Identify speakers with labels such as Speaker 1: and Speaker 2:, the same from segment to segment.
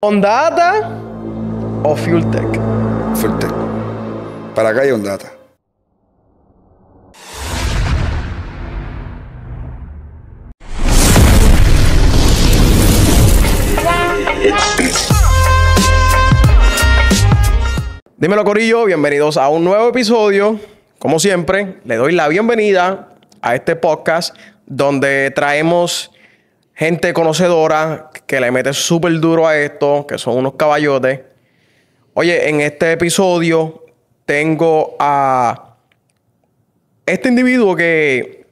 Speaker 1: ¿Ondata
Speaker 2: o FuelTech? FuelTech. Para acá hay Ondata.
Speaker 1: Dímelo Corillo, bienvenidos a un nuevo episodio. Como siempre, le doy la bienvenida a este podcast donde traemos gente conocedora que le mete súper duro a esto, que son unos caballotes. Oye, en este episodio tengo a este individuo que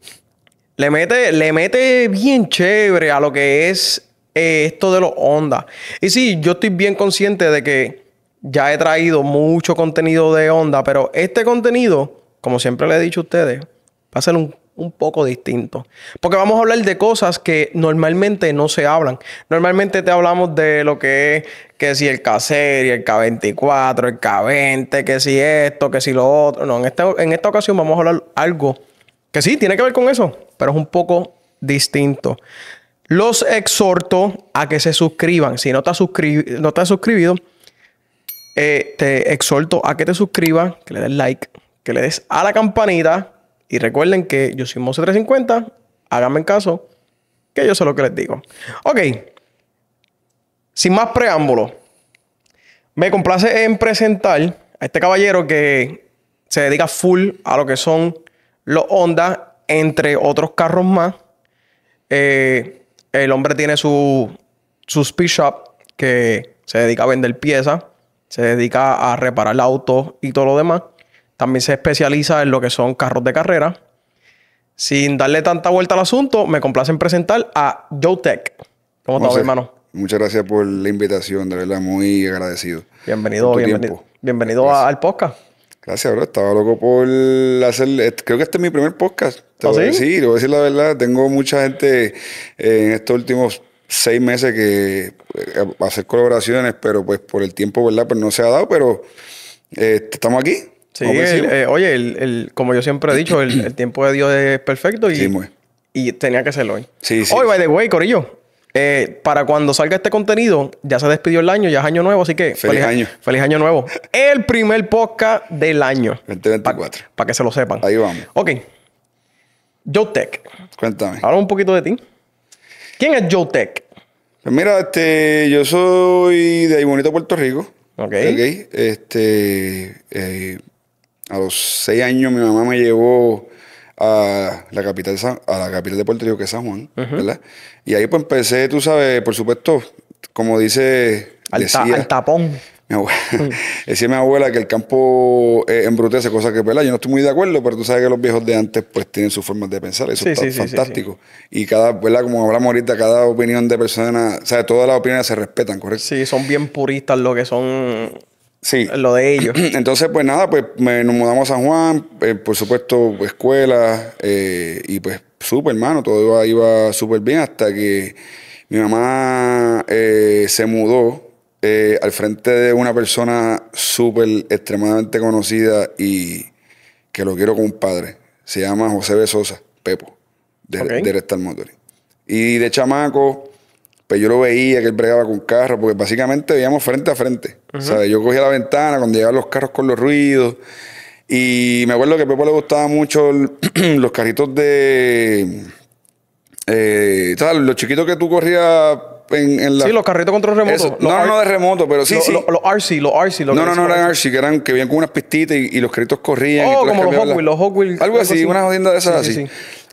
Speaker 1: le mete, le mete bien chévere a lo que es eh, esto de los ondas Y sí, yo estoy bien consciente de que ya he traído mucho contenido de Onda, pero este contenido, como siempre le he dicho a ustedes, va a ser un un poco distinto. Porque vamos a hablar de cosas que normalmente no se hablan. Normalmente te hablamos de lo que es, que si el k y el K24, el K20, que si esto, que si lo otro. No, en esta, ocasión vamos a hablar algo que sí tiene que ver con eso, pero es un poco distinto. Los exhorto a que se suscriban. Si no te has, no te suscribido, eh, te exhorto a que te suscribas, que le des like, que le des a la campanita y recuerden que yo soy Mose350. Háganme caso que yo sé lo que les digo. Ok. Sin más preámbulo, me complace en presentar a este caballero que se dedica full a lo que son los Honda, entre otros carros más. Eh, el hombre tiene su, su speed shop que se dedica a vender piezas, se dedica a reparar autos y todo lo demás. También se especializa en lo que son carros de carrera. Sin darle tanta vuelta al asunto, me complace en presentar a Joe Tech. ¿Cómo estás, hermano?
Speaker 2: Muchas gracias por la invitación, de verdad, muy agradecido. Bienvenido, bienvenido, bienvenido al podcast. Gracias, bro. Estaba loco por hacer. Este, creo que este es mi primer podcast. ¿Ah, sí? lo voy a decir la verdad. Tengo mucha gente eh, en estos últimos seis meses que va eh, a hacer colaboraciones, pero pues por el tiempo, ¿verdad? Pues no se ha dado, pero eh, estamos aquí. Sí, eh,
Speaker 1: oye, el, como yo siempre he dicho, el, tiempo de Dios es perfecto y, tenía que ser hoy. Sí, Hoy, oh, by the way, Corillo, eh, para cuando salga este contenido, ya se despidió el año, ya es año nuevo, así que. Feliz, año. Feliz año nuevo. El primer podcast del año. 2024. Para que se lo sepan. Ahí vamos. Ok. Joe Tech. Cuéntame. Habla un
Speaker 2: poquito de ti. ¿Quién es Joe Tech? Pues mira, este, yo soy de ahí bonito Puerto Rico. Ok. okay. Este. Eh, a los seis años mi mamá me llevó a la capital, a la capital de Puerto Rico, que es San Juan, ¿verdad? Y ahí pues empecé, tú sabes, por supuesto, como dice... Al, al tapón. Mm. decía mi abuela que el campo eh, embrutece, cosa que, ¿verdad? Yo no estoy muy de acuerdo, pero tú sabes que los viejos de antes pues tienen sus formas de pensar, eso está fantástico. y cada, ¿verdad? Como hablamos ahorita, cada opinión de persona, o sea, todas las opiniones se respetan, ¿correcto? Sí, son bien puristas lo que son Sí. Lo de ellos. Entonces, pues nada, pues nos mudamos a San Juan, eh, por supuesto, escuela, eh, y pues súper, hermano, todo iba, súper bien hasta que mi mamá eh, se mudó al frente de una persona súper, extremadamente conocida y que lo quiero como un padre. Se llama José B. Sosa, Pepo, de, okay. de Motor. Y de chamaco, pues yo lo veía que él bregaba con carros, porque básicamente veíamos frente a frente. O sea, Yo cogía la ventana cuando llegaban los carros con los ruidos. Y me acuerdo que a Pepo le gustaban mucho los carritos de. Eh, Los chiquitos que tú corrías en, la... Sí, los carritos control remoto. No, no, no de remoto, pero sí, sí. Los RC, los RC. no, no, no eran RC, que eran que venían con unas pistitas y, los carritos corrían. Oh, como los Hot los Algo, así, una jodienda de esas así. sí.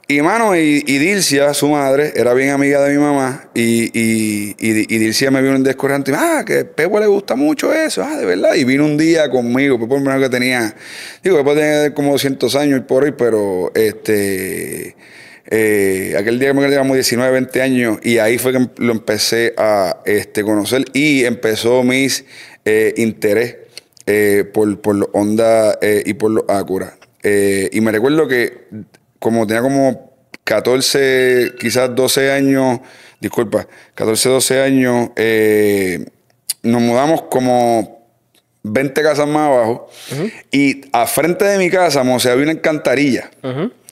Speaker 2: Y mano, y, Dilcia, su madre, era bien amiga de mi mamá. Y, y, Dilcia me vio en un descorrente y ah, que Pepo le gusta mucho eso, ah, de verdad. Y vino un día conmigo, Pepo menos que tenía, digo, Pepo tenía como 200 años y por ahí, pero este. Eh, aquel día que me quedé 19, 20 años, y ahí fue que em, lo empecé a este, conocer y empezó mis eh, interés eh, por, por onda y por los Acura. y me recuerdo que como tenía como 14, quizás 12 años, disculpa, 14, 12 años, eh, nos mudamos como 20 casas más abajo y a frente de mi casa, había una alcantarilla.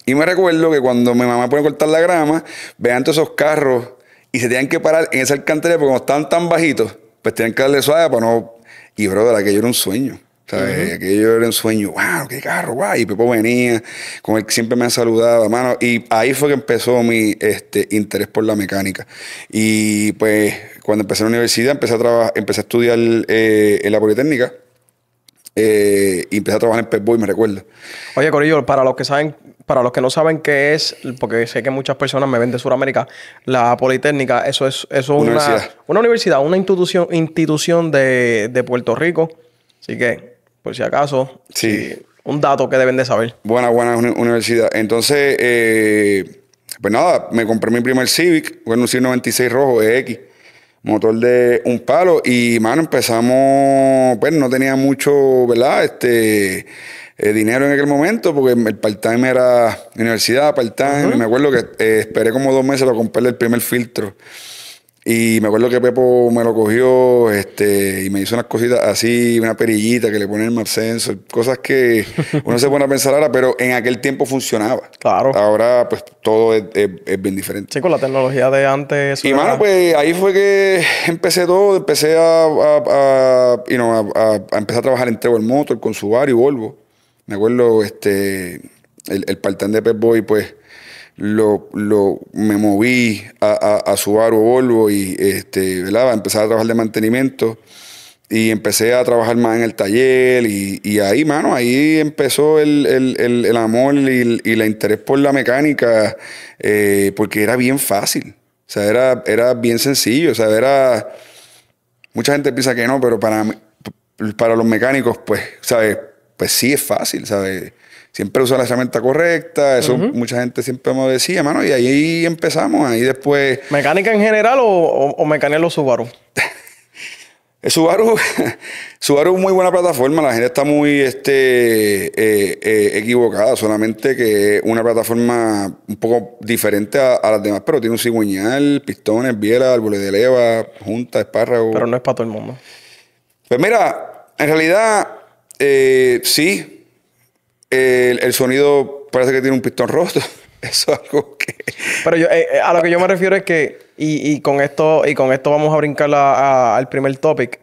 Speaker 2: Y me recuerdo que cuando mi mamá pone a cortar la grama, vean todos esos carros y se tenían que parar en esa alcantarilla porque como estaban tan bajitos, pues tenían que darle suave para no... Y, brother, aquello era un sueño que Aquello era un sueño, wow, qué carro, wow. Y Pepo venía, con el que siempre me han saludado, mano. Y ahí fue que empezó mi este, interés por la mecánica. Y pues cuando empecé la universidad, empecé a, trabajar, empecé a estudiar eh, en la Politécnica. Eh, y empecé a trabajar en Pep Boy, me recuerdo.
Speaker 1: Oye, Corillo, para los que saben, para los que no saben qué es, porque sé que muchas personas me ven de Sudamérica, la Politécnica, eso es, eso Una, universidad, una institución, institución de, de Puerto Rico. Así que por si acaso.
Speaker 2: Sí. un dato que deben de saber. Buena, buena universidad. Entonces, eh, pues nada, me compré mi primer Civic, bueno, un C96 rojo EX, motor de un palo y, mano, empezamos, pues no tenía mucho, ¿verdad? Este... Eh, dinero en aquel momento, porque el part-time era universidad, part-time. Me acuerdo que eh, esperé como dos meses para comprarle el primer filtro. Y me acuerdo que Pepo me lo cogió este, y me hizo unas cositas así, una perillita que le ponen el marcenso cosas que uno se pone a pensar ahora, pero en aquel tiempo funcionaba. Claro. Ahora, pues todo es, bien diferente. Sí, con la tecnología de antes. Y bueno, pues ahí fue que empecé todo, empecé a, empezar a trabajar en el Motor con Subaru y Volvo. Me acuerdo, este, el, el partán de Pep Boy, pues lo, lo, me moví a, a, a Subaru Volvo y este, ¿verdad? empecé a trabajar de mantenimiento y empecé a trabajar más en el taller y, y ahí, mano, ahí empezó el, el, el, amor y el, interés por la mecánica eh, porque era bien fácil, o sea, era, era bien sencillo, o sea, era... Mucha gente piensa que no, pero para, para los mecánicos, pues, ¿sabes? Pues sí es fácil, ¿sabes? siempre usa la herramienta correcta, eso mucha gente siempre me decía, hermano. y ahí empezamos, ahí después... ¿Mecánica en general o, o, los Subaru? Subaru, Subaru es muy buena plataforma, la gente está muy este, eh, eh, equivocada, solamente que es una plataforma un poco diferente a, las demás, pero tiene un cigüeñal, pistones, bielas, árboles de leva, junta, espárrago. Pero no es para todo el mundo. Pues mira, en realidad, eh, sí, el, sonido parece que tiene un pistón roto. Eso es algo
Speaker 1: que. Pero eh, eh, a lo que yo me refiero es que, y, con esto, y con esto vamos a brincar al primer topic.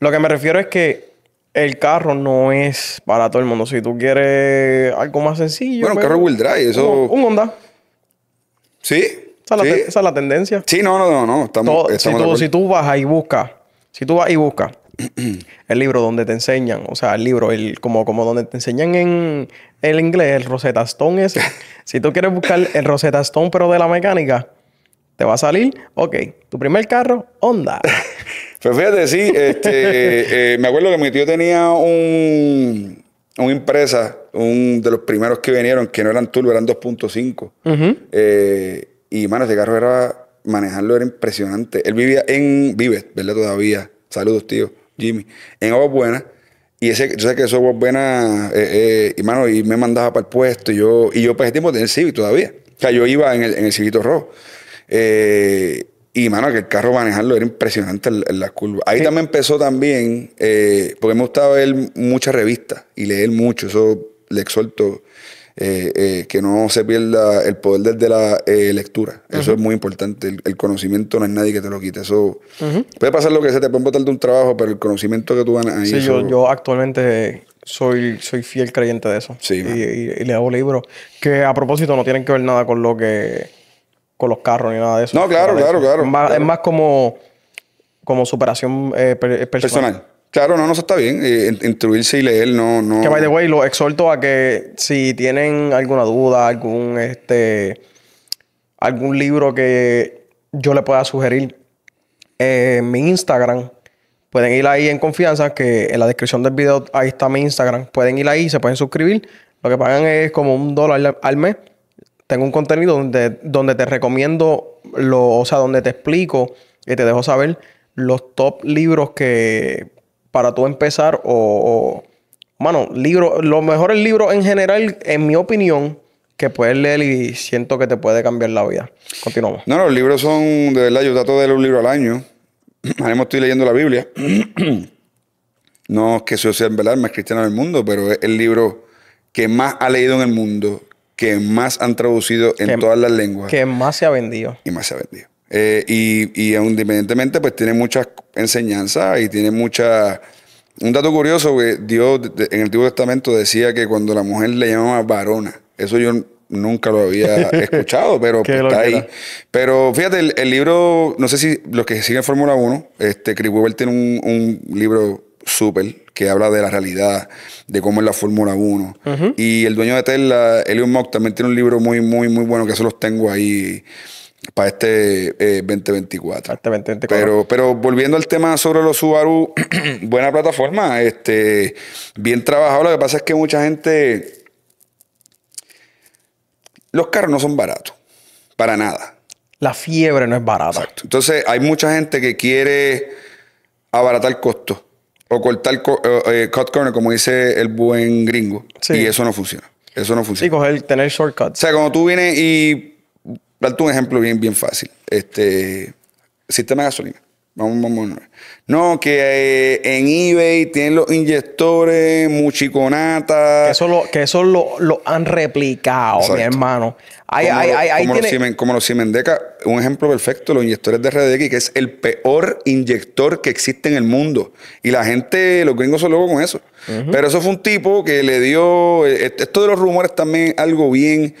Speaker 1: Lo que me refiero es que el carro no es para todo el mundo. Si tú quieres algo más sencillo. Bueno, un pues, carro wheel drive, eso. Un, Honda.
Speaker 2: Sí, esa, es la tendencia. Sí, no, no, no. no. si, tú, si,
Speaker 1: tú, vas y buscas, si tú vas y buscas el libro donde te enseñan, o sea, el libro, el, como, como donde te enseñan en el inglés, el Rosetta Stone ese. si tú quieres buscar el Rosetta Stone, pero de la mecánica, te va a salir, ok, tu primer carro, Honda.
Speaker 2: pues fíjate, sí, este, eh, me acuerdo que mi tío tenía un, una empresa un de los primeros que vinieron, que no eran turbo, eran 2.5. Eh, y, mano, ese carro era, manejarlo era impresionante. Él vivía en, vive, ¿verdad? Todavía. Saludos, tío. Jimmy, en Aguas buena, Y ese, yo sé que eso Aguas buena, eh, eh, y, mano, y me mandaba para el puesto. Y yo, y yo para ese tiempo tenía el Civic todavía. O sea, yo iba en el, en el Civito Rojo. Eh, y, mano, que el carro manejarlo era impresionante en, las curvas. Ahí también empezó también, porque me gustaba ver muchas revistas y leer mucho. Eso le exhorto eh, eh, que no se pierda el poder desde la eh, lectura. Eso es muy importante. El, conocimiento no es nadie que te lo quite. Eso
Speaker 3: puede pasar lo que sea, te
Speaker 2: pueden botar de un trabajo, pero el conocimiento que tú ganas ahí. Sí, yo,
Speaker 1: actualmente soy, soy fiel creyente de eso. Sí, y, le hago libros que a propósito no tienen que ver nada con lo que. con los carros ni nada de eso. No, claro, claro, claro, es más, como, como superación personal. personal.
Speaker 2: Claro, no, no, está bien. Eh, Intruirse y leer, no, no. Que by the way, lo
Speaker 1: exhorto a que si tienen alguna duda, algún este algún libro que yo le pueda sugerir en eh, mi Instagram. Pueden ir ahí en confianza, que en la descripción del video ahí está mi Instagram. Pueden ir ahí, se pueden suscribir. Lo que pagan es como un dólar al mes. Tengo un contenido donde, donde te recomiendo, lo, o sea, donde te explico y te dejo saber los top libros que para tú empezar o, Bueno, mano, libro, mejor el libro en general, en mi opinión, que puedes leer y siento que te puede cambiar la vida.
Speaker 2: Continuamos. No, los libros son, de verdad, yo trato de leer un libro al año. Ahora estoy leyendo la Biblia. no es que yo sea en verdad más cristiano del mundo, pero es el libro que más ha leído en el mundo, que más han traducido en todas las lenguas. Que más
Speaker 1: se ha vendido.
Speaker 2: Y más se ha vendido. Eh, y, independientemente, pues tiene muchas enseñanzas y tiene muchas... Un dato curioso, que eh, Dios en el Antiguo Testamento decía que cuando la mujer le llamaba varona, eso yo nunca lo había escuchado, pero está ahí. Pero fíjate, el, libro, no sé si los que siguen Fórmula 1, este, Chris tiene un, libro súper que habla de la realidad, de cómo es la Fórmula 1. Y el dueño de Tesla, Elon Musk, también tiene un libro muy, muy, muy bueno, que eso los tengo ahí para este 2024. Eh, Exactamente. Este pero, pero volviendo al tema sobre los Subaru, buena plataforma, este, bien trabajado. Lo que pasa es que mucha gente. Los carros no son baratos, para nada. La fiebre no es barata. Exacto. Entonces, hay mucha gente que quiere abaratar costo o cortar eh, eh, cut corner, como dice el buen gringo. Y eso no funciona. Eso no funciona. Sí, coger, tener shortcuts. O sea, cuando tú vienes y darte un ejemplo bien, bien fácil. Este, sistema de gasolina. Vamos, vamos. No, que eh, en eBay tienen los inyectores, muchiconata. Que eso lo, que lo, han replicado, mi hermano. como, los Simendeca. un ejemplo perfecto, los inyectores de RDX, que es el peor inyector que existe en el mundo. Y la gente, los gringos son locos con eso. Pero eso fue un tipo que le dio. Eh, esto de los rumores también, algo bien.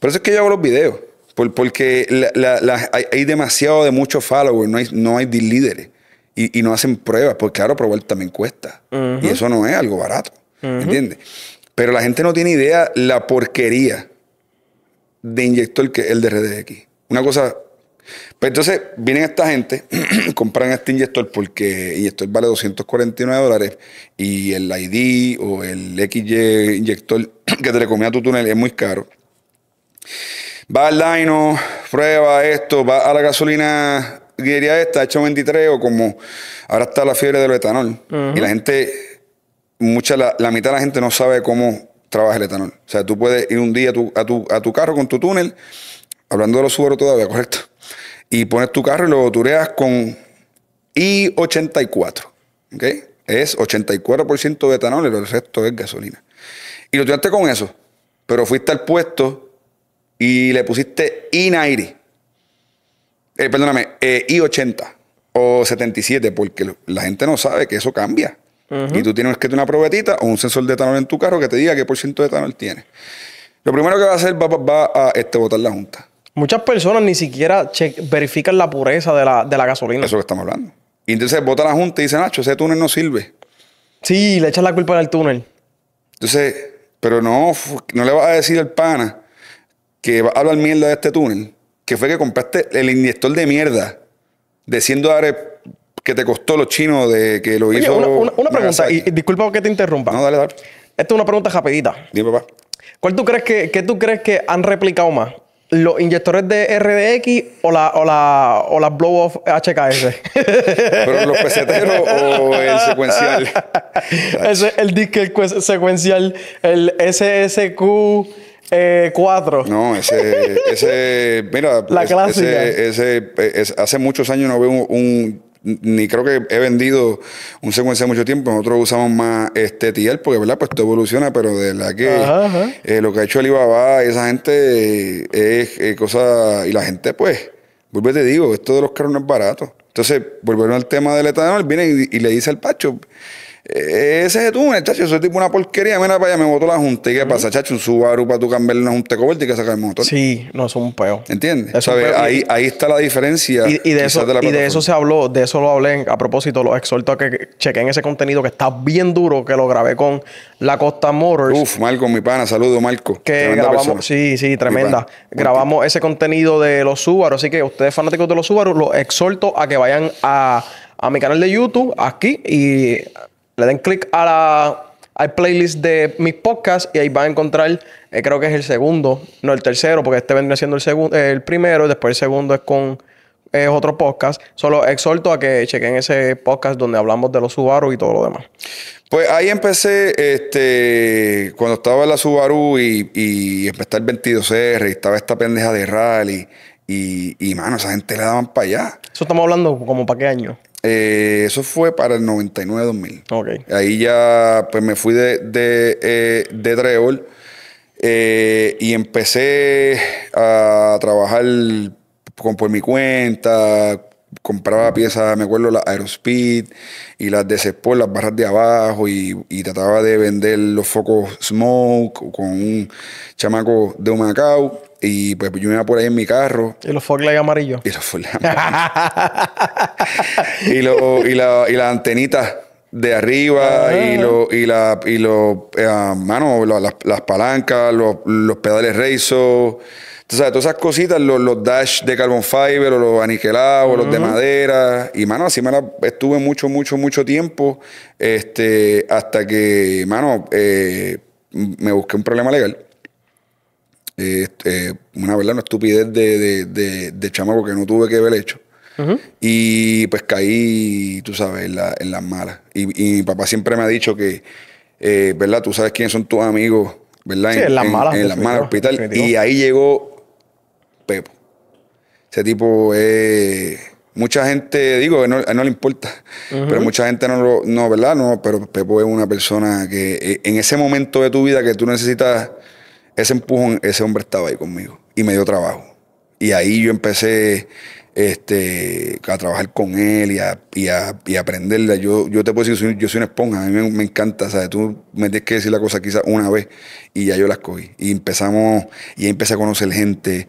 Speaker 2: Por eso es que yo hago los videos porque hay, demasiado de muchos followers, no hay, no hay líderes. Y, no hacen pruebas, porque claro, probar también cuesta. Y eso no es algo barato. ¿me ¿Entiendes? Pero la gente no tiene idea la porquería de inyector que el de RDX. Una cosa. Pero pues entonces vienen esta gente, compran este inyector porque inyector vale 249 dólares y el ID o el XY inyector que te le comía a tu túnel es muy caro va al dino, prueba esto, va a la gasolina diría esta, hecho 23 o como ahora está la fiebre del etanol. Y la gente, mucha, la, mitad de la gente no sabe cómo trabaja el etanol. O sea, tú puedes ir un día a tu, a tu carro con tu túnel, hablando de los sueros todavía, correcto. Y pones tu carro y lo tureas con I84. ¿Ok? Es 84% de etanol y el resto es gasolina. Y lo tiraste con eso. Pero fuiste al puesto y le pusiste I-90, eh, perdóname, eh, I-80 o 77, porque la gente no sabe que eso cambia. Y tú tienes que tener una probetita o un sensor de etanol en tu carro que te diga qué por ciento de etanol tiene. Lo primero que va a hacer va, a este, votar la junta. Muchas personas ni siquiera verifican la pureza de la, de la gasolina. Eso que estamos hablando. Y entonces vota la junta y dice, Nacho, ese túnel no sirve. Sí, le echas la culpa al túnel. Entonces, pero no, no le vas a decir el pana que hablan mierda de este túnel, que fue que compraste el inyector de mierda de 100 dólares que te costó los chinos de que lo hizo. Una, pregunta, y,
Speaker 1: disculpa que te interrumpa. No, dale, dale. Esta es una pregunta rapidita. Dime, papá. ¿Cuál tú crees que, tú crees que han replicado más? ¿Los inyectores de RDX o la, o las blow off HKS?
Speaker 3: Pero los peseteros o el secuencial.
Speaker 1: Ese, el disque secuencial, el
Speaker 2: SSQ. Eh, cuatro. No, ese, ese, mira, la ese, clásica. Ese, hace muchos años no veo un, ni creo que he vendido un secuencia mucho tiempo. Nosotros usamos más este tier, porque, ¿verdad? Pues todo evoluciona, pero de la que eh, lo que ha hecho Alibaba, esa gente eh, es eh, cosa. Y la gente, pues, vuelve y te digo, esto de los carros no es barato. Entonces, volvieron al tema del etanol, viene y, y le dice al Pacho. Eh, ese es tú, chacho, ese tipo una porquería. Mira para allá, me botó la junta. ¿Y qué pasa, chacho? Un Subaru para tu cambiarle una junta de y que saca el motor. Sí, no, es un peo. ¿Entiendes? Ahí, ahí está la diferencia. Y, de eso, eso se
Speaker 1: habló, de eso lo hablé a propósito. Los exhorto a que chequen ese contenido que está bien duro, que lo grabé con La Costa Motors. Uf,
Speaker 2: Marco, mi pana, saludo, Marco. Que tremenda sí, sí,
Speaker 1: tremenda. Grabamos ese contenido de los Subaru. Así que ustedes, fanáticos de los Subaru, los exhorto a que vayan a, a mi canal de YouTube aquí y le den clic a la al playlist de mis podcasts y ahí van a encontrar, eh, creo que es el segundo, no el tercero, porque este vendría siendo el segundo, el primero, y después el segundo es con otro podcast. Solo exhorto a que chequen ese podcast donde hablamos de los Subaru y todo lo demás.
Speaker 2: Pues ahí empecé, este, cuando estaba en la Subaru y, y el 22R y estaba esta pendeja de rally y, y, mano, esa gente le daban para allá. Eso estamos hablando como para qué año. Eh, eso fue para el 99-2000. Ahí ya pues me fui de, de, Trevor eh, eh, y empecé a trabajar por mi cuenta. Compraba piezas, me acuerdo, las Aerospeed y las de C-Sport, las barras de abajo y, trataba de vender los focos Smoke con un chamaco de Macao y pues yo me iba por ahí en mi carro. Y
Speaker 1: los Light amarillos. Y los
Speaker 2: foglights amarillos. y, lo, y, la, y antenita de arriba y ah. lo y la y eh, mano las, palancas los, los pedales Reizo todas esas cositas los, dash de carbon fiber o los aniquilados los de madera y mano así me la estuve mucho mucho mucho tiempo este hasta que mano eh, me busqué un problema legal eh, una verdad, una estupidez de, de, chamaco que no tuve que haber hecho. Y pues caí, tú sabes, en, las malas. Y, mi papá siempre me ha dicho que, eh, ¿verdad? Tú sabes quiénes son tus amigos, ¿verdad? en, las malas. En, las malas, hospital. Y ahí llegó Pepo. Ese tipo es mucha gente, digo, que no, no le importa, pero mucha gente no lo, no, ¿verdad? No, pero Pepo es una persona que eh, en ese momento de tu vida que tú necesitas ese empujón, ese hombre estaba ahí conmigo y me dio trabajo. Y ahí yo empecé este, a trabajar con él y a, y a, Yo, yo te puedo decir, yo soy una esponja, a mí me, encanta, ¿sabes? Tú me tienes que decir la cosa quizás una vez y ya yo las cogí. Y empezamos, y empecé a conocer gente.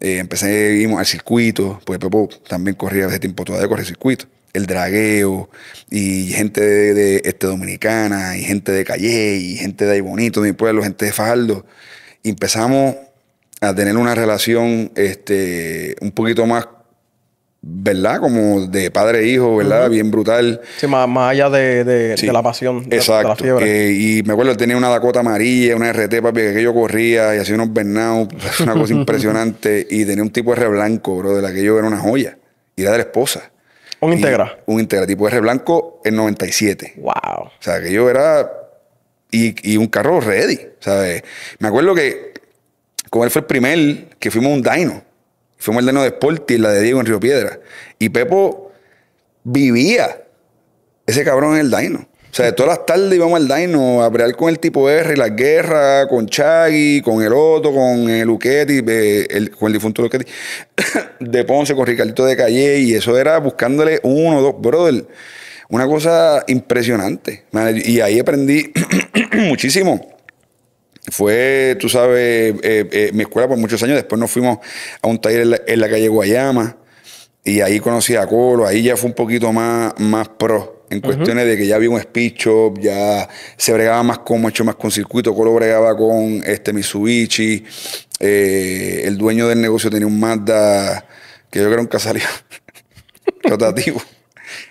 Speaker 2: Eh, empecé a ir al circuito, porque pues, pues, también corría ese tiempo, todavía correr circuito el dragueo y gente de, este, dominicana y gente de Calle y gente de ahí bonito, de mi pueblo, gente de Fajardo. empezamos a tener una relación este, un poquito más, ¿verdad? Como de padre e hijo, ¿verdad? Bien brutal. Sí, más, allá de, de, la pasión. Exacto. La fiebre. y me acuerdo, tenía una Dakota amarilla, una RT, papi, que yo corría y hacía unos bernados una cosa impresionante. Y tenía un tipo de re blanco, bro, de la que yo era una joya. Y era de la esposa. ¿Un Integra? Un Integra, tipo R blanco, en 97. Wow. O sea, que yo era... Y, un carro ready, ¿sabes? Me acuerdo que como él fue el primer que fuimos un Dino. Fuimos el Dino de Sporty, la de Diego en Río Piedra. Y Pepo vivía ese cabrón en el Dino. O sea, todas las tardes íbamos al Dino a pelear con el tipo R, la guerra con Chagui, con el otro, con eh, eh, el Uqueti, con el difunto Luquetti, de Ponce, con Ricardito de Calle, y eso era buscándole uno, dos, brother. Una cosa impresionante. Y ahí aprendí muchísimo fue, tú sabes, eh, mi escuela por muchos años. Después nos fuimos a un taller en la calle Guayama, y ahí conocí a Colo, ahí ya fue un poquito más, más pro en cuestiones de que ya había un speed shop, ya se bregaba más con mucho más con circuito, Colo bregaba con este Mitsubishi, eh, el dueño del negocio tenía un Mazda que yo creo un salió. rotativo.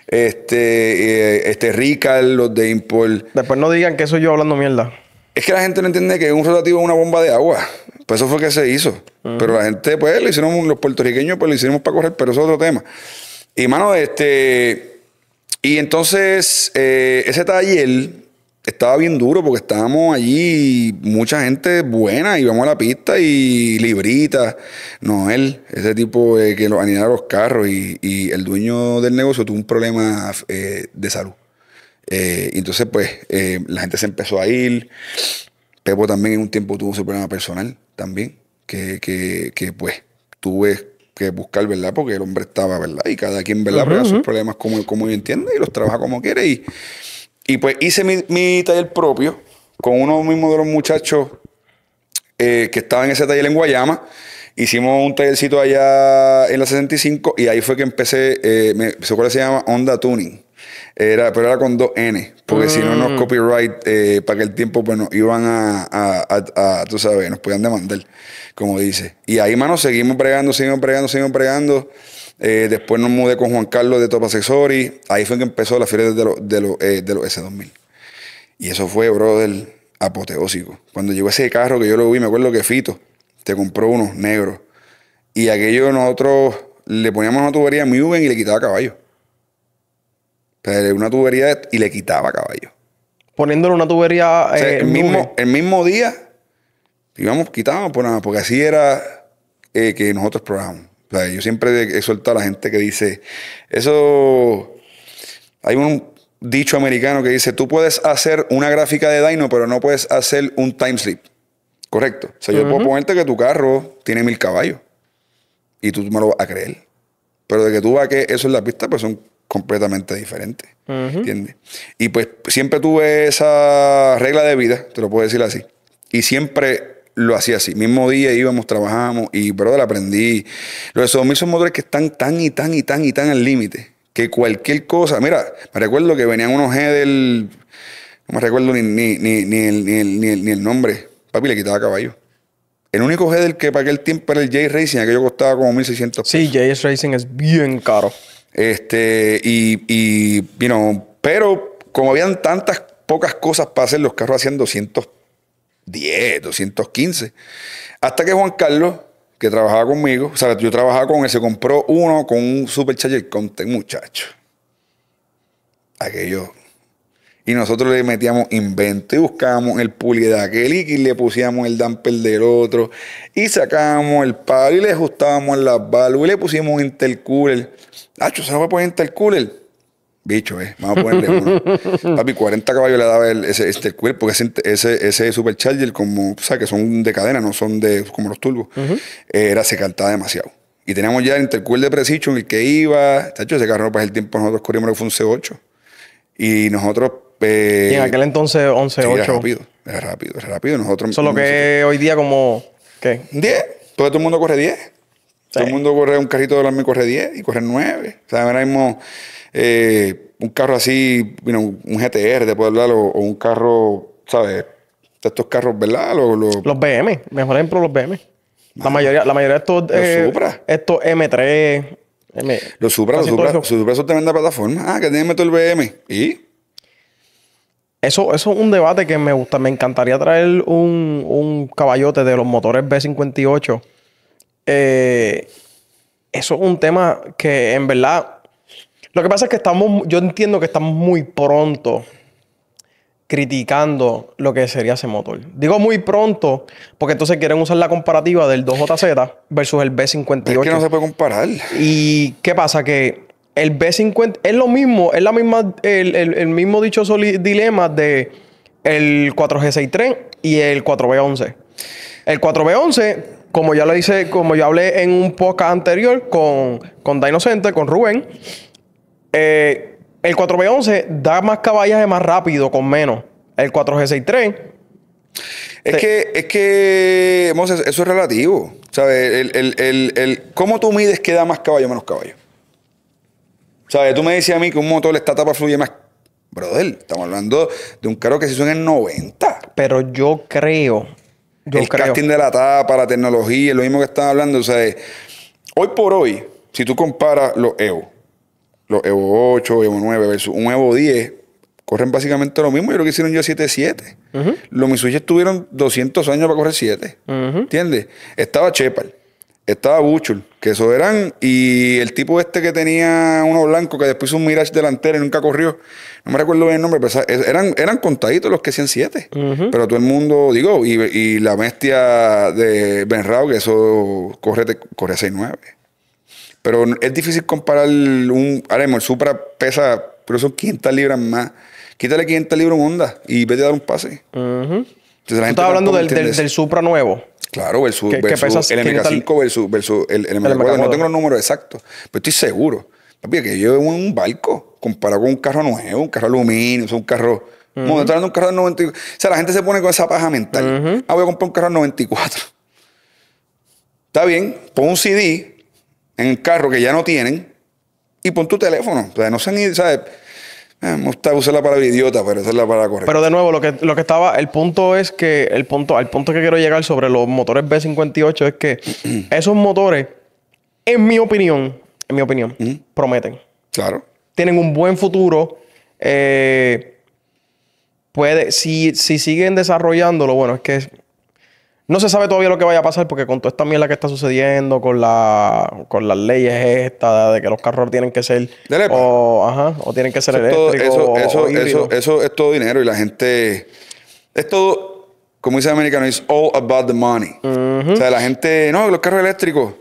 Speaker 2: Este, eh, este Ricard, los de Import. Después no digan que soy yo hablando mierda. Es que la gente no entiende que un rotativo es una bomba de agua. Pues eso fue que se hizo. Pero la gente, pues, lo hicieron, los puertorriqueños, pues lo hicimos para correr, pero eso es otro tema. Y, mano, este. Y entonces, eh, ese taller estaba bien duro porque estábamos allí, mucha gente buena, íbamos a la pista y librita. Noel, ese tipo que lo animaba los carros y, el dueño del negocio tuvo un problema eh, de salud. Eh, entonces, pues, la gente se empezó a ir. Pepo también en un tiempo tuvo su problema personal también, que, pues tuve que buscar, ¿verdad? Porque el hombre estaba, ¿verdad? Y cada quien, ¿verdad? pero sus problemas como, como entiendo y los trabaja como quiere. Y, y pues hice mi, taller propio con uno mismo de los muchachos eh, que estaba en ese taller en Guayama. Hicimos un tallercito allá en la 65 y ahí fue que empecé, eh, me, se llama Onda Tuning pero era con dos N, porque si no nos mm. copyright eh, para que el tiempo, pues nos iban a, tú sabes, nos podían demandar, como dice. Y ahí, mano, seguimos pregando, seguimos pregando, seguimos pregando. Eh, después nos mudé con Juan Carlos de Top Accessory. Ahí fue que empezó la fiesta de los de S2000. Eh, y eso fue, bro brother, apoteósico. Cuando llegó ese carro que yo lo vi, me acuerdo que Fito te compró uno negro. Y aquello nosotros le poníamos una tubería muy bien y le quitaba caballo. Pues, una tubería y le quitaba caballo. Poniéndole una tubería. Eh, el, mismo, el, día íbamos, quitábamos por nada, porque así era eh, que nosotros programamos. O yo siempre he soltado a la gente que dice, eso. Hay un dicho americano que dice: tú puedes hacer una gráfica de Dino, pero no puedes hacer un time slip. Correcto. O sea, yo puedo ponerte que tu carro tiene mil caballos y tú me lo vas a creer. Pero de que tú vas que eso es la pista, pues son completamente diferente.
Speaker 3: ¿Entiendes?
Speaker 2: Y pues siempre tuve esa regla de vida, te lo puedo decir así. Y siempre lo hacía así. Mismo día íbamos, trabajábamos y, brother, aprendí. Los esos son motores que están tan y tan y tan y tan al límite que cualquier cosa. Mira, me recuerdo que venían unos G del. No me recuerdo ni, ni, el, nombre. Papi le quitaba caballo. El único G del que para aquel tiempo era el J Racing, aquello costaba como 1600 pesos. Sí, J Racing es bien caro. Este, y, y pero como habían tantas pocas cosas para hacer, los carros hacían 210, 215. Hasta que Juan Carlos, que trabajaba conmigo, o sea, yo trabajaba con él, se compró uno con un supercharger Conte, muchacho. Aquello. Y nosotros le metíamos invento y buscábamos el pulido de aquel y le pusíamos el damper del otro y sacábamos el palo y le ajustábamos las válvulas y le pusimos un intercooler. Ah, se no a poner intercooler. Bicho, eh. Vamos a ponerle uno. Papi, 40 caballos le daba el, ese intercooler este porque ese, ese, supercharger, como, o sea, que son de cadena, no son de como los turbos, eh, era, se cantaba demasiado. Y teníamos ya el intercooler de Precision, el que iba. Tacho, ese carro, pues el tiempo, nosotros corrimos que fue un C8. Y nosotros. Eh, y en aquel entonces, 11, 8. Era rápido, era rápido, era rápido. Nosotros. Solo que hoy día, como. ¿Qué? 10. todo el mundo corre 10. Todo el mundo corre un carrito de y corre 10 y corre 9. O sea, ahora mismo eh, un carro así, un GTR, te puedo hablar, o, un carro, ¿sabes? estos carros, ¿verdad? Los,
Speaker 1: BM, mejor ejemplo, los BM. La mayoría, la mayoría de estos. Eh, Supra. Estos M3.
Speaker 2: Los Supra, los Supra, los Supra son tremenda plataforma. Ah, que tienen meto el BM. ¿Y?
Speaker 1: Eso, es un debate que me gusta. Me encantaría traer un, un caballote de los motores B58 eh, eso es un tema que en verdad... Lo que pasa es que estamos, yo entiendo que estamos muy pronto criticando lo que sería ese motor. Digo muy pronto, porque entonces quieren usar la comparativa del 2JZ versus el B58. Es que no se puede comparar. ¿Y qué pasa? Que el B50 es lo mismo, es la misma, el, mismo dicho dilema de el 4G63 y el 4B11. El 4B11 como ya lo hice, como ya hablé en un podcast anterior con, con Dino Center, con Rubén, eh, el 4B11 da más caballaje más rápido, con menos. El 4G63.
Speaker 2: Es que, es que, eso es relativo. ¿Sabes? El, el, el, el, ¿Cómo tú mides que da más caballo menos caballo? ¿Sabes? Tú me decías a mí que un motor, esta tapa fluye más. Brother, estamos hablando de un carro que se hizo en el 90. Pero yo creo yo el casting de la tapa, la tecnología, lo mismo que estaba hablando. O sea, hoy por hoy, si tú comparas los Evo, los Evo 8, Evo 9 versus un Evo 10, corren básicamente lo mismo. Yo creo que hicieron yo 7-7. Los Mitsubishi tuvieron 200 años para correr 7. ¿Entiendes? Estaba Chepal. Estaba Buchul, que eso eran. Y el tipo este que tenía uno blanco, que después hizo un Mirage delantero y nunca corrió. No me recuerdo bien el nombre, pero eran, eran contaditos los que hacían siete. Pero todo el mundo, digo, y, la bestia de Benrao, que eso corre, corre 6-9. Pero es difícil comparar un. Ahora el Supra pesa, pero son 500 libras más. Quítale 500 libras en onda y vete a dar un pase. hablando del Supra nuevo? Claro, versus, el MK5 versus, el, el, MK4. No tengo los números exactos, pero estoy seguro. Papi, que yo un barco comparado con un carro nuevo, un carro aluminio, un carro... Uh un carro del 94. O sea, la gente se pone con esa paja mental. Ah, voy a comprar un carro al 94. Está bien, pon un CD en el carro que ya no tienen y pon tu teléfono. O sea, no ni ¿sabes? Eh, me gusta usar la palabra idiota, pero esa es la palabra correcta.
Speaker 1: Pero de nuevo, lo que, lo que estaba, el punto es que, el punto, al punto que quiero llegar sobre los motores B58 es que esos motores, en mi opinión, en mi opinión, prometen. Claro. Tienen un buen futuro. Eh, puede, si, si siguen desarrollándolo, bueno, es que no se sabe todavía lo que vaya a pasar porque con toda esta mierda que está sucediendo, con, la, con las leyes estas de que los carros tienen que ser... o, o tienen que ser eléctricos eso, eso,
Speaker 2: eso, es todo dinero y la gente... Es todo, como dice el americano, es all about the money. O sea, la gente... No, los carros eléctricos.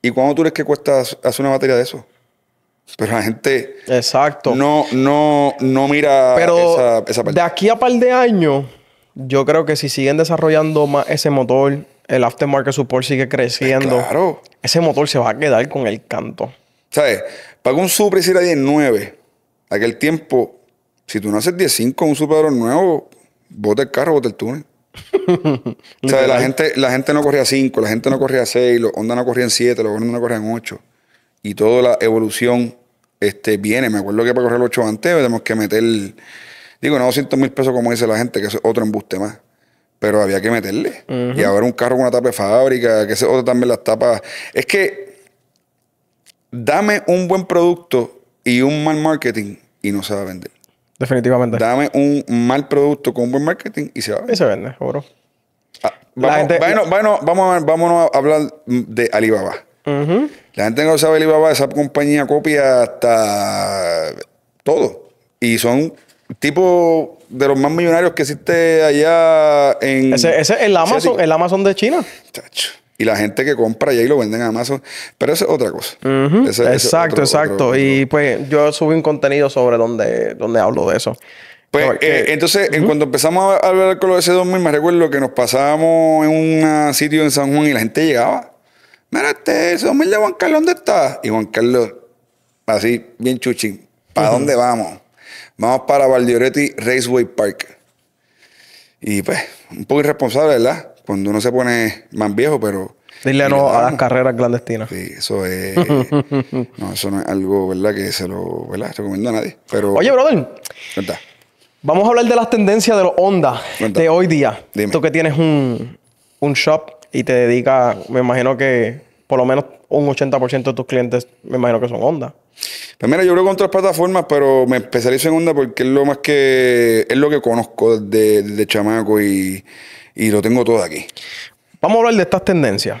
Speaker 2: ¿Y cuánto tú crees que cuesta hacer una batería de eso? Pero la gente. Exacto. No, no, no mira Pero esa, De aquí a par de años, yo creo que si siguen desarrollando
Speaker 1: más ese motor, el aftermarket support sigue pues creciendo. Claro. Ese motor se va a quedar
Speaker 2: con el canto. ¿Sabes? Para que un Supra hiciera 19, aquel tiempo, si tú no haces 10.5 un Supra nuevo, bota el carro, bota el túnel. o la gente, la gente no corría 5, la gente no corría 6, los Honda no corrían 7, los Honda no corrían 8. Y toda la evolución este, viene. Me acuerdo que para correr el 8 antes tenemos que meter Digo, no 200 mil pesos como dice la gente, que es otro embuste más. Pero había que meterle. Y ahora un carro con una tapa de fábrica, que ese otro también las tapas. Es que dame un buen producto y un mal marketing y no se va a vender. Definitivamente. Dame un mal producto con un buen marketing y se va a vender. Y se vende, cobro.
Speaker 3: Ah, bueno,
Speaker 2: vamos a, vámonos a hablar de Alibaba. La gente no sabe Alibaba, esa compañía copia hasta todo. Y son tipo de los más millonarios que existe allá en. Ese, es el Amazon, el Amazon de China. Y la gente que compra allá y lo venden a Amazon. Pero eso es otra cosa. exacto, exacto.
Speaker 1: y pues yo subí un contenido sobre donde,
Speaker 2: hablo de eso. Pues, eh, entonces, cuando empezamos a hablar con los S2000, me recuerdo que nos pasábamos en un sitio en San Juan y la gente llegaba. Mira, este S2000 de Juan Carlos, ¿dónde está? Y Juan Carlos, así, bien chuchín, ¿para dónde vamos? Vamos para Valdioretti Raceway Park. Y pues, un poco irresponsable, ¿verdad? Cuando uno se pone más viejo, pero... Dile no a las carreras clandestinas. Sí, eso es... no, eso no es algo, ¿verdad? Que se lo, ¿verdad? Recomiendo a nadie. Pero, Oye, brother.
Speaker 1: Vamos a hablar de las tendencias de los Honda de hoy día. Tú que tienes un, shop y te dedicas, me imagino que por lo menos un 80% de tus clientes, me imagino que son Honda.
Speaker 2: Pues yo creo con otras plataformas, pero me especializo en onda porque es lo más que. es lo que conozco de, chamaco y, lo tengo todo aquí. Vamos a hablar de estas tendencias.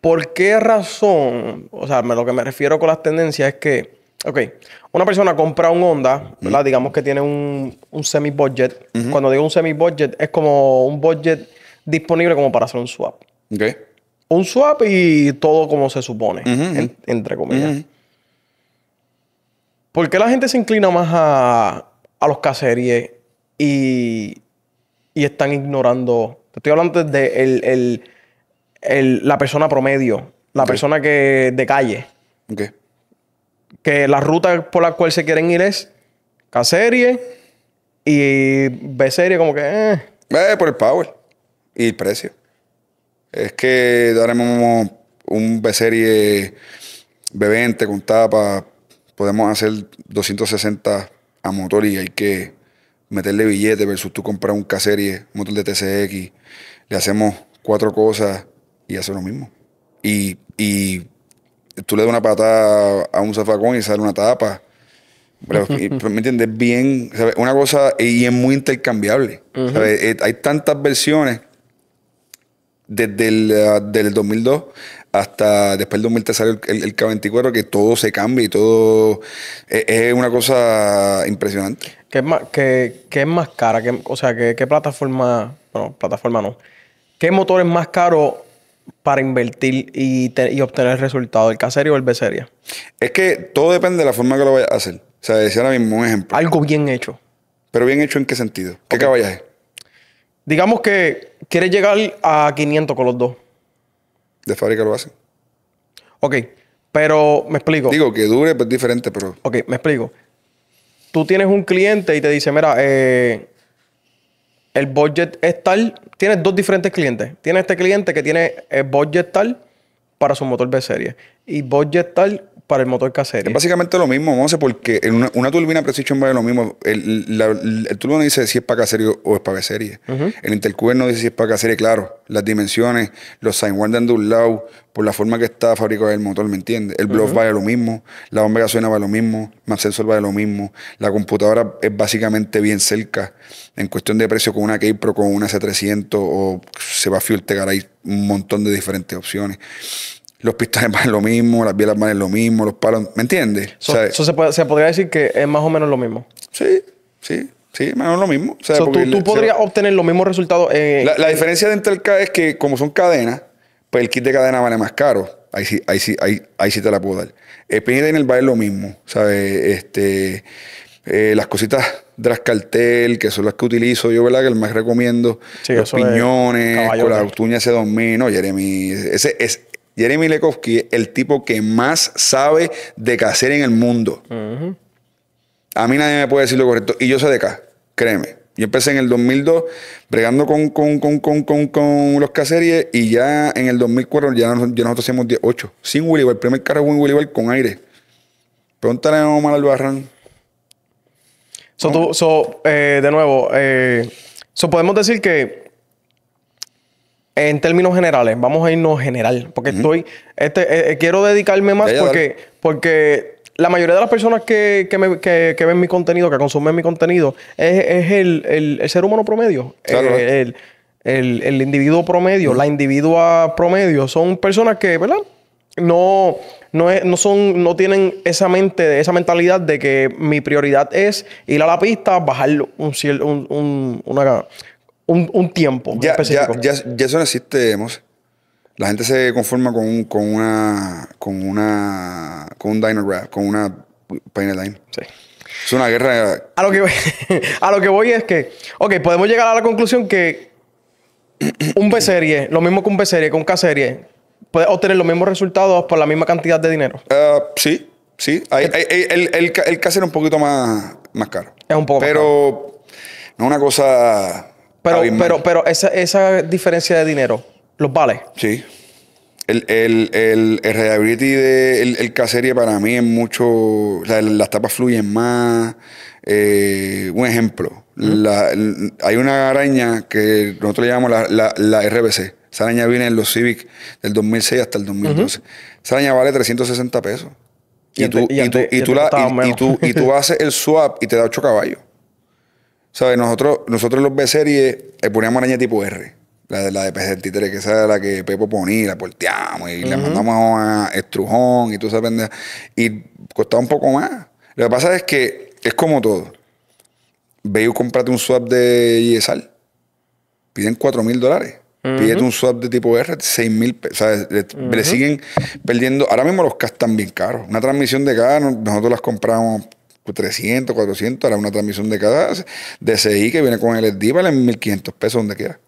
Speaker 1: ¿Por qué razón? O sea, lo que me refiero con las tendencias es que, ok, una persona compra un Onda, Digamos que tiene un, semi-budget. Cuando digo un semi-budget, es como un budget disponible como para hacer un swap. Ok. Un swap y todo como se supone, entre comillas. ¿Por qué la gente se inclina más a, a los k y, y, están ignorando? Te estoy hablando de la persona promedio, la persona que de calle. Okay. Que la ruta por la cual se quieren ir es
Speaker 2: caserie y B serie, como que. Eh. por el power y el precio. Es que daremos un B serie B20 con tapa podemos hacer 260 a motor y hay que meterle billete versus tú comprar un K-Serie, motor de TCX. Le hacemos cuatro cosas y hace lo mismo. Y, y tú le das una patada a un zafacón y sale una tapa. Pero, ¿Me entiendes? Bien, una cosa y es muy intercambiable.
Speaker 3: Eh,
Speaker 2: hay tantas versiones desde el ah, del 2002 hasta después del 2003 salió el, K24, que todo se cambia y todo eh, es, una cosa impresionante. ¿Qué es más, qué, es más cara? o sea, ¿qué, plataforma, bueno,
Speaker 1: plataforma no, qué motor es más caro para invertir y, obtener el resultado, el caserio o el b
Speaker 2: Es que todo depende de la forma que lo vayas a hacer. O sea, decía ahora mismo un ejemplo. Algo bien hecho. ¿Pero bien hecho en qué sentido? ¿Qué caballaje? Digamos que quieres llegar a 500 con los dos. De fábrica lo hacen.
Speaker 1: Ok, pero me explico. Digo, que dure, pero es diferente, pero. Ok, me explico. Tú tienes un cliente y te dice, mira, eh, el budget es tal. Tienes dos diferentes clientes. Tienes este cliente que tiene el budget tal para su motor B serie y tal para el motor casero. Es
Speaker 2: básicamente lo mismo, sé porque en una, turbina Precision vale lo mismo. El, turbo el dice si es para casero o es para serie El intercooler no dice si es para casería, claro. Las dimensiones, los guardan de un lado, por la forma que está fabricado el motor, ¿me entiendes? El bluff vaya lo mismo, la bomba de gasolina lo mismo, el sensor vale lo mismo. La computadora es básicamente bien cerca en cuestión de precio con una K-Pro, con una C300 o se va a filtrar hay un montón de diferentes opciones los pistones van lo mismo, las bielas van lo mismo, los palos, ¿me entiendes? Eso
Speaker 1: se, podría decir que es más o menos lo mismo.
Speaker 2: Sí, sí, sí, más o menos lo mismo. tú, podrías
Speaker 1: obtener los mismos resultados. la,
Speaker 2: diferencia entre el K es que como son cadenas, pues el kit de cadena vale más caro. Ahí sí, ahí sí, ahí, sí te la puedo dar. El pin en el bar es lo mismo, ¿sabes? Este, eh, las cositas de que son las que utilizo yo, ¿verdad? Que el más recomiendo. los piñones, con la uñas C 2000 Jeremy. Ese es Jeremy Lekovsky es el tipo que más sabe de hacer en el mundo. A mí nadie me puede decir lo correcto. Y yo sé de acá, créeme. Yo empecé en el 2002 bregando con, con, con, con los cacerías y ya en el 2004 ya, nosotros hacíamos 18. Sin Willy el primer carro fue Willy con aire. Pregúntale a Omar Albarrán. Eh, de nuevo, eh, podemos decir que
Speaker 1: en términos generales, vamos a irnos general, porque estoy, este, eh, eh, quiero dedicarme más porque, porque la mayoría de las personas que, ven mi contenido, que consumen mi contenido, es, el, ser humano promedio, eh, el, individuo promedio, la individua promedio, son personas que, ¿verdad? No, no, son, no tienen esa mente, esa mentalidad de que mi prioridad es ir a la pista, bajar un, un, un una, un, tiempo ya, Ya,
Speaker 2: eso no existe, Mose. La gente se conforma con, una. con una. con un diner Rap. con una painted line. Sí. Es una guerra.
Speaker 1: A lo que voy, a lo que voy es que. Ok, podemos llegar a la conclusión que un B serie, lo mismo que un B serie, con un K serie, puede obtener los mismos resultados por la misma
Speaker 2: cantidad de dinero. Ah, sí, sí. el, el, el K series es un poquito más, más caro. Es un poco Pero más caro. no una cosa pero, pero, esa,
Speaker 1: esa diferencia de dinero,
Speaker 2: ¿los vale? Sí. El, el, el, reliability de el, para mí es mucho. las tapas fluyen más. Eh, un ejemplo. hay una araña que nosotros le llamamos la, RBC. Esa araña viene en los Civic del 2006 hasta el 2012. Esa araña vale 360 pesos. Y, tú, tú haces el swap y te da 8 caballos. ¿Sabes? Nosotros, nosotros los B-Series le eh, poníamos araña tipo R. La de, la de PC que esa la que Pepo ponía, la porteamos y la mandamos a Estrujón y tú sabes, pendeja. Y costaba un poco más. Lo que pasa es que es como todo. Ve y cómprate un swap de ISAL. Piden 4 mil dólares. Pídete un swap de tipo R, 6 mil O sea, le, siguen perdiendo. Ahora mismo los CAS están bien caros. Una transmisión de cada, nosotros las compramos 300, 400, hará una transmisión de cada DCI que viene con el SD, vale 1500 pesos donde quiera.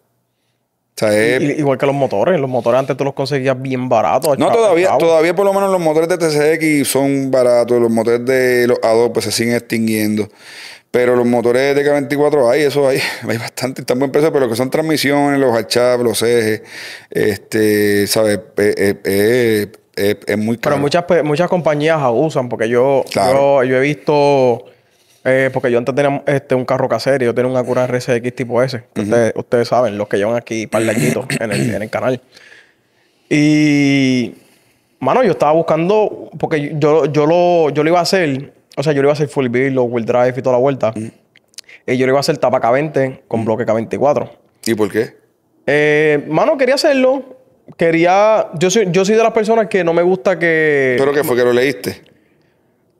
Speaker 2: Igual
Speaker 1: que los motores, los motores antes tú los conseguías bien baratos. No, todavía,
Speaker 2: todavía por lo menos los motores de TCX son baratos, los motores de los A2 pues se siguen extinguiendo. Pero los motores de K24 hay, eso hay, hay bastante, están buen precio, pero lo que son transmisiones, los Hachab, los ejes, este, ¿sabes? Eh, eh, eh, pero
Speaker 1: muchas, muchas compañías abusan porque yo, yo,
Speaker 2: he visto... Eh,
Speaker 1: porque yo antes tenía este, un carro casero, yo tenía un Acura RSX tipo S. ustedes, saben, los que llevan aquí para el en el, canal. Y, mano, yo estaba buscando, porque yo, yo, lo, yo lo iba a hacer, o sea, yo lo iba a hacer full build, wheel drive y toda la vuelta. Y yo lo iba a hacer tapa K20 con bloque K24. ¿Y por qué? Eh, mano, quería hacerlo quería. Yo soy, yo soy de las personas que no me gusta
Speaker 2: que. ¿Pero que fue que lo leíste?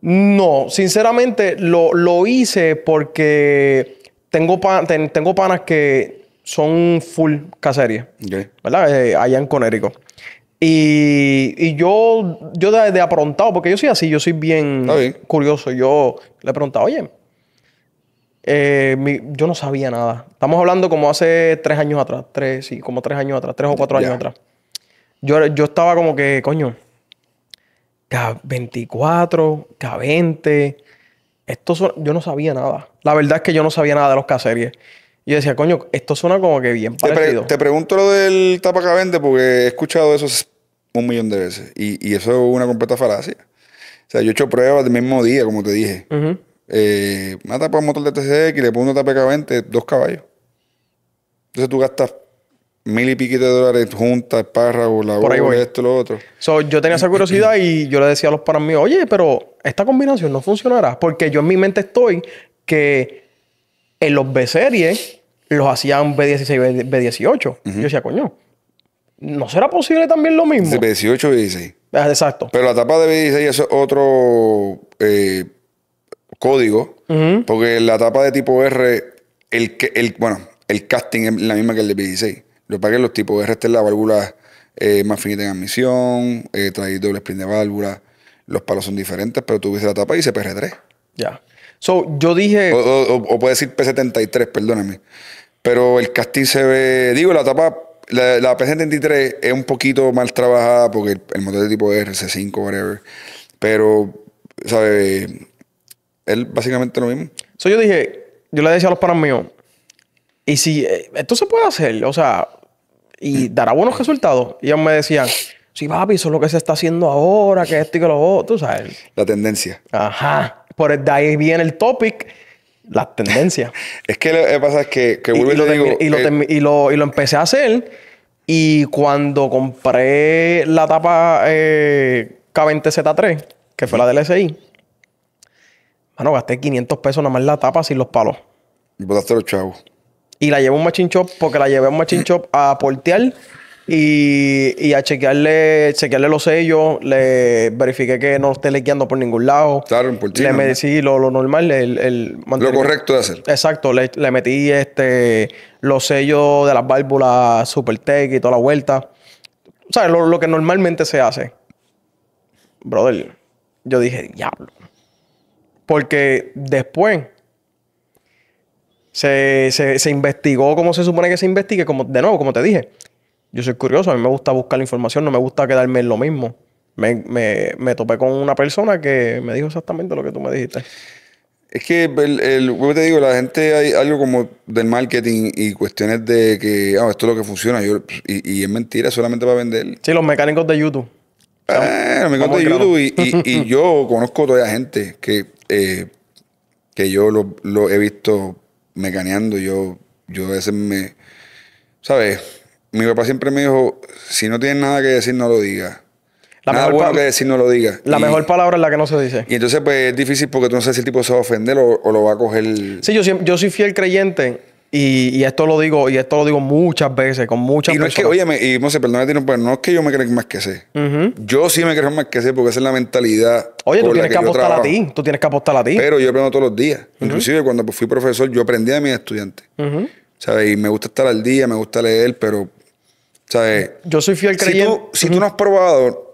Speaker 1: No, sinceramente lo, hice porque tengo, tengo panas que son full casería. ¿Verdad? Eh, allá en Conérico. Y, yo, yo de, aprontado, porque yo soy así, yo soy bien curioso. Yo le he preguntado, oye, eh, yo no sabía nada. Estamos hablando como hace tres años atrás, tres, sí, como tres años atrás, tres o cuatro años atrás yo, estaba como que, coño, K24, K20. Esto suena, yo no sabía nada. La verdad es que yo no sabía nada de los K-series. Y yo decía, coño, esto suena como que bien parecido.
Speaker 2: Te, pregunto lo del tapa K20 porque he escuchado eso un millón de veces. Y, eso es una completa falacia. O sea, yo he hecho pruebas del mismo día, como te dije. mata eh, de motor de TCX y le pongo un tapa K20, dos caballos. Entonces tú gastas mil y piquito de dólares juntas, espárragos, la Por ahí esto, lo otro. yo
Speaker 1: tenía esa curiosidad y yo le decía a los para mí oye, pero esta combinación no funcionará. Porque yo en mi mente estoy que en los B-series los hacían B16, B18.
Speaker 2: Yo decía, coño, ¿no será posible también lo mismo? De B18 B16. Ah, exacto. Pero la tapa de B16 es otro eh, código. Porque la tapa de tipo R, el, el, bueno, el casting es la misma que el de B16 lo que los tipos RT, la válvula eh, más finita en admisión, eh, doble sprint de válvula, los palos son diferentes, pero tú tuviste la tapa y dice PR3. Ya. So, yo dije. O, puede decir P73, perdóname. Pero el casting se ve. Digo, la tapa. La, P73 es un poquito mal trabajada porque el, motor de tipo R, c 5 whatever. Pero, ¿sabes? él básicamente lo mismo.
Speaker 1: So, yo dije. Yo le decía a los panos míos. Y si. Eh, esto se puede hacer. O sea, y dará buenos resultados. Y ellos me decían, sí, papi, eso es lo que se está haciendo ahora, que esto y que lo otro, tú sabes.
Speaker 2: La tendencia.
Speaker 1: Ajá. Por el, de ahí viene el topic, las tendencias. es que lo que pasa es que, que y, y, lo digo, y, lo eh, y, lo, y lo empecé a hacer. Y cuando compré la tapa eh, K20Z3, que fue la del SI, bueno, gasté 500 pesos nomás en la tapa sin los
Speaker 2: palos. Y botaste los chavos
Speaker 1: y la llevé a un machine shop porque la llevé a un machine shop a portear y, a chequearle, chequearle los sellos, le verifiqué que no esté lequeando por ningún lado. Claro, Le metí lo, normal, el, el lo correcto de hacer. Exacto, le, metí este los sellos de las válvulas Supertech y toda la vuelta. O sea, lo, lo que normalmente se hace. Brother, yo dije, diablo. Porque después se, investigó como se supone que se investigue. Como, de nuevo, como te dije, yo soy curioso, a mí me gusta buscar la información, no me gusta quedarme en lo mismo. Me, topé con una persona que me dijo exactamente lo que tú me dijiste.
Speaker 2: Es que, el, el, como te digo, la gente hay algo como del marketing y cuestiones de que, ah, esto es lo que funciona y, es mentira, solamente para vender. Sí, los mecánicos de YouTube. Ah, los mecánicos de YouTube y, yo conozco toda la gente eh, que, yo lo, lo he visto mecaneando, yo, yo a veces me, ¿sabes? Mi papá siempre me dijo, si no tienes nada que decir, no lo digas. La Nada bueno que decir no lo diga. La mejor
Speaker 1: palabra es la que no se dice.
Speaker 2: Y entonces, pues, es difícil porque tú no sabes si el tipo se va a ofender o, lo va a coger.
Speaker 1: Sí, yo, yo soy fiel creyente y, esto lo digo, y esto lo digo muchas veces,
Speaker 2: con muchas y no Es que, oye, y no perdóname, pues, no es que yo me crea más que sé. Yo sí me creo más que sé porque esa es la mentalidad. Oye, tú tienes que, apostar a ti,
Speaker 1: tú tienes que apostar a ti. Pero yo
Speaker 2: aprendo todos los días. Inclusive cuando fui profesor, yo aprendí de mis estudiantes. ¿Sabes? Y me gusta estar al día, me gusta leer, pero, ¿sabes? Yo soy fiel creyente. tú, si tú no has probado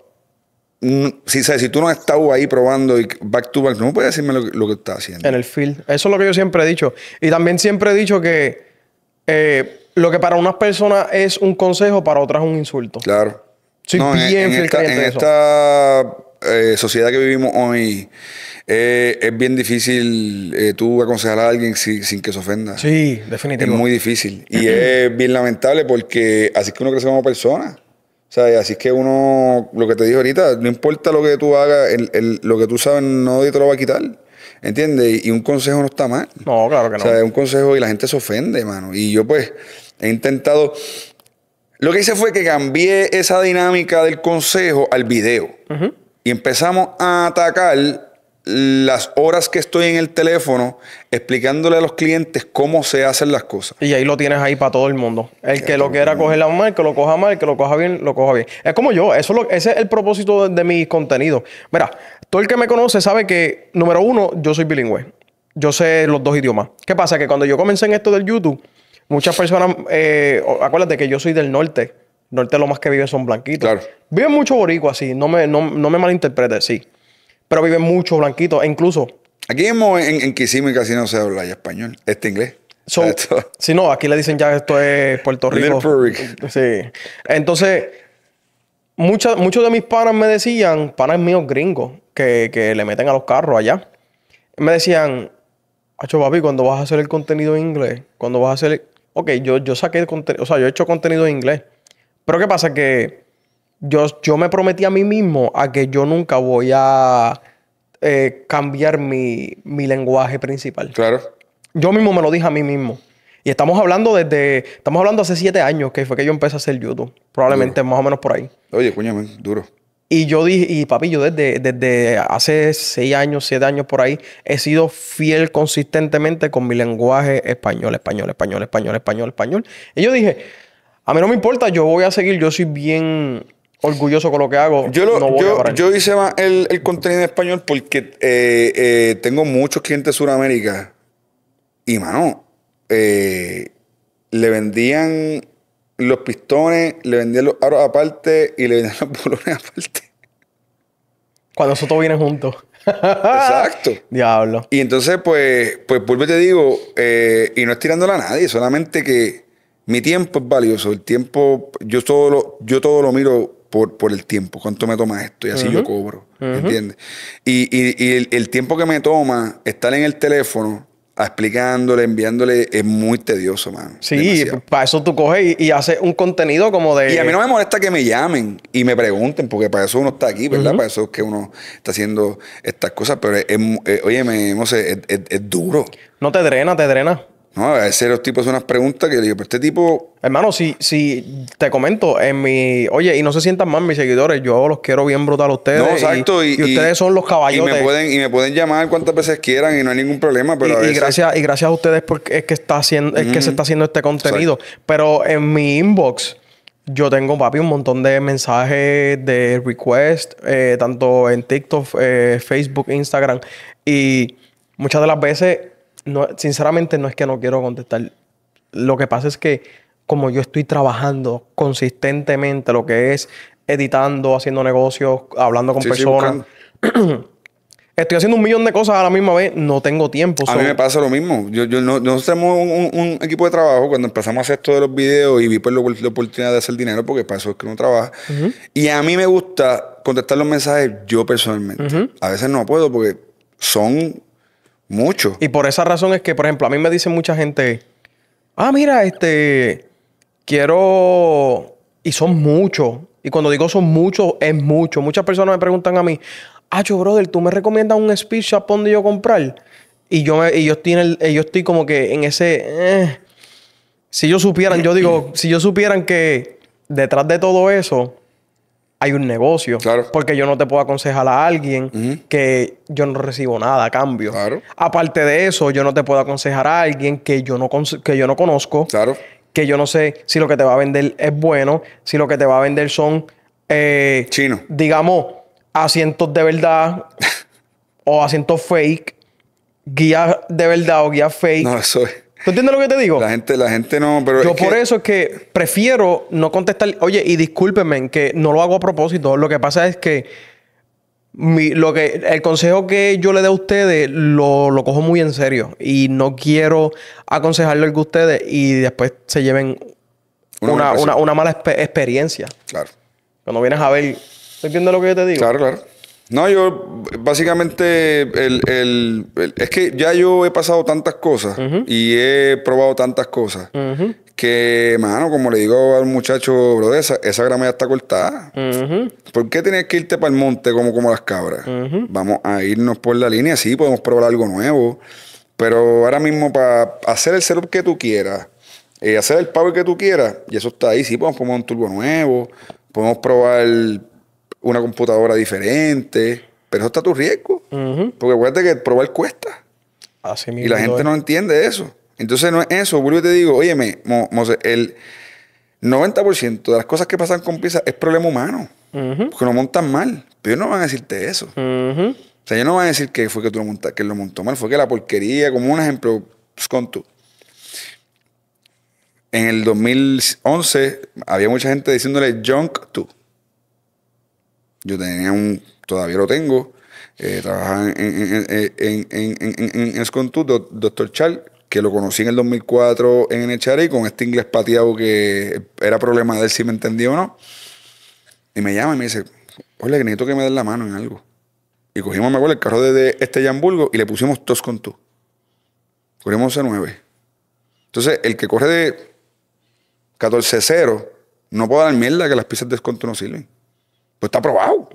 Speaker 2: Mm, si, si tú no has estado ahí probando y back to back, no puedes decirme lo, que estás haciendo.
Speaker 1: En el field. Eso es lo que yo siempre he dicho. Y también siempre he dicho que eh, lo que para unas personas es un consejo, para otras es un insulto. Claro. Soy e- bien en, en esta, en
Speaker 2: esta eh, sociedad que vivimos hoy, eh, es bien difícil tú aconsejar a alguien sin que se ofenda. Sí, definitivamente. Es muy difícil. Y es bien lamentable porque así que uno crece como persona sea, así que uno, lo que te dijo ahorita, no importa lo que tú hagas, lo que tú sabes no te lo va a quitar. ¿Entiendes? Y un consejo no está mal. No, claro que no. O sea, es un consejo y la gente se ofende, mano. Y yo pues he intentado... Lo que hice fue que cambié esa dinámica del consejo al video. Y empezamos a atacar las horas que estoy en el teléfono explicándole a los clientes cómo se hacen las cosas.
Speaker 1: Y ahí lo tienes ahí para todo el mundo. El que lo quiera coger la mal, que lo coja mal, que lo coja bien, lo coja bien. Es como yo, eso ese es el propósito de, mis contenidos. Mira, todo el que me conoce sabe que, número uno, yo soy bilingüe. Yo sé los dos idiomas. ¿Qué pasa? Que cuando yo comencé en esto del YouTube, muchas personas, eh, acuérdate que yo soy del norte. Norte lo más que vive son blanquitos. Claro. Viven mucho boricua, así. No me, no, no me malinterpretes, sí pero viven muchos blanquitos. E incluso. Aquí mismo en, en Kissimmee casi no se habla ya español, este inglés. si no, aquí le dicen ya esto es Puerto Rico. Sí. Entonces, muchos de mis panas me decían, panas míos gringos, que, que le meten a los carros allá. Me decían, hecho papi, cuando vas a hacer el contenido en inglés, cuando vas a hacer. Ok, yo, yo saqué el contenido, o sea, yo he hecho contenido en inglés. Pero ¿qué pasa? Que yo, me prometí a mí mismo a que yo nunca voy a eh, cambiar mi, lenguaje principal. Claro. Yo mismo me lo dije a mí mismo. Y estamos hablando desde. Estamos hablando hace siete años que fue que yo empecé a hacer YouTube. Probablemente más o menos por ahí.
Speaker 2: Oye, cuñame, duro.
Speaker 1: Y yo dije, y papi, yo desde, desde hace seis años, siete años por ahí, he sido fiel consistentemente con mi lenguaje español, español, español, español, español, español. Y yo dije, a mí no me importa, yo voy a seguir, yo soy bien orgulloso con lo que hago. Yo, hice
Speaker 2: más el, contenido en español porque eh, eh, tengo muchos clientes de Sudamérica y, mano, eh, le vendían los pistones, le vendían los aros aparte y le vendían los bolones aparte.
Speaker 1: Cuando eso todo viene junto.
Speaker 2: Exacto. Diablo. Y entonces, pues, pues vuelvo y te digo, y no es a nadie, solamente que mi tiempo es valioso. El tiempo, yo todo yo todo lo miro por, el tiempo. ¿Cuánto me toma esto? Y así yo cobro. ¿Me ¿Entiendes? Y, el, tiempo que me toma estar en el teléfono explicándole, enviándole, es muy tedioso, man.
Speaker 1: Sí, para eso tú coges y, haces un contenido como de... Y a mí no
Speaker 2: me molesta que me llamen y me pregunten, porque para eso uno está aquí, ¿verdad? Para eso es que uno está haciendo estas cosas, pero es, oye, eh, me, no es, es duro. No te drena, te drena. No, a veces los tipos son unas preguntas que digo, pero este tipo. Hermano, si,
Speaker 1: si te comento, en mi. Oye, y no se sientan mal mis seguidores, yo los quiero bien brutal a ustedes. No, exacto. Y, ustedes son los caballos. Y me,
Speaker 2: pueden, y me pueden llamar cuantas veces quieran y no hay ningún problema. Pero y, gracias,
Speaker 1: y gracias a ustedes porque es que está haciendo, que se está haciendo este contenido. Pero en mi inbox. Yo tengo, papi, un montón de mensajes de request, eh, tanto en TikTok, eh, Facebook, Instagram. Y muchas de las veces no, sinceramente no es que no quiero contestar. Lo que pasa es que como yo estoy trabajando consistentemente lo que es editando, haciendo negocios, hablando con personas. Estoy haciendo un millón de cosas a la misma vez, no tengo tiempo. A mí me pasa
Speaker 2: lo mismo. nosotros tenemos un, equipo de trabajo cuando empezamos a hacer todos de los videos y vi pues, la oportunidad de hacer dinero porque para eso es que uno trabaja. Y a mí me gusta contestar los mensajes yo personalmente. A veces no puedo porque son mucho. Y por esa razón
Speaker 1: es que, por ejemplo, a mí me dice mucha gente, ah, mira, este, quiero... Y son muchos. Y cuando digo son muchos, es mucho. Muchas personas me preguntan a mí, ah, yo, brother, ¿tú me recomiendas un speed shop donde yo comprar? Y yo, y yo, estoy, como que en ese... Eh". Si yo supieran, yo digo, si yo supieran que detrás de todo eso hay un negocio. Claro. Porque yo no te puedo aconsejar a alguien que yo no recibo nada a cambio. Claro. Aparte de eso, yo no te puedo aconsejar a alguien que yo no, que yo no conozco. Claro. Que yo no sé si lo que te va a vender es bueno, si lo que te va a vender son. Eh, Chino. Digamos, asientos de verdad o asientos fake, guía de verdad o guía fake.
Speaker 2: No, eso es. ¿Tú entiendes lo que te digo? La gente, la gente no, pero Yo por
Speaker 1: eso es que prefiero no contestar. Oye, y discúlpenme que no lo hago a propósito. Lo que pasa es que lo que, el consejo que yo le dé a ustedes lo, cojo muy en serio. Y no quiero aconsejarle algo a ustedes y después se lleven una, mala experiencia. Claro. Cuando vienes a ver. ¿Entiendes lo que yo te digo? Claro, claro.
Speaker 2: No, yo básicamente el, es que ya yo he pasado tantas cosas y he probado tantas cosas que, mano, como le digo al muchacho, bro, esa, esa grama ya está cortada. ¿Por qué tienes que irte para el monte como, como las cabras? Vamos a irnos por la línea, sí, podemos probar algo nuevo, pero ahora mismo para hacer el setup que tú quieras, eh, hacer el power que tú quieras, y eso está ahí, sí, podemos poner un turbo nuevo, podemos probar una computadora diferente. Pero eso está tu riesgo.
Speaker 3: Porque
Speaker 2: acuérdate que probar cuesta. Así y la gente no entiende eso. Entonces no es eso. Vuelvo y te digo, óyeme, el 90% de las cosas que pasan con pizza es problema humano. Porque lo montan mal. Pero ellos no van a decirte eso. O sea, ellos no van a decir que fue que tú lo montaste que lo montó mal. Fue que la porquería, como un ejemplo, pues, con tú. En el 2011 había mucha gente diciéndole junk tú. Yo tenía un, todavía lo tengo, eh, trabajaba en, en, en, en, que lo conocí en el 2004 en NHRI con este inglés pateado que era problema de él si me entendía o no. Y me llama y me dice, oye, necesito que me den la mano en algo. Y cogimos, me acuerdo, el carro de este Jamburgo y le pusimos tos con tú. Corrimos a 9. Entonces, el que corre de 14-0 no puede dar mierda que las piezas de desconto no sirven. Pues, está probado.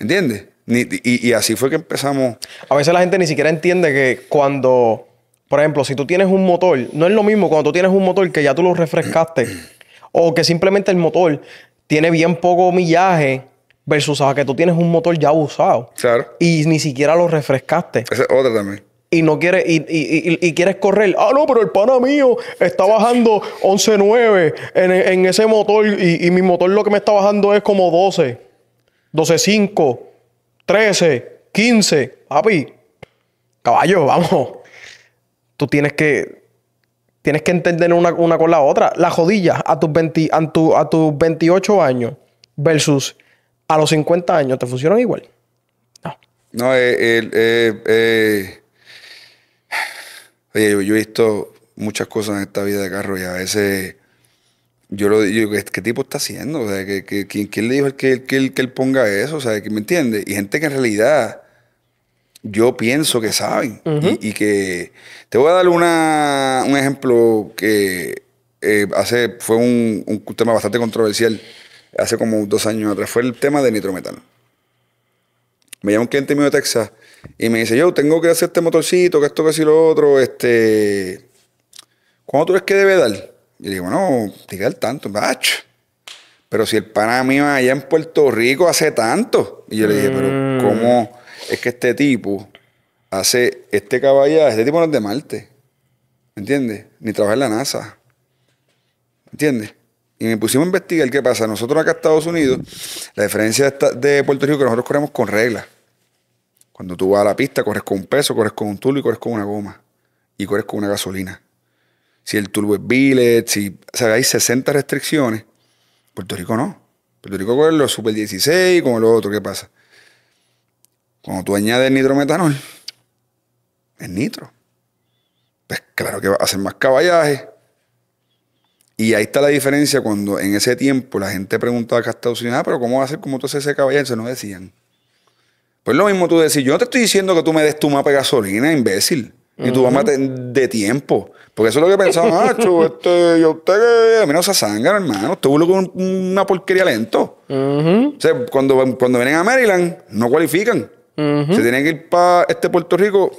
Speaker 2: ¿Entiendes? Y, así fue que empezamos. A veces la gente ni siquiera entiende que cuando,
Speaker 1: por ejemplo, si tú tienes un motor, no es lo mismo cuando tú tienes un motor que ya tú lo refrescaste o que simplemente el motor tiene bien poco millaje versus a que tú tienes un motor ya usado. Y ni siquiera lo refrescaste. Esa es otra también y no quieres, y, y, y, y, quieres correr. Ah, no, pero el pana mío está bajando 11.9 en, en ese motor y, mi motor lo que me está bajando es como 12, 12.5, 13, 15. Papi, caballo, vamos. Tú tienes que, tienes que entender una, con la otra. La jodilla a tus, 20, a, a tus 28 años versus a los 50 años, ¿te funcionan igual?
Speaker 2: No. No, eh, eh, eh, eh Oye, yo, he visto muchas cosas en esta vida de carro y a veces yo lo digo, ¿qué, tipo está haciendo? O sea, quién, le dijo que, que, él ponga eso? O sea, ¿me entiende? Y gente que en realidad yo pienso que saben. y, que. Te voy a dar un ejemplo que eh, hace. fue un, tema bastante controversial hace como dos años atrás. Fue el tema de nitrometano. Me llamó un cliente mío de Texas y me dice, yo tengo que hacer este motorcito, que esto, que si lo otro, este. ¿Cuándo tú que debe dar? Y digo, no, el tanto, macho. Pero si el pana mío allá en Puerto Rico hace tanto. Y yo le dije, pero mm. ¿cómo es que este tipo hace este caballaje? Este tipo no es de Marte. ¿Entiendes? Ni trabaja en la NASA. ¿Entiendes? Y me pusimos a investigar qué pasa. Nosotros acá en Estados Unidos, la diferencia de Puerto Rico es que nosotros corremos con reglas. Cuando tú vas a la pista, corres con un peso, corres con un turbo y corres con una goma. Y corres con una gasolina. Si el turbo es billet, si o sea, hay 60 restricciones, Puerto Rico no. Puerto Rico corre los Super 16 como lo otro. ¿Qué pasa? Cuando tú añades nitrometanol, es nitro. Pues claro que hacen a más caballaje. Y ahí está la diferencia cuando en ese tiempo la gente preguntaba acá a Estados ah, pero ¿cómo va a ser como tú haces ese caballaje? Se no decían. Pues lo mismo tú decís, yo no te estoy diciendo que tú me des tu mapa de gasolina, imbécil. Y tu matar de tiempo. Porque eso es lo que pensaba, macho, este, y usted que a mí no se hermano. Tú vuelve con una porquería lento. O sea, cuando, cuando vienen a Maryland, no cualifican. Se tienen que ir para este Puerto Rico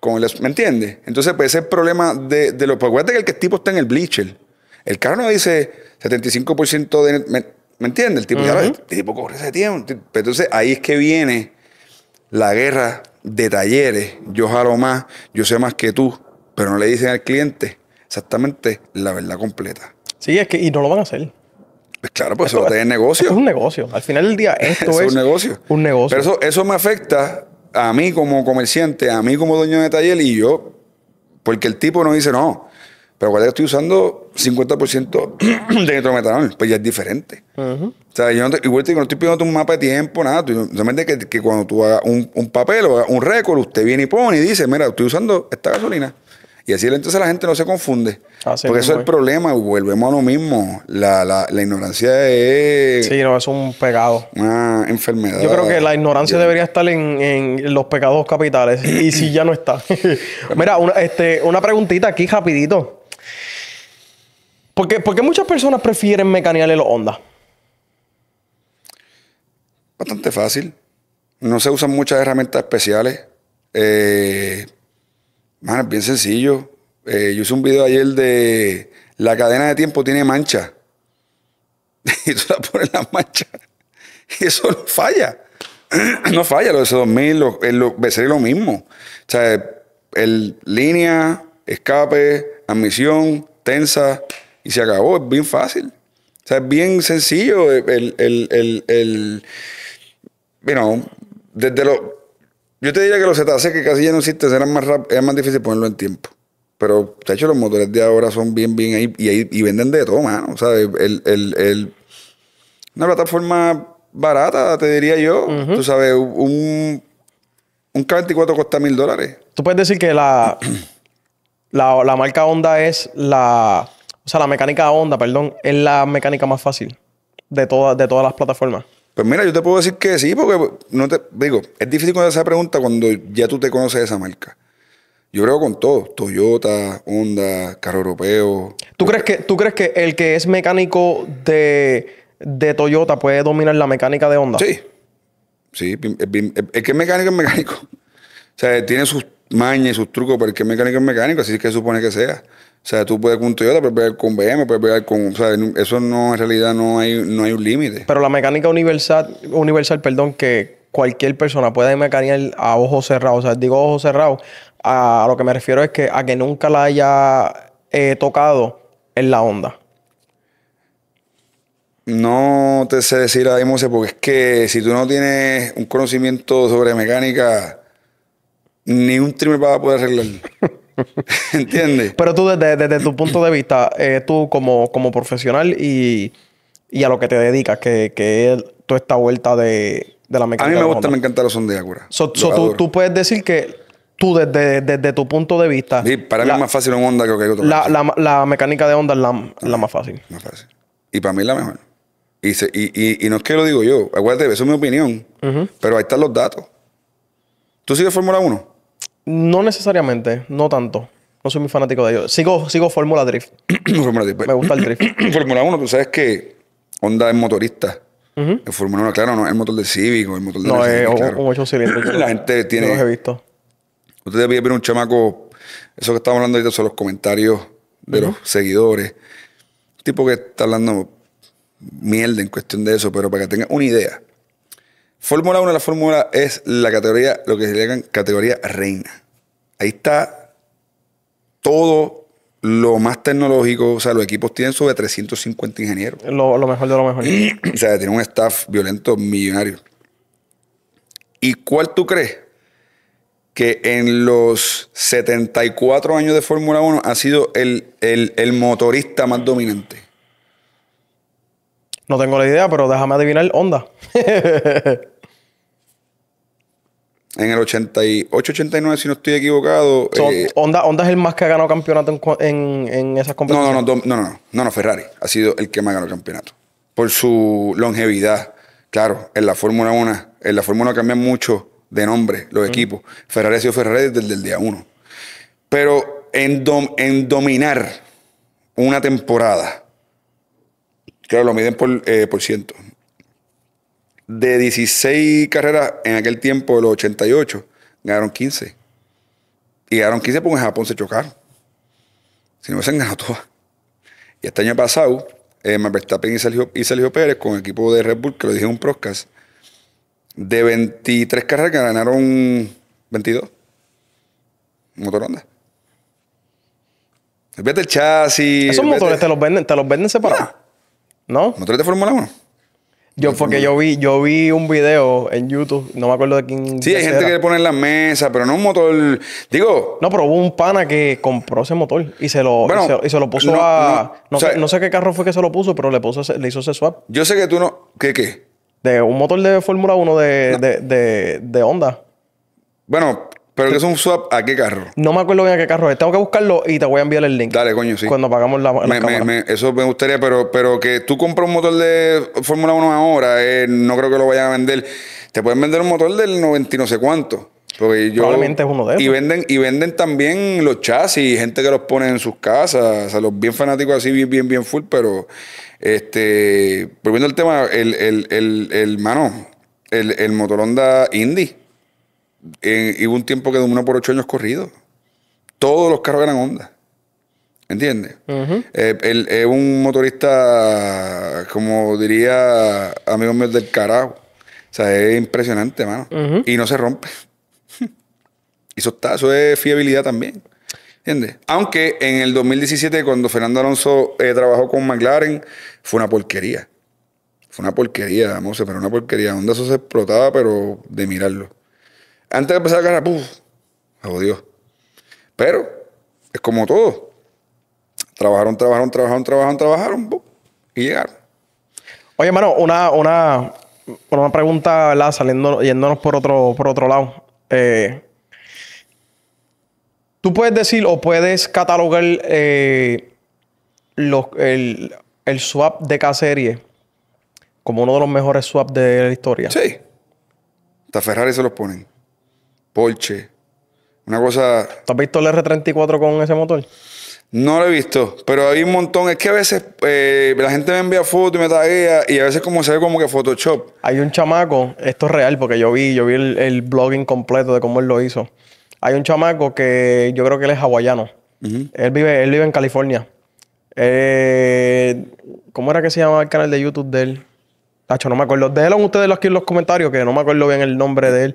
Speaker 2: con el, ¿Me entiendes? Entonces, pues ese es el problema de, los. Pues, que el que tipo está en el bleacher. El carro no dice 75% de. ¿Me entiendes? El tipo, tipo corre ese tiempo. Pues, entonces ahí es que viene la guerra de talleres. Yo jalo más, yo sé más que tú, pero no le dicen al cliente exactamente la verdad completa. Sí, es que, y no lo van a hacer. Pues claro, pues eso es negocio. es un negocio. Al final del día, esto es, es, un negocio. Un negocio. Pero eso, eso me afecta a mí como comerciante, a mí como dueño de taller y yo, porque el tipo no dice, no, pero cuando estoy usando 50% de nitrometanol, pues ya es diferente. O sea, yo no, igual te no estoy pidiendo un mapa de tiempo, nada. Simplemente que, que, cuando tú hagas un, papel o un récord, usted viene y pone y dice, mira, estoy usando esta gasolina. Y así entonces la gente no se confunde. Ah, porque eso es el problema, volvemos a lo mismo. La, ignorancia es... Sí, no, es un pecado. Una enfermedad. Yo creo que la ignorancia debería
Speaker 1: estar en, los pecados capitales. y si ya no está. Mira, este, una preguntita aquí rapidito. ¿Por qué muchas personas
Speaker 2: prefieren mecanearle los Honda. Bastante fácil. No se usan muchas herramientas especiales. Eh, man, es bien sencillo. Eh, yo hice un video ayer de la cadena de tiempo tiene mancha. y tú la pones la mancha. Y eso no falla. no falla. de ese 2000 lo, es lo mismo. O sea, el línea, escape, admisión, tensa y se acabó. Es bien fácil. O sea, es bien sencillo. Eh, el, el, desde lo, yo te diría que los ZC que casi ya no existen eran más, rap, era más difícil ponerlo en tiempo. Pero, de hecho, los motores de ahora son bien, bien ahí y, venden de todo, mano. O sea, el, una plataforma barata, te diría yo. Tú sabes, un, un K24 cuesta mil dólares.
Speaker 1: Tú puedes decir que la, la, la marca Honda es la o sea, la mecánica Honda, perdón, es la mecánica más fácil de, de todas las plataformas.
Speaker 2: Pues mira, yo te puedo decir que sí, porque no te digo, es difícil contestar esa pregunta cuando ya tú te conoces esa marca. Yo creo con todo, Toyota, Honda, carro europeo.
Speaker 1: ¿Tú crees que tú crees que el que es mecánico de, Toyota puede dominar la mecánica de Honda? Sí.
Speaker 2: Sí, el, que es mecánico es mecánico. O sea, tiene sus mañas y sus trucos, pero el que es mecánico es mecánico, así es que supone que sea. O sea, tú puedes con Toyota, puedes pegar con BM, puedes pegar con. O sea, eso no, en realidad no hay, no hay un límite. Pero la mecánica universal, universal, perdón, que
Speaker 1: cualquier persona puede mecanear a ojo cerrados. O sea, digo ojos cerrado. a, lo que me refiero es que a que nunca la haya eh, tocado en la onda.
Speaker 2: No te sé decir ahí, Mose, porque es que si tú no tienes un conocimiento sobre mecánica, ni un trimmer va a poder arreglarlo. ¿Entiendes?
Speaker 1: Pero tú, desde, tu punto de vista, eh, tú como, como profesional y, a lo que te dedicas, que, que es toda esta vuelta de, la mecánica. A mí me gusta, me
Speaker 2: encanta los son de Acura. tú,
Speaker 1: puedes decir que tú, desde, tu punto de vista.
Speaker 2: para mí es más fácil en Honda que otro. La, la,
Speaker 1: la, mecánica de Honda es la, ah, más fácil.
Speaker 2: Y para mí es la mejor. Y, y, y, no es que lo digo yo, acuérdate, eso es mi opinión, pero ahí están los datos. ¿Tú sigues Fórmula 1?
Speaker 1: No necesariamente, no
Speaker 2: tanto. No soy muy fanático de ellos. Sigo, sigo Fórmula Drift. Pues. Me gusta el Drift. Fórmula 1, tú sabes que Honda es motorista. En Fórmula 1, claro, no es el motor de Civic o el motor de No, es un
Speaker 1: 8 cilindros. La gente tiene. No los he visto.
Speaker 2: Usted debía ver un chamaco. Eso que estamos hablando ahorita son los comentarios de los seguidores. Tipo que está hablando mierda en cuestión de eso, pero para que tengas una idea. Fórmula 1, la Fórmula es la categoría, lo que se le llaman categoría reina. Ahí está todo lo más tecnológico. O sea, los equipos tienen sobre 350 ingenieros.
Speaker 1: Lo, mejor de lo mejor. o
Speaker 2: sea, tiene un staff violento millonario. ¿Y cuál tú crees? Que en los 74 años de Fórmula 1 ha sido el, el, motorista más dominante.
Speaker 1: No tengo la idea, pero déjame adivinar, ¿onda?
Speaker 2: En el 88-89, si no estoy equivocado. Eh, ¿Onda
Speaker 1: es el más que ha ganado campeonato en, en, en esas competiciones?
Speaker 2: No no no, no no, no, Ferrari ha sido el que más ganó el campeonato. Por su longevidad. Claro, en la Fórmula 1, en la Fórmula 1 cambian mucho de nombre los equipos. Ferrari ha sido Ferrari desde, el día uno. Pero en, en dominar una temporada, claro, lo miden por, eh, por ciento, de 16 carreras en aquel tiempo, los 88, ganaron 15. Y ganaron 15 porque en Japón se chocaron. Si no hubiesen ganado todas. Y este año pasado, eh, y Sergio, Pérez con el equipo de Red Bull, que lo dije en un podcast, de 23 carreras ganaron 22. Motoronda. Vete el chasis.
Speaker 1: Esos motores te los venden, te los venden separados. Ah. ¿No? ¿Motores de Fórmula 1? Yo, este porque yo vi, yo vi un video en YouTube,
Speaker 2: no me acuerdo de quién. Sí, hay gente que le pone en la mesa, pero no un motor. Digo. No, pero hubo un pana
Speaker 1: que compró ese motor y se lo, se, lo puso a. No, sé, qué carro fue que se lo puso, pero le puso le
Speaker 2: hizo ese swap. Yo sé que tú no. ¿Qué qué?
Speaker 1: De un motor de Fórmula 1 de, de, de, de Honda.
Speaker 2: Bueno, ¿Pero que es un swap? ¿A qué carro?
Speaker 1: No me acuerdo bien a qué carro es. Tengo que buscarlo y te voy a enviar el link. Dale, coño, sí. Cuando pagamos la, la
Speaker 2: eso me gustaría, pero, pero que tú compras un motor de Fórmula 1 ahora, eh, no creo que lo vayan a vender. Te pueden vender un motor del 90 y no sé cuánto. Probablemente es uno de ellos. Y venden, y venden también los chasis, gente que los pone en sus casas. O los bien fanáticos así, bien, bien, bien full, pero este. Volviendo al tema, el, mano, el, el motor Honda Indy y hubo un tiempo que dominó por ocho años corrido. Todos los carros eran Honda. ¿Entiendes? es eh, eh, un motorista, como diría amigo mío del carajo. O sea, es impresionante, mano. Y no se rompe. y eso, está, eso es fiabilidad también. ¿Entiendes? Aunque en el 2017, cuando Fernando Alonso eh, trabajó con McLaren, fue una porquería. Fue una porquería, vamos, pero una porquería. Honda eso se explotaba, pero de mirarlo. Antes de empezar a ganar, ¡puf! Me jodió. Pero es como todo. Trabajaron, trabajaron, trabajaron, trabajaron, trabajaron, ¡puf! y llegaron.
Speaker 1: Oye, hermano, una, una, una pregunta, ¿verdad? Saliendo, yéndonos por otro, por otro lado. Eh, Tú puedes decir o puedes catalogar eh, el, swap de K-Serie como uno de los mejores swaps de la historia. Sí.
Speaker 2: Hasta Ferrari se los ponen. Porsche. Una cosa. ¿Tú has visto el R34 con ese motor? No lo he visto, pero hay un montón. Es que a veces eh, la gente me envía fotos y me taguea y a veces como se ve como que Photoshop. Hay
Speaker 1: un chamaco, esto es real porque yo vi, yo vi el, blog blogging completo de cómo él lo hizo. Hay un chamaco que yo creo que él es hawaiano. él, vive, él vive en California. Eh, ¿Cómo era que se llamaba el canal de YouTube de él? Tacho, no me acuerdo. Déjenlo ustedes aquí en los comentarios, que no me acuerdo bien el nombre de él.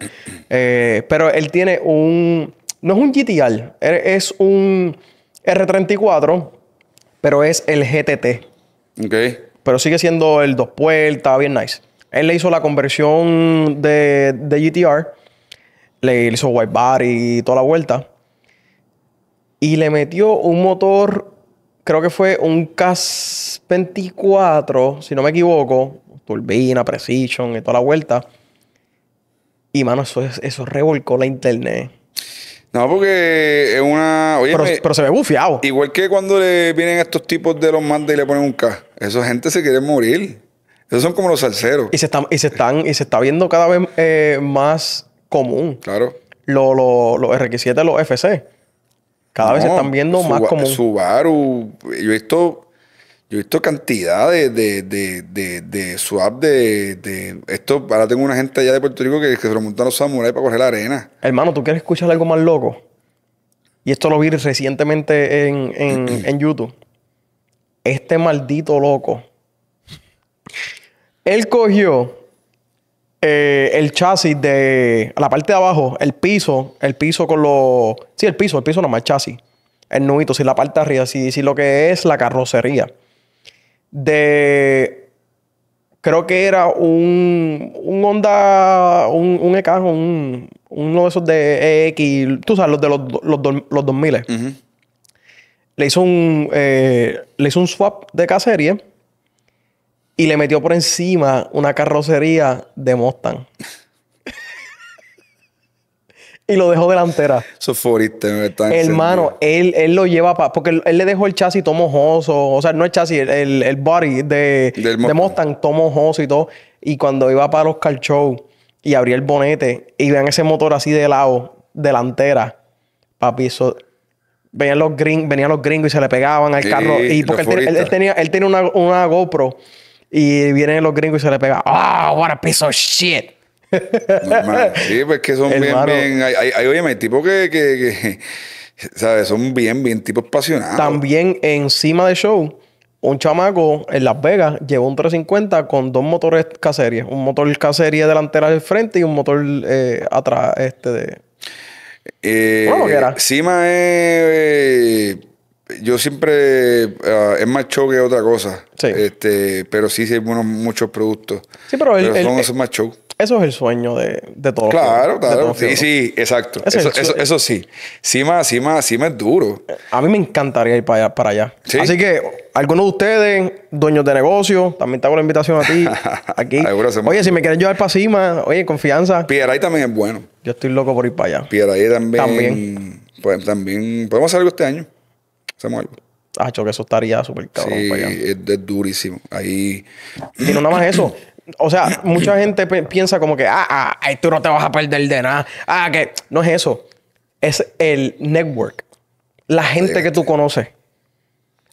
Speaker 1: Eh, pero él tiene un. No es un GTR, es un R34, pero es el GTT. Ok. Pero sigue siendo el dos puertas, bien nice. Él le hizo la conversión de, de GTR, le hizo white bar y toda la vuelta. Y le metió un motor creo que fue un CAS 24, si no me equivoco, turbina, precision y toda la vuelta. Y mano, eso, eso revolcó la internet.
Speaker 2: No, porque es una. pero, se ve bufiado. Igual que cuando le vienen estos tipos de los mandes y le ponen un K. Esa gente se quiere morir. Esos son como los salseros. Y se,
Speaker 1: están, y se, están, y se está viendo cada vez eh, más común. Claro. Los lo, 7 los FC. Cada vez se están viendo más como.
Speaker 2: Subaru, yo he visto. Yo he visto cantidad de, de, de, de, swap de, de, Esto, ahora tengo una gente allá de Puerto Rico que, se lo montan los samuráis para coger la arena.
Speaker 1: Hermano, ¿tú quieres escuchar algo más loco? Y esto lo vi recientemente en, en, en YouTube. Este maldito loco. Él cogió eh, el chasis de la parte de abajo, el piso, el piso con los. Sí, el piso, el piso nomás, el chasis. El nudito, si la parte de arriba, si lo que es la carrocería. De. Creo que era un, un Honda, un, un EK, un, uno de esos de e X tú sabes, los de los, los, 2000. le, hizo un, eh, le hizo un swap de cacería y le metió por encima una carrocería de Mustang.
Speaker 2: y lo dejó delantera. Eso fue Hermano,
Speaker 1: él, lo lleva para. Porque él, le dejó el chasis todo mojoso. O sea, no el chasis, el, el, body de, de Mustang. tomojoso y todo. Y cuando iba para los car show y abría el bonete y vean ese motor así de lado, delantera, papi, eso. Venían los, venían los gringos y se le pegaban al carro. Y porque él, tenía, él tenía una, una GoPro y vienen los gringos y se le pega, ¡ah, oh, what a piece of shit!
Speaker 2: Sí, pues que son bien, bien. Hay, hay, tipo que, que, ¿sabes? Son bien, bien tipos apasionados.
Speaker 1: También encima de show, un chamaco en Las Vegas llevó un 350 con dos motores caserías. Un motor casería delantera del frente y un motor eh, atrás, este de.
Speaker 2: ¿Cómo eh, que era? Encima es. Eh, yo siempre ah, es más show que otra cosa. Este, pero sí, sí hay muchos productos.
Speaker 1: Sí, pero, el, son, el, eh, más show. Eso es el sueño de, de
Speaker 2: todos. Claro, claro. sí, sí, exacto. Eso, eso, eso, sí. Sima Sima es duro. A
Speaker 1: mí me encantaría ir para allá. Para allá. Así que, algunos de ustedes, dueños de negocio, también te hago la invitación a ti. aquí. oye, si me quieren llevar para cima, oye, confianza. Piedraí
Speaker 2: también es bueno. Yo estoy loco por ir para allá. Piedraí también. También. Pues, también. Podemos hacer algo este año mueve. Ah, que eso estaría súper cabrón. Sí, para allá. Es, es, durísimo. Ahí. Y no nada más eso.
Speaker 1: O sea, mucha gente piensa como que, ah, ah, tú no te vas a perder de nada. Ah, que no es eso. Es el network. La gente que tú conoces.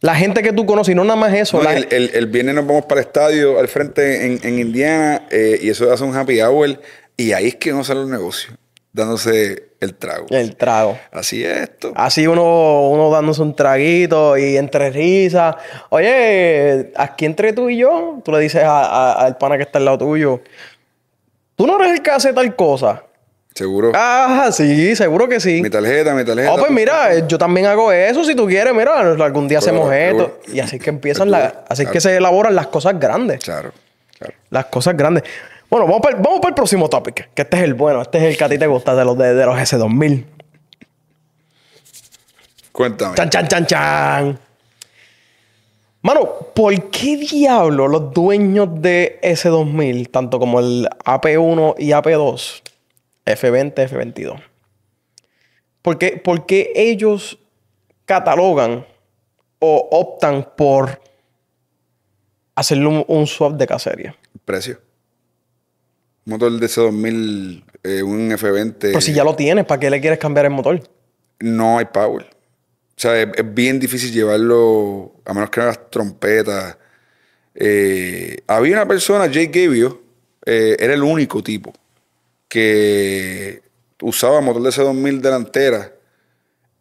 Speaker 1: La gente que tú conoces, y no nada más eso. el,
Speaker 2: el, viernes nos vamos para el estadio al frente en, en Indiana eh, y eso hace un happy hour. Y ahí es que no sale el negocio dándose el trago. El trago. Así es esto. Así uno,
Speaker 1: dándose un traguito y entre risas. Oye, aquí entre tú y yo, tú le dices al pana que está al lado tuyo, tú no eres el que hace tal cosa. Seguro. Ah, sí, seguro que sí. Mi tarjeta, mi tarjeta. Oh, pues mira, eh, yo también hago eso si tú quieres, mira, algún día hacemos esto. Y así es que empiezan así que se elaboran las cosas grandes. Claro, claro. Las cosas grandes. Bueno, vamos para, el, próximo topic. Que este es el bueno. Este es el que a ti te gusta de los, de, los S2000. Cuéntame. Chan, chan, chan, chan. Mano, ¿por qué diablo los dueños de S2000, tanto como el AP1 y AP2, F20, F22, ¿por qué, ellos catalogan o optan por hacerle un, un swap de cacería?
Speaker 2: Precio motor de ese 2000, eh, un F20. Pero si ya lo tienes, ¿para qué le quieres cambiar el motor? No hay power. O sea, es, bien difícil llevarlo, a menos que no las trompetas. Eh, había una persona, Jake Gavio, eh, era el único tipo que usaba motor de C2000 delantera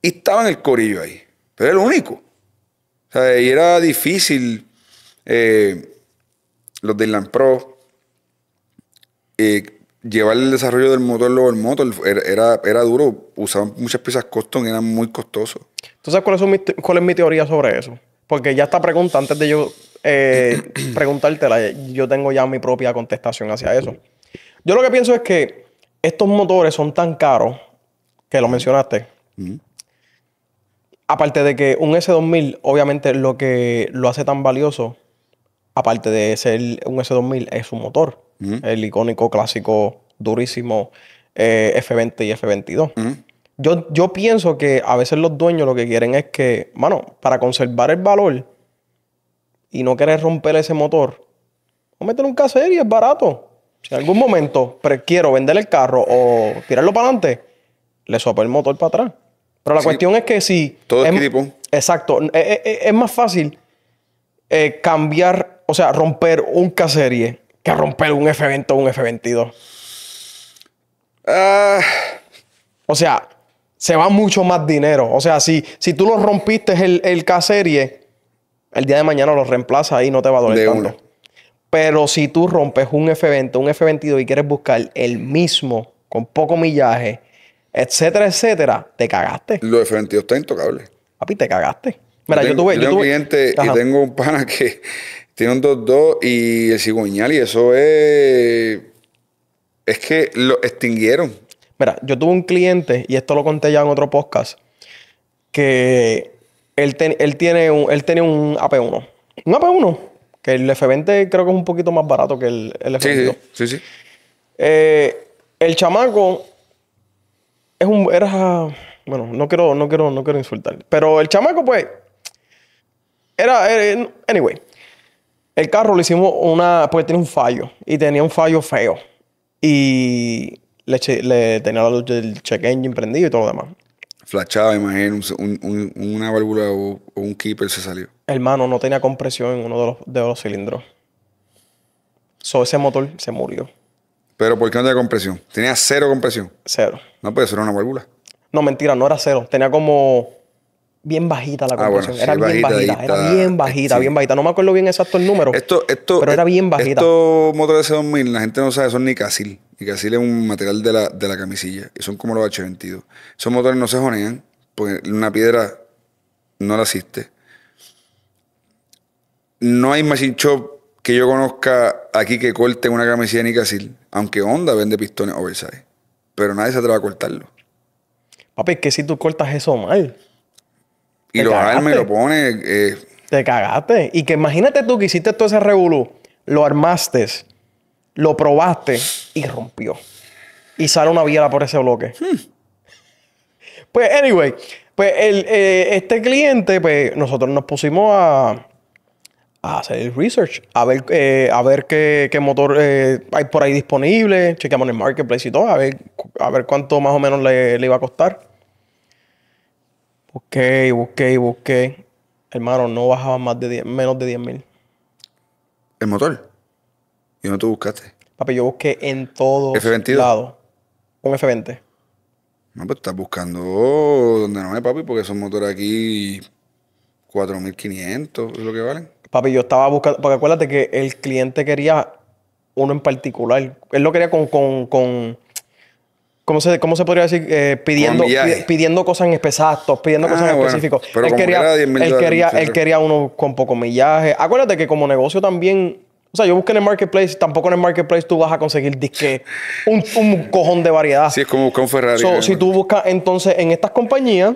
Speaker 2: y estaba en el corillo ahí. Pero era el único. O sea, y era difícil. los de Inland Pro, eh, llevar el desarrollo del motor Luego el Motor era, era duro. Usaban muchas piezas custom, eran muy costosos. Entonces cuál es, mi, teoría sobre eso? Porque ya esta pregunta, antes de yo eh,
Speaker 1: preguntártela, yo tengo ya mi propia contestación hacia eso. Yo lo que pienso es que estos motores son tan caros, que lo mencionaste. Aparte de que un S2000, obviamente lo que lo hace tan valioso, aparte de ser un S2000, es su motor el icónico clásico durísimo eh, F20 y F22. yo, yo pienso que a veces los dueños lo que quieren es que, mano, para conservar el valor y no querer romper ese motor, o meter un k serie, es barato. Si en algún momento quiero vender el carro o tirarlo para adelante, le sopa el motor para atrás. Pero la cuestión es que si... Todo tipo. Exacto. E, e, e, es, más fácil eh, cambiar, o sea, romper un caserie que romper un F-20 o un F-22? Ah, o sea, se va mucho más dinero. O sea, si, si tú lo rompiste el, K-Serie, el día de mañana lo reemplaza y no te va a doler tanto. Pero si tú rompes un F-20, un F-22 y quieres buscar el mismo con poco millaje, etcétera, etcétera, te cagaste.
Speaker 2: Los F-22 está intocable.
Speaker 1: Papi, te cagaste.
Speaker 2: Mira, yo, tengo, yo tuve... Yo un cliente y tengo un pana que tiene un 2-2 y el cigüeñal, y eso es. Es que lo extinguieron.
Speaker 1: Mira, yo tuve un cliente, y esto lo conté ya en otro podcast, que él, él, tiene un, él tenía un AP1. Un AP1, que el F20 creo que es un poquito más barato que el, el
Speaker 2: f 20 Sí, sí,
Speaker 1: eh, el chamaco es un. Era. Bueno, no quiero, no quiero, no quiero insultar. Pero el chamaco, pues. era anyway. El carro lo hicimos una, porque tiene un fallo, y tenía un fallo feo. Y le, tenía la luz del check engine prendido y todo lo demás.
Speaker 2: Flachaba, imagino, una válvula o, un keeper se salió.
Speaker 1: Hermano, no tenía compresión en uno de los, de los cilindros. So, ese motor se murió.
Speaker 2: ¿Pero por qué no tenía compresión? ¿Tenía cero compresión? Cero. No, puede ser una válvula.
Speaker 1: No, mentira, no era cero. Tenía como bien bajita la ah, conversión. era, bien bajita, era bien bajita, bien bajita. No me acuerdo bien exacto el número. Esto, esto, pero era eh, bien bajita.
Speaker 2: Estos motores de 2000 la gente no sabe, son Nicasil. Nicasil es un material de la, de la camisilla. Y son como los H22. Esos motores no se jonean porque una piedra no la asiste. No hay machine shop que yo conozca aquí que corte una camisilla de Nicasil, aunque Honda vende pistones oversize. Pero nadie se atreve a cortarlo. Papi, es que si tú cortas eso mal
Speaker 1: y lo arma y lo pone. Eh. Te cagaste. Y que imagínate tú que hiciste todo ese revolú, lo armaste, lo probaste y rompió. Y sale una biela por ese bloque. Hmm. Pues, anyway, pues eh, este cliente, pues nosotros nos pusimos a, hacer el research, a ver, eh, a ver qué, motor hay por ahí disponible, chequeamos en el marketplace y todo, a ver, a ver cuánto más o menos le, le iba a costar. Busqué, busqué, busqué. Hermano, no bajaba más de 10, menos de 10.000.
Speaker 2: ¿El motor? ¿Y no tú buscaste?
Speaker 1: Papi, yo busqué en todos f lados. Un F20.
Speaker 2: No, pues estás buscando donde no hay, papi, porque esos motores aquí 4.500 es lo que valen. Papi, yo estaba buscando, porque acuérdate que
Speaker 1: el cliente quería uno en particular. Él lo quería con ¿Cómo se, ¿Cómo se podría decir? Eh, pidiendo, pidiendo cosas en exactos, pidiendo ah, cosas en específico. Pero él, quería, uno con poco millaje. Acuérdate que como negocio también o sea, yo busqué en el marketplace, tampoco en el marketplace tú vas a conseguir disque, un, un cojón de
Speaker 2: variedad. Sí, es como buscar un Ferrari. si
Speaker 1: tú buscas entonces en estas compañías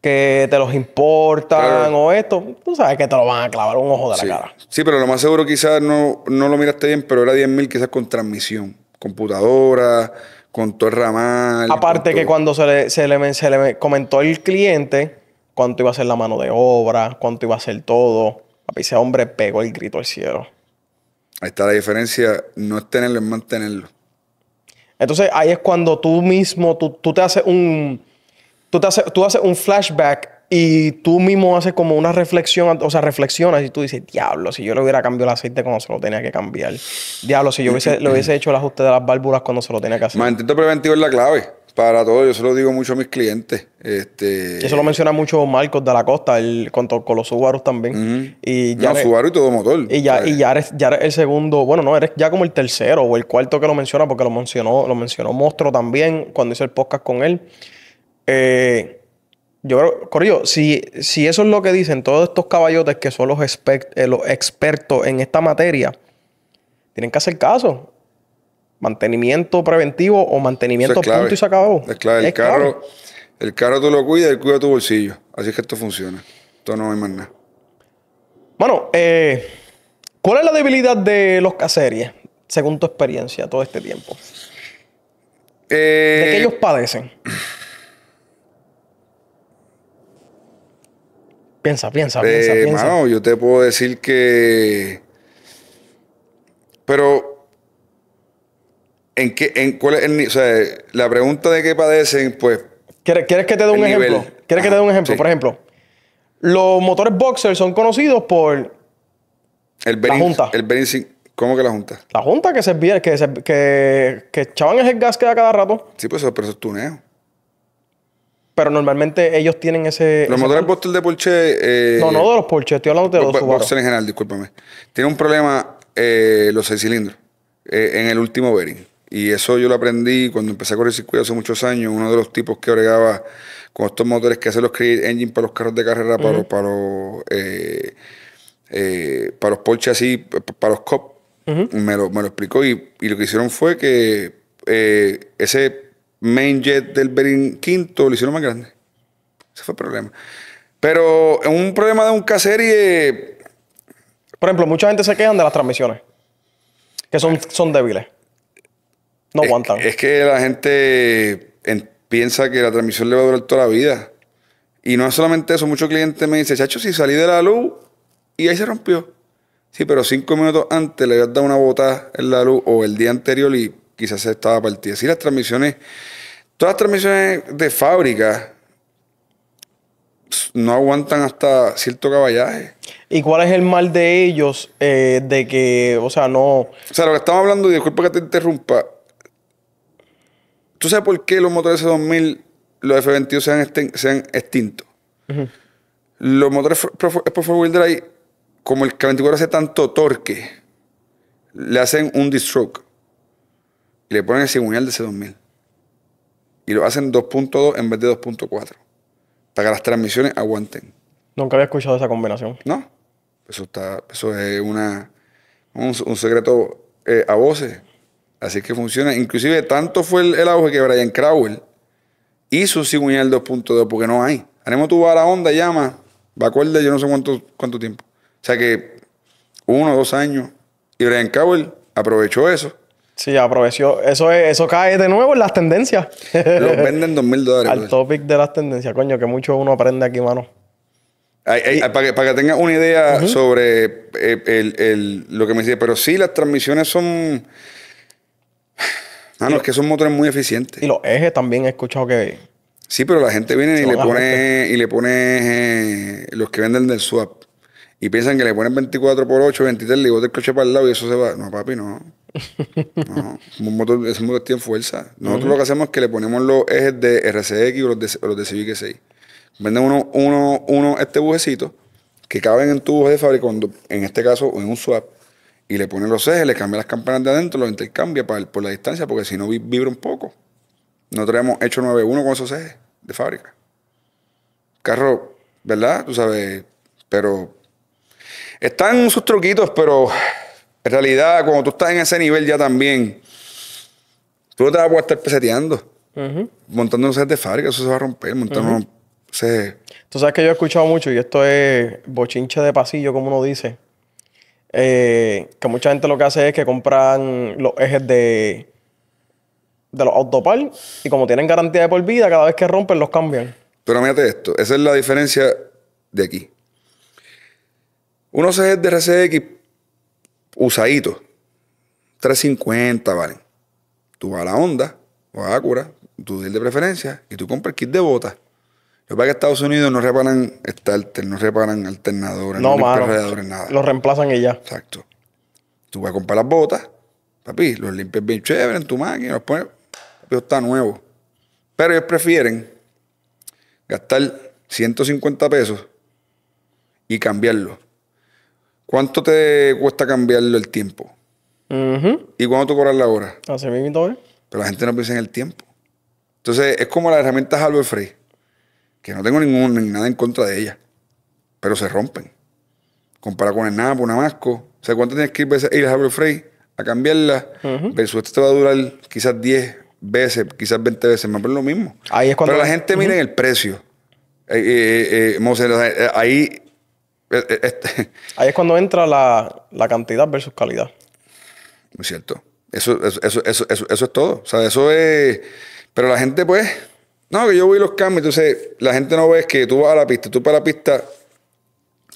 Speaker 1: que
Speaker 2: te los importan
Speaker 1: o esto, tú sabes que te lo van a clavar un ojo de la
Speaker 2: cara. Sí, pero lo más seguro quizás no, no lo miraste bien, pero era 10.000 mil quizás con transmisión, computadora con todo el ramal. Aparte que cuando
Speaker 1: se le, se, comentó el cliente cuánto iba a ser la mano de obra, cuánto iba a ser todo, ese hombre pegó el grito al cielo.
Speaker 2: Ahí está la diferencia, no es tenerlo, es mantenerlo. Entonces
Speaker 1: ahí es cuando tú mismo, tú, tú te haces un, tú, te haces, tú haces un flashback y tú mismo haces como una reflexión, o sea, reflexionas y tú dices, diablo, si yo le hubiera cambiado el aceite cuando se lo tenía que cambiar. Diablo, si yo le hubiese hecho el ajuste de las válvulas cuando se lo tenía que hacer. Mantenimiento
Speaker 2: preventivo es la clave para todo. Yo se lo digo mucho a mis clientes. Este, Eso lo menciona
Speaker 1: mucho Marcos de la Costa, el, con, con los Subaru también. y ya Subaru y todo motor. Y ya, y ya eres, ya el segundo, bueno, no, eres ya como el tercero o el cuarto que lo menciona, porque lo mencionó, lo mencionó Mostro también cuando hice el podcast con él. Eh, yo creo, si, eso es lo que dicen todos estos caballotes que son los, eh, los expertos en esta materia, tienen que hacer caso. Mantenimiento preventivo o mantenimiento punto y se Es
Speaker 2: El, carro, tú lo cuidas, él cuida tu bolsillo. Así es que esto funciona. Esto no hay más nada. Bueno, eh, ¿cuál
Speaker 1: es la debilidad de los caceries? según tu experiencia, todo este tiempo? Eh, ¿De qué ellos padecen? Piensa, piensa, piensa,
Speaker 2: eh, yo te puedo decir que. Pero. ¿En qué? En, cuál o sea, la pregunta de qué padecen, pues. ¿Quieres, quieres que te dé un ejemplo? ¿Quieres que te dé un ejemplo? Por
Speaker 1: ejemplo, los motores boxer son conocidos por.
Speaker 2: El la junta. El Benin, ¿Cómo que la junta?
Speaker 1: La junta que se que, que, que, el gas que da
Speaker 2: cada rato. Sí, pues eso, pero eso es tuneo.
Speaker 1: Pero normalmente ellos tienen ese. Los motores
Speaker 2: Boxster de Porsche. Eh, no, no de los
Speaker 1: Porsche, estoy hablando de los Subaru. en
Speaker 2: general, discúlpame. Tiene un problema eh, los seis cilindros eh, en el último bearing. Y eso yo lo aprendí cuando empecé a correr circuito hace muchos años. Uno de los tipos que bregaba con estos motores que hacen los create engine para los carros de carrera, para, los, para, para los Porsche así, para los COP, me, lo, me, explicó. Y, lo que hicieron fue que ese main jet del Berlin quinto, lo hicieron más grande. Ese fue el problema. Pero un problema de un K-Serie... Por ejemplo, mucha gente se quejan
Speaker 1: de las transmisiones, que son, son débiles.
Speaker 2: No aguantan. Es, que la gente piensa que la transmisión le va a durar toda la vida. Y no es solamente eso, muchos clientes me dicen, chacho, si salí de la luz y ahí se rompió. Sí, pero cinco minutos antes le habías dado una botada en la luz o el día anterior y quizás se estaba partida. Sí, las transmisiones, todas las transmisiones de fábrica no aguantan hasta cierto caballaje. ¿Y cuál es el mal de ellos? Eh, de que, o sea, no. O sea, lo que estamos hablando, y disculpa que te interrumpa. ¿Tú sabes por qué los motores S2000, los F22 se han, extinto? Los motores por for wheel drive, como el K24 hace tanto torque, le hacen un distroke y le ponen el cigüeñal de ese 2000. Y lo hacen 2.2 en vez de 2.4. Para que las transmisiones aguanten.
Speaker 1: Nunca había escuchado esa combinación. No.
Speaker 2: Eso, está, eso es una, un, secreto eh, a voces. Así que funciona. Inclusive tanto fue el, auge que Brian Crowell hizo cigüeñal 2.2 porque no hay. Haremos tu a la onda, llama, va a acuerdo, yo no sé cuánto, cuánto tiempo. O sea que uno, dos años. Y Brian Cowell aprovechó eso Sí, aprovechó. Eso, es, eso cae de nuevo
Speaker 1: en las tendencias. Los venden
Speaker 2: dos mil dólares. Al pues.
Speaker 1: topic de las tendencias, coño, que mucho uno aprende aquí, mano.
Speaker 2: para, que, para tengas una idea sobre eh, lo que me dice, pero sí, las transmisiones son. Ah, no, es que son motores muy eficientes. Y los ejes también he escuchado que. Sí, pero la gente viene y le, pone, y le pone. Eh, los que venden del swap. Y piensan que le ponen 24 por 8, 23, le botan el coche para el lado y eso se va. No, papi, no. No, un motor, ese tiene fuerza. Nosotros lo que hacemos es que le ponemos los ejes de RCX o los de, los 6 Venden uno, uno, uno, este bujecito que caben en buje de fábrica, en este caso en un swap, y le ponen los ejes, le cambia las campanas de adentro, lo intercambia para por la distancia, porque si no vibra un poco. no hemos hecho 9-1 con esos ejes de fábrica. Carro, ¿verdad? Tú sabes, pero están sus truquitos, pero en realidad, cuando tú estás en ese nivel ya también, tú no te vas a poder estar peseteando. Montando un set de fábrica, eso se va a romper, montando uh Tú sabes
Speaker 1: que yo he escuchado mucho, y esto es bochinche de pasillo, como uno dice, eh, que mucha gente lo que hace es que compran los ejes de, de los autopar y como tienen garantía de por vida, cada vez que rompen los cambian.
Speaker 2: Pero mírate esto, esa es la diferencia de aquí. Unos ejes de RCX usaditos. 350 vale Tú vas a la Honda o a Acura, tu deal de preferencia, y tú compras el kit de botas. Yo para que Estados Unidos no reparan starter, no reparan alternadores, no, nada.
Speaker 1: Los reemplazan y ya. Exacto.
Speaker 2: Tú vas a comprar las botas, papi, los limpias bien chévere en tu máquina, los pones, pero está nuevo. Pero ellos prefieren gastar 150 pesos y cambiarlo ¿Cuánto te cuesta cambiarlo el tiempo?
Speaker 1: ¿Y
Speaker 2: cuánto tú la hora?
Speaker 1: Hace dólares.
Speaker 2: Pero la gente no piensa en el tiempo. Entonces, es como las herramientas Halber free, que no tengo ningún, ni nada en contra de ellas, pero se rompen. Comparado con el NAP, un Amasco. O sea, ¿cuánto tienes que ir, a free a cambiarla? Uh -huh. Versus este te va a durar quizás 10 veces, quizás 20 veces más, pero es lo mismo. Ahí es cuando... Pero la gente mire en el precio. Eh, eh, eh, ahí eh, eh, este Ahí es cuando entra la, cantidad versus calidad. Muy cierto. Eso, eso, es todo. O sea, eso es. Pero la gente, pues. No, que yo voy los cambios. Entonces, la gente no ve que tú vas a la pista. Tú para la pista,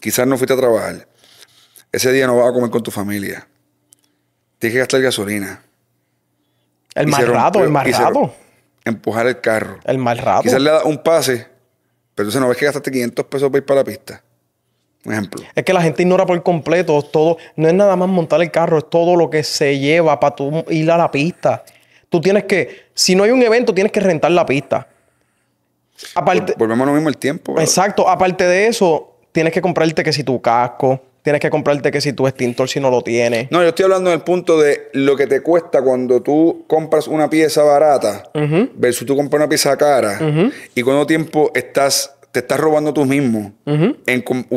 Speaker 2: quizás no fuiste a trabajar. Ese día no vas a comer con tu familia. Tienes que gastar gasolina.
Speaker 1: El mal rato, el mal rato.
Speaker 2: Empujar el carro. El mal rato. Quizás le das un pase, pero entonces no ves que gastaste 500 pesos para ir para la pista.
Speaker 1: Es que la gente ignora por completo todo. No es nada más montar el carro, es todo lo que se lleva para tú ir a la pista. Tú tienes que, si no hay un evento, tienes que rentar la pista.
Speaker 2: Volvemos a lo mismo el tiempo. Exacto.
Speaker 1: Aparte de eso, tienes que comprarte que si tu casco, tienes que comprarte que si tu extintor si no lo
Speaker 2: tienes. No, yo estoy hablando del punto de lo que te cuesta cuando tú compras una pieza barata versus tú compras una pieza cara. Y cuánto tiempo estás te estás robando tú mismo.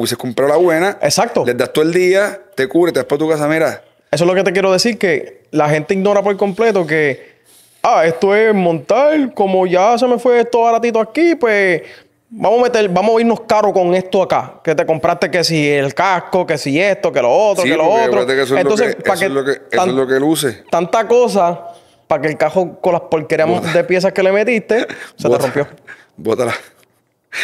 Speaker 2: se compró la buena. Exacto. Les das todo el día, te cubre, te das tu casa, mira.
Speaker 1: Eso es lo que te quiero decir, que la gente ignora por completo
Speaker 2: que, ah, esto
Speaker 1: es montar, como ya se me fue esto baratito aquí, pues vamos a meter, vamos a irnos caro con esto acá, que te compraste que si el casco, que si esto, que lo otro, que lo otro. Que eso Entonces, para es que, lo que, eso es lo que luce. Tanta cosa, para que el cajo con las porquerías de piezas que le metiste,
Speaker 2: se te rompió. Bótala.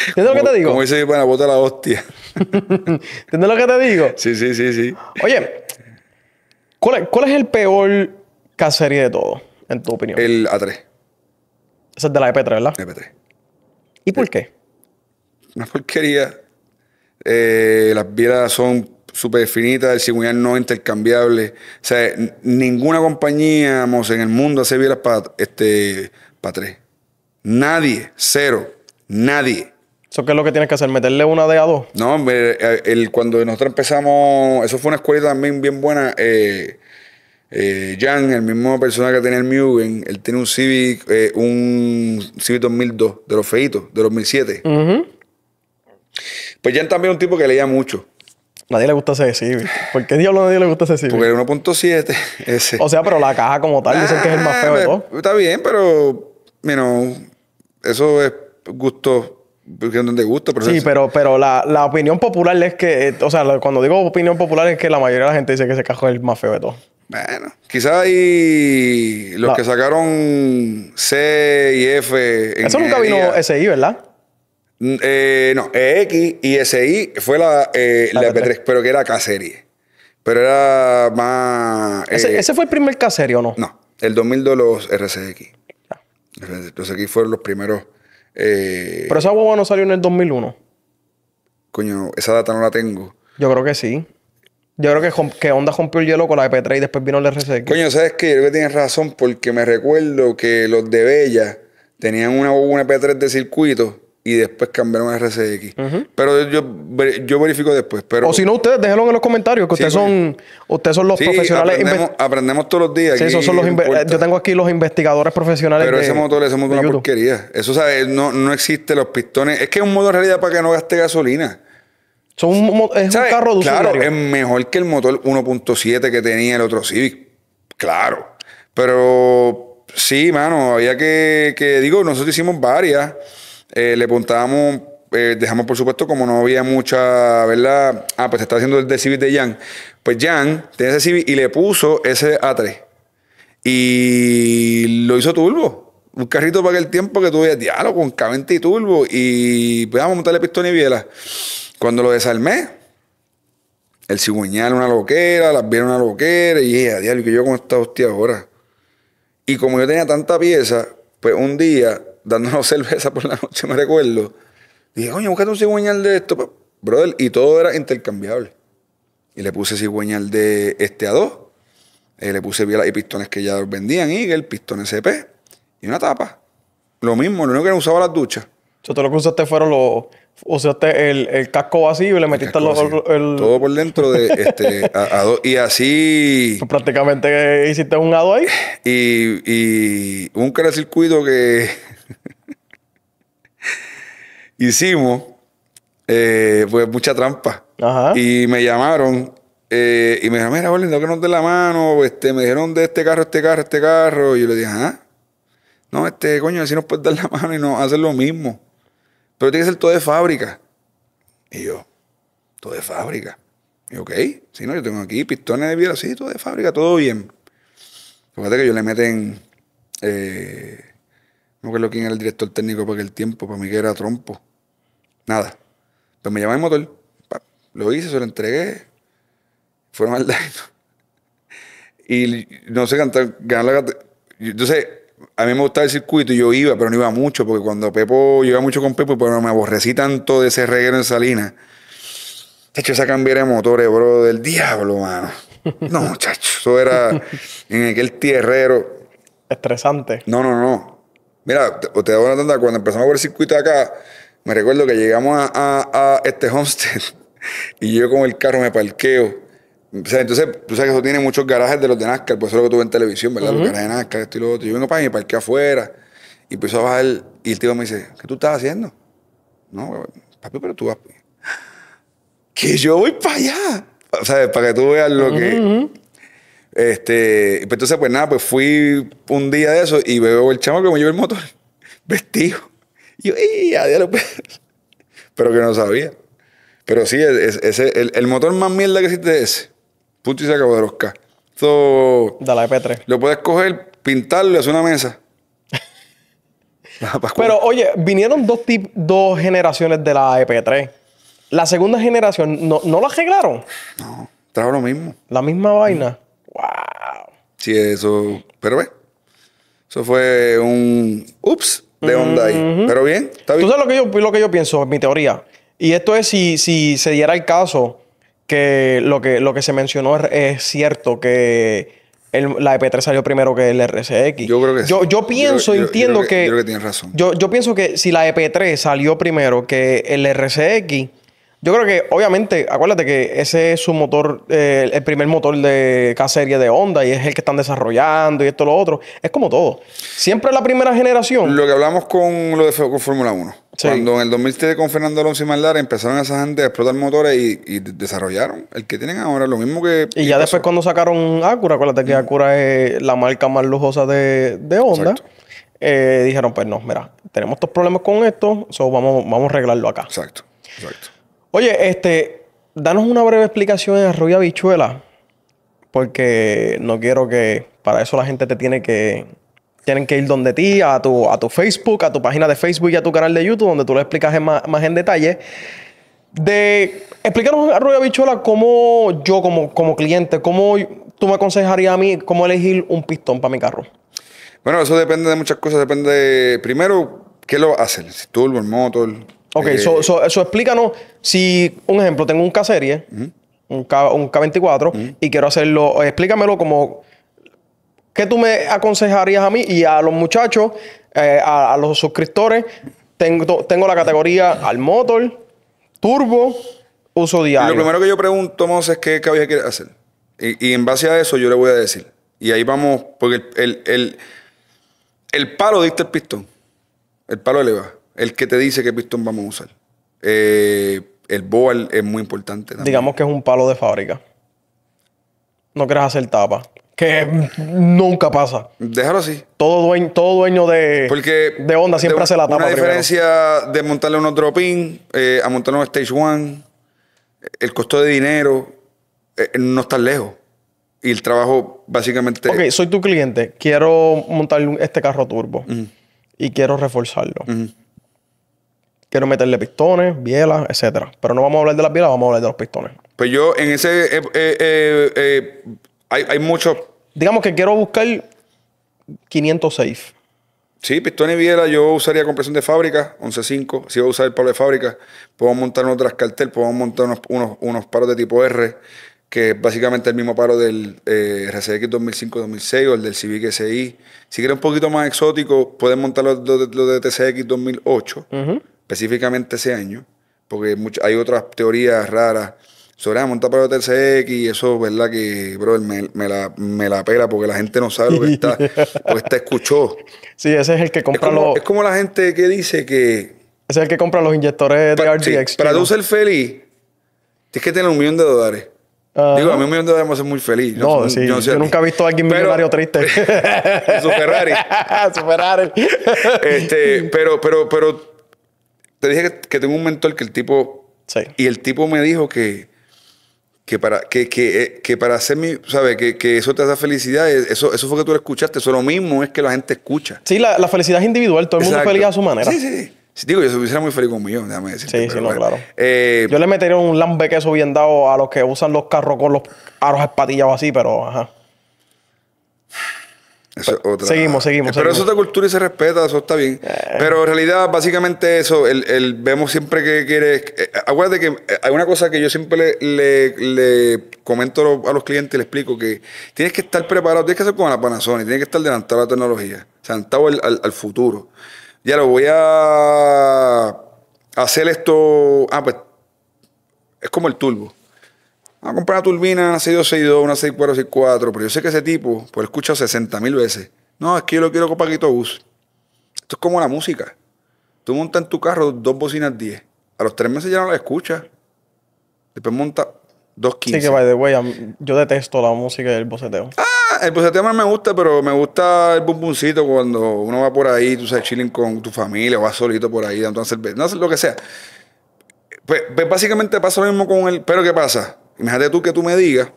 Speaker 2: ¿Entiendes lo que te digo? Como dice, bueno, bota la hostia. ¿Entiendes lo que te digo? Sí, sí, sí, sí.
Speaker 1: Oye, ¿cuál, es el peor cacería de todo, en tu opinión? El A3. Ese es de la EP3, ¿verdad? EP3. ¿Y por qué?
Speaker 2: Una porquería. Eh, las vidas son súper finitas, el cigüeñal no es intercambiable. O sea, ninguna compañía en el mundo hace vidas para este, tres. Nadie, cero, nadie. ¿Eso qué es lo que tienes que hacer? ¿Meterle una de a dos? No, hombre. Eh, cuando nosotros empezamos, eso fue una escuela también bien buena. Eh, eh, Jan, el mismo personaje que tenía el Mugen, él tiene un Civic, un Civic 2002, de los feitos, de los 2007. Pues Jan también es un tipo que leía mucho.
Speaker 1: Nadie le gusta ese Civic. ¿Por qué diablo a nadie le gusta ese Civic? Porque
Speaker 2: era 1.7 ese. O sea, pero la caja como tal, dicen que es el más feo de ah, todo. Está bien, pero, menos eso es gusto pues, pero sí, pero, pero
Speaker 1: la, opinión popular es que, eh, o sea, cuando digo opinión popular es que la mayoría de la gente dice que ese cajón es el más feo de todos. Bueno,
Speaker 2: quizás ahí los que sacaron C y F. Eso nunca e vino SI, ¿verdad? Mm, eh, no, EX y SI fue la, eh, 3 pero que era K-serie. Pero era más. ¿Ese, eh,
Speaker 1: fue el primer K-serie o no? No,
Speaker 2: el 2002 los RCX. Entonces aquí fueron los primeros eh, Pero
Speaker 1: esa boba no salió en el 2001.
Speaker 2: Coño, esa data no la tengo. Yo creo que sí.
Speaker 1: Yo creo que, Onda Honda rompió el hielo con la EP3 y después vino el RCX. Coño, ¿sabes
Speaker 2: qué? Yo creo que tienes razón porque me recuerdo que los de Bella tenían una, una EP3 de circuito y después cambiaron a RCX. Pero yo, yo verifico después. Pero, o si no,
Speaker 1: ustedes déjenlo en los comentarios, que ustedes, son, ustedes son los profesionales.
Speaker 2: Aprendemos, todos los días. yo
Speaker 1: tengo aquí los investigadores profesionales. Pero ese motor,
Speaker 2: es una porquería. Eso, No, no existe los pistones. Es que es un motor en realidad para que no gaste gasolina. Son es un carro de Claro, es mejor que el motor 1.7 que tenía el otro Civic. Claro. Pero sí, mano, había que, que digo, nosotros hicimos varias. Eh, le puntábamos eh, dejamos por supuesto, como no había mucha, ¿verdad? Ah, pues está haciendo el de de Jan. Pues Jan tenía ese Civic y le puso ese A3. Y lo hizo turbo. Un carrito para aquel tiempo que tuve diálogo con k y turbo. Y pues vamos a montarle pistón y biela. Cuando lo desarmé, el cigüeñal una loquera, las vieron una loquera. Y dije, ah, diálogo, que yo con esta hostia ahora. Y como yo tenía tanta pieza, pues un día dándonos cerveza por la noche, me recuerdo. Dije, oye, búscate un cigüeñal de esto, brother. Y todo era intercambiable. Y le puse cigüeñal de este a dos. Eh, le puse bielas y pistones que ya vendían, Eagle, pistones CP y una tapa. Lo mismo, lo único que no usaba las duchas. Yo te lo que usaste fueron los. Usaste el,
Speaker 1: el casco vacío y le metiste los, el... Todo por dentro de este
Speaker 2: a, 2 Y así. Prácticamente hiciste un ado ahí. Y, y de circuito que hicimos pues mucha trampa. Ajá. Y me llamaron eh, y me dijeron, mira, no que nos dé la mano, este, me dijeron de este carro, este carro, este carro. Y yo le dije, ah, no, este, coño, así nos puedes dar la mano y no hacer lo mismo. Pero tiene que ser todo de fábrica. Y yo, todo de fábrica. Y ok, Si no, yo tengo aquí pistones de vida, sí, todo de fábrica, todo bien. Fíjate que yo le meten eh, no me quién era el director técnico para aquel tiempo, para mí que era trompo. Nada. Entonces pues me llamaba el motor, lo hice, se lo entregué, fueron al daño. Y no sé cantar, ganar la Entonces, a mí me gustaba el circuito y yo iba, pero no iba mucho, porque cuando Pepo, yo iba mucho con Pepo, pero me aborrecí tanto de ese reguero en Salinas. De hecho, esa cambiar de motores, bro, del diablo, mano. No, muchachos, eso era en aquel tierrero. Estresante. No, no, no. Mira, te, te a contar, cuando empezamos por el circuito de acá, me recuerdo que llegamos a, este homestead y yo con el carro me parqueo. O sea, entonces, tú sabes que eso tiene muchos garajes de los de NASCAR, pues eso es lo que tú ves en televisión, ¿verdad? Los garajes de NASCAR, esto y lo otro. Yo vengo para y me parqué afuera y empiezo a bajar y el tío me dice, ¿qué tú estás haciendo? No, papi, pero tú vas. Que yo voy para allá. O sea, para que tú veas lo que este, pues entonces, pues nada, pues fui un día de eso y veo el chamo que me lleva el motor, vestido. Y yo, ay Adiós, pues". Pero que no sabía. Pero sí, es, el, motor más mierda que existe es ese. Punto y se acabó de los K. de la EP3. Lo puedes coger, pintarlo y hacer una mesa.
Speaker 1: Pero oye, vinieron dos, tip, dos generaciones de la EP3. La segunda generación, ¿no, no la arreglaron? No, trajo lo mismo. La misma vaina.
Speaker 2: Sí, eso. Pero ve. Eso fue un ups de onda ahí. Pero bien, está bien. Tú sabes lo que yo, lo que pienso, mi teoría. Y esto
Speaker 1: es si, se diera el caso que lo que, lo que se mencionó es cierto, que la EP3 salió primero que el RCX. Yo creo que Yo, yo pienso, entiendo que, Yo
Speaker 2: creo que tienes razón.
Speaker 1: Yo, pienso que si la EP3 salió primero que el RCX yo creo que, obviamente, acuérdate que ese es su motor, eh, el primer motor de cada serie de Honda y es el que están desarrollando y esto lo otro. Es como todo. Siempre la primera generación.
Speaker 2: Lo que hablamos con lo de Fórmula 1. Cuando en el 2007 con Fernando Alonso y Maldara empezaron esa gente a explotar motores y, desarrollaron el que tienen ahora, lo mismo que. Y,
Speaker 1: ya después cuando sacaron Acura, acuérdate que Acura es la marca más lujosa de, de Honda. Eh, dijeron, pues no, mira, tenemos estos problemas con esto, vamos, vamos a arreglarlo acá. Exacto, exacto. Oye, este, danos una breve explicación en arroyo Bichuela, porque no quiero que para eso la gente te tiene que tienen que ir donde ti, a tu, a tu Facebook, a tu página de Facebook y a tu canal de YouTube, donde tú lo explicas más, más, en detalle. De explícanos a Arroyo Bichuela cómo yo, como, como cliente, cómo tú me aconsejarías a mí cómo elegir un pistón para mi carro.
Speaker 2: Bueno, eso depende de muchas cosas. Depende, primero, qué lo hacen, si turbo, el motor, Ok, eso eh, explícanos
Speaker 1: si, un ejemplo, tengo un K-serie, un, K, 24 y quiero hacerlo, eh, explícamelo como, ¿qué tú me aconsejarías a mí y a los muchachos, eh, a, los suscriptores? Tengo, tengo la categoría al motor, turbo, uso diario. Lo primero
Speaker 2: que yo pregunto, es qué a quiere hacer. Y, en base a eso yo le voy a decir. Y ahí vamos, porque el, el, el, el palo diste el pistón. El palo eleva el que te dice qué pistón vamos a usar. Eh, el boal es muy importante. Digamos que es un palo de fábrica. No creas hacer tapa.
Speaker 1: Que nunca pasa.
Speaker 2: Déjalo así. Todo dueño, de, Porque de onda siempre hace la tapa. La diferencia de montarle unos drop-in eh, a montarle un stage one, el costo de dinero, eh, no está lejos. Y el trabajo básicamente. Ok,
Speaker 1: soy tu cliente. Quiero montar este carro turbo y quiero reforzarlo quiero meterle pistones, bielas, etcétera. Pero no vamos a hablar de las bielas, vamos a hablar de los pistones.
Speaker 2: Pues yo en ese... Eh, eh, eh, hay, hay muchos...
Speaker 1: Digamos que quiero buscar 506.
Speaker 2: Sí, pistones y bielas yo usaría compresión de fábrica, 11.5. Si voy a usar el palo de fábrica, puedo montar otras cartel, puedo montar unos, unos, paros de tipo R, que es básicamente el mismo paro del RCX 2005-2006 o el del Civic SI. Si quieres un poquito más exótico, puedes montar los, de TCX 2008. Ajá específicamente ese año, porque hay otras teorías raras sobre la ah, montar para el TCX y eso, ¿verdad? Que, bro, me, me, la, me la pela porque la gente no sabe lo que está, o está escuchó. Sí, ese es el que compra los... Es como la gente que dice que... Ese es el que compra los inyectores de RTX. para tú ser feliz, tienes que tener un millón de dólares. Digo, a mí un millón de dólares me hace muy feliz. No, sí, yo nunca he
Speaker 1: visto a alguien millonario triste.
Speaker 2: su Ferrari. su Ferrari. este, pero, pero, pero te dije que, que, tengo un mentor que el tipo. Sí. Y el tipo me dijo que. Que para, que, que, eh, para hacer mi. ¿Sabes? Que, que, eso te da felicidad. Eso, eso fue que tú lo escuchaste. Eso es lo mismo es que la gente escucha. Sí, la, la felicidad es individual. Todo el mundo es feliz a su manera. Sí, sí. sí digo, yo estuviera muy feliz con millón, déjame decirte. Sí, sí, no, claro. Eh,
Speaker 1: yo le metería un lambe queso bien dado a los que usan los carros con los aros espatillados así, pero ajá.
Speaker 2: Seguimos, seguimos. Pero eso es de cultura y se respeta, eso está bien. Eh. Pero en realidad, básicamente eso, el, el vemos siempre que quieres... Eh, acuérdate que eh, hay una cosa que yo siempre le, comento a los clientes, y le explico que tienes que estar preparado, tienes que ser como la Panasonic, tienes que estar adelantado a la tecnología, adelantado al futuro. Ya lo voy a hacer esto... Ah, pues es como el turbo. Vamos a comprar una turbina, una 6262, una 6464, pero yo sé que ese tipo, pues escucha 60 mil veces. No, es que yo lo quiero con Paquito Bus. Esto es como la música. Tú montas en tu carro dos bocinas 10. A los tres meses ya no la escuchas. Después monta dos 15. Sí, que by
Speaker 1: the way, yo detesto la música y el
Speaker 2: boceteo. Ah, el boceteo más me gusta, pero me gusta el bumbuncito cuando uno va por ahí, tú sabes, chilling con tu familia, o vas solito por ahí, dando una cerveza, no sé, lo que sea. Pues, pues básicamente pasa lo mismo con el. Pero ¿qué pasa? Imagínate tú que tú me digas,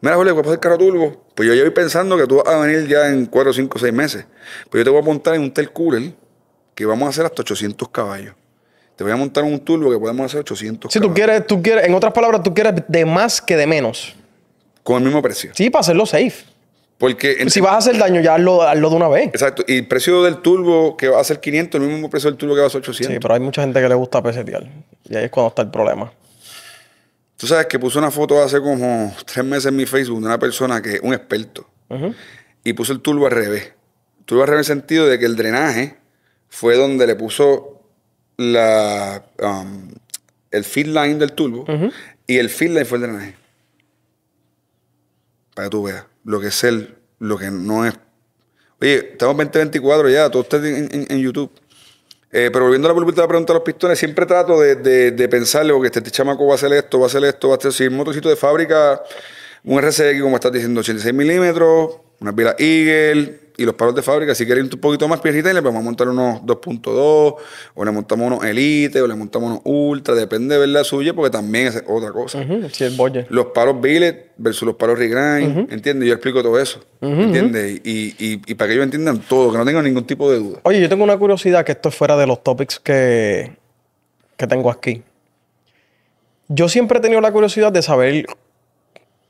Speaker 2: mira, Julio, voy a el carro turbo. Pues yo ya voy pensando que tú vas a venir ya en 4, 5, 6 meses. Pues yo te voy a montar en un telcurel que vamos a hacer hasta 800 caballos. Te voy a montar un turbo que podemos hacer 800 Si tú quieres, tú quieres, en otras palabras, tú quieres de más que de menos. Con el mismo precio. Sí, para hacerlo safe. Porque si vas a hacer daño, ya hazlo, hazlo, de una vez. Exacto. Y el precio del turbo que va a ser 500, el mismo precio del turbo que va a ser 800. Sí, pero
Speaker 1: hay mucha gente que le gusta pesetear. Y ahí es cuando está
Speaker 2: el problema. Tú sabes que puse una foto hace como tres meses en mi Facebook de una persona que un experto. Y puso el turbo al revés. Turbo al revés en el sentido de que el drenaje fue donde le puso la, um, el feed line del turbo. Y el feed line fue el drenaje. Para que tú veas lo que es el, lo que no es. Oye, estamos 2024 ya, todos ustedes en YouTube. Eh, pero volviendo a la pregunta de los pistones, siempre trato de, pensarle, que este, este, chamaco va a hacer esto, va a hacer esto, va a hacer Si un motocito de fábrica, un RCX, como estás diciendo, 86 milímetros, una pila Eagle, y los palos de fábrica, si quieres un poquito más pies le vamos a montar unos 2.2, o le montamos unos Elite, o le montamos unos Ultra, depende de ver la suya, porque también es otra cosa. los palos billet versus los palos regrind, ¿entiendes? Yo explico todo eso, ¿entiendes? Y, para que ellos entiendan todo, que no tengan ningún tipo de duda.
Speaker 1: Oye, yo tengo una curiosidad que esto es fuera de los topics que, que tengo aquí. Yo siempre he tenido la curiosidad de saber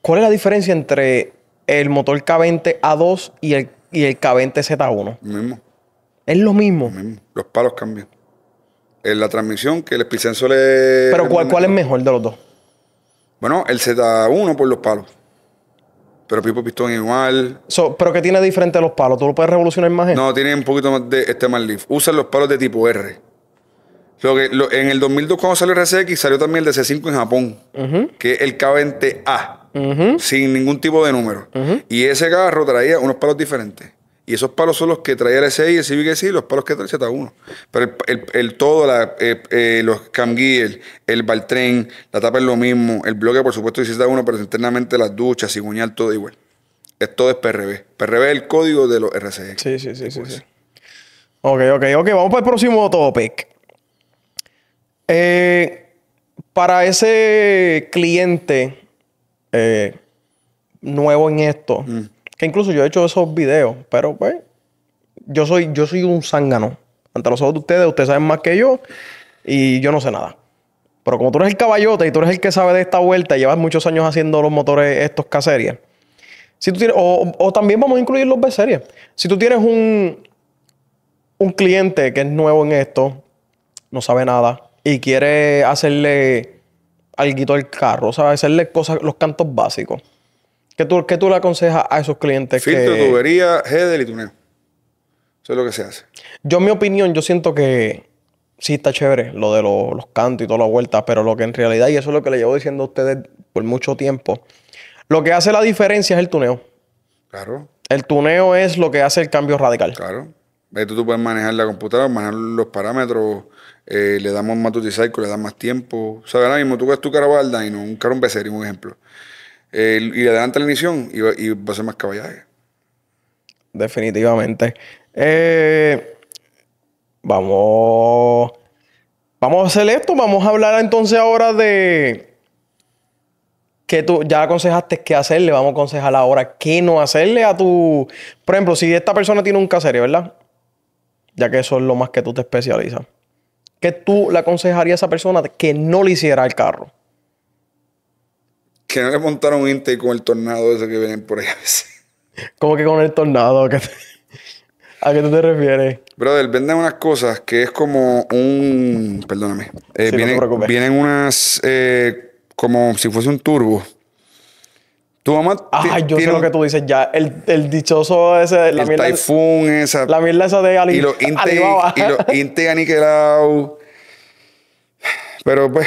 Speaker 1: cuál es la diferencia entre el motor K20 A2 y el y el K20 Z1. Mismo. Es lo mismo.
Speaker 2: Los palos cambian. En eh, la transmisión que el Spicenso le. Pero ¿cuál, ¿cuál es mejor de los dos? Bueno, el Z1 por los palos. Pero Pipo Pistón igual.
Speaker 1: ¿Pero qué tiene diferente a los palos? ¿Tú lo puedes revolucionar más?
Speaker 2: Eh? No, tiene un poquito más de este más lift. Usan los palos de tipo R. Lo que, en el 2002 cuando salió el RCX salió también el de C5 en Japón, que es el K20A sin ningún tipo de número. Y ese carro traía unos palos diferentes. Y esos palos son los que traía el SI, el Civic SI, los palos que trae el z Pero el, todo, eh, eh, los cam el baltren, la tapa es lo mismo, el bloque por supuesto hiciste uno pero internamente las duchas, ciguñal, todo igual. Es, todo es PRB. PRB es el código de los RCX. Sí, sí, sí, sí,
Speaker 1: Ok, ok, ok. Vamos para el próximo topic. Eh, para ese cliente eh, nuevo en esto. Mm. Que incluso yo he hecho esos videos, pero pues yo soy, yo soy un zángano. Ante los ojos de ustedes, ustedes saben más que yo y yo no sé nada. Pero como tú eres el caballote y tú eres el que sabe de esta vuelta y llevas muchos años haciendo los motores estos k si tú tienes, o, o, también vamos a incluir los B-Series. Si tú tienes un, un cliente que es nuevo en esto, no sabe nada y quiere hacerle guitarro el carro, o sea, Hacerle cosas, los cantos básicos. ¿Qué tú, tú le aconsejas a esos clientes? Filtro, que...
Speaker 2: tubería, header y tuneo. Eso es lo que se hace.
Speaker 1: Yo, en mi opinión, yo siento que sí está chévere lo de los, cantos y toda la vuelta, pero lo que en realidad, y eso es lo que le llevo diciendo a ustedes por mucho tiempo, lo que hace la diferencia es el tuneo. Claro. El tuneo es lo que hace el cambio radical. Claro.
Speaker 2: Esto tú puedes manejar la computadora, manejar los parámetros, eh, le damos más cycle, le damos más tiempo. O sea, ahora mismo tú ves tu carro y no un carro un un ejemplo. y le dan la y va, a ser más caballaje.
Speaker 1: Definitivamente. Eh, vamos. Vamos a hacer esto. Vamos a hablar entonces ahora de. Que tú ya aconsejaste qué hacerle, vamos a aconsejar ahora qué no hacerle a tu. Por ejemplo, si esta persona tiene un caserío, ¿verdad? ya que eso es lo más que tú te especializas. ¿Qué tú le aconsejarías a esa persona que no le hiciera el carro?
Speaker 2: Que no le montara un Intel con el tornado ese que vienen por ahí a veces.
Speaker 1: ¿Cómo que con el tornado? ¿A qué tú te refieres?
Speaker 2: Brother, venden unas cosas que es como un. Perdóname. Eh, vienen, vienen unas. Eh, como si fuese un turbo tu mamá. Ay, yo sé lo que tú dices ya. El, dichoso ese. La el mierda, esa. La mierda esa de Ali. Y los Inte, y Pero pues,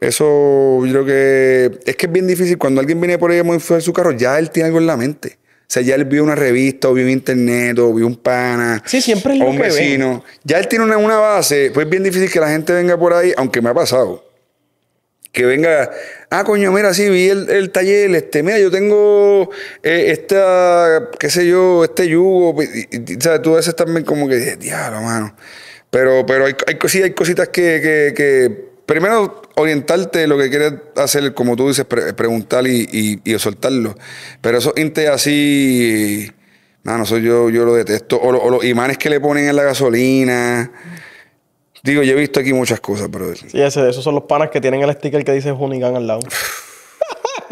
Speaker 2: eso yo creo que. Es que es bien difícil. Cuando alguien viene por ahí a modificar su carro, ya él tiene algo en la mente. O sea, ya él vio una revista, o vio internet, o vio un pana. Sí, siempre un vecino. Ya él tiene una base. Pues es bien difícil que la gente venga por ahí, aunque me ha pasado. Que venga Ah, coño, mira, sí, vi el, el taller, este, mira, yo tengo este, esta, qué sé yo, este yugo, O sea, Tú a veces también como que diablo, mano. Pero, pero hay, hay, sí, hay cositas que, que, que, primero orientarte lo que quieres hacer, como tú dices, preguntar y, soltarlo. Pero eso, gente así, no soy yo, yo lo detesto. o los imanes que le ponen en la gasolina. Digo, yo he visto aquí muchas cosas, pero Sí,
Speaker 1: esos son los panas que tienen el sticker que dice Hunigan al lado.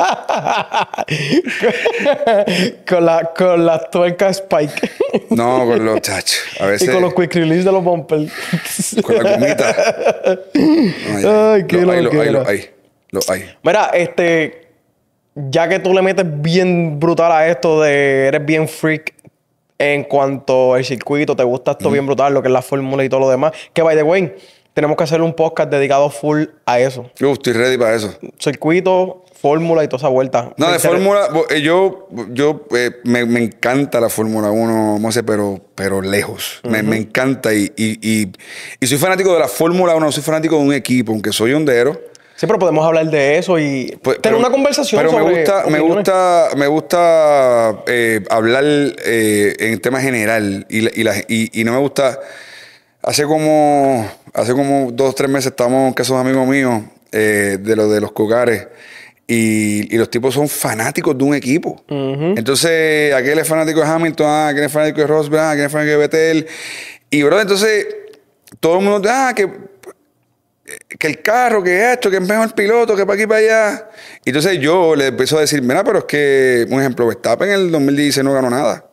Speaker 1: con, la, con las tuercas Spike.
Speaker 2: no, con los chachos. A Y con los
Speaker 1: quick release de los bumpers. con la gomita.
Speaker 2: Ay, qué lo, lo, hay, lo, hay,
Speaker 3: lo hay.
Speaker 1: Mira, este. Ya que tú le metes bien brutal a esto de eres bien freak en cuanto al circuito, te gusta esto bien brutal, lo que es la fórmula y todo lo demás. Que, by the way, tenemos que hacer un podcast dedicado full a eso.
Speaker 2: Yo estoy ready para
Speaker 1: eso. Circuito, fórmula y toda esa vuelta. No, de fórmula,
Speaker 2: eh, yo, yo eh, me, encanta la Fórmula 1, no sé, pero, pero lejos. me, encanta y, y, y, y, soy fanático de la Fórmula 1, soy fanático de un equipo, aunque soy hondero. Sí, pero podemos hablar de eso y pues, tener una conversación. Pero me gusta, me gusta, me eh, gusta hablar eh, en tema general y, y, no me gusta. Hace como, hace como dos o tres meses estamos que esos amigos míos eh, de lo de los cogares. Y, los tipos son fanáticos de un equipo. Entonces, aquel es fanático de Hamilton, ah, aquel es fanático de Rosberg, ah, aquel es fanático de Vettel. Y, bro, entonces, todo el mundo, ah, que que el carro, que esto, que es mejor el piloto, que para aquí, para allá. Y entonces yo le empiezo a decir, mira, pero es que, un ejemplo, Verstappen en el 2016 no ganó nada.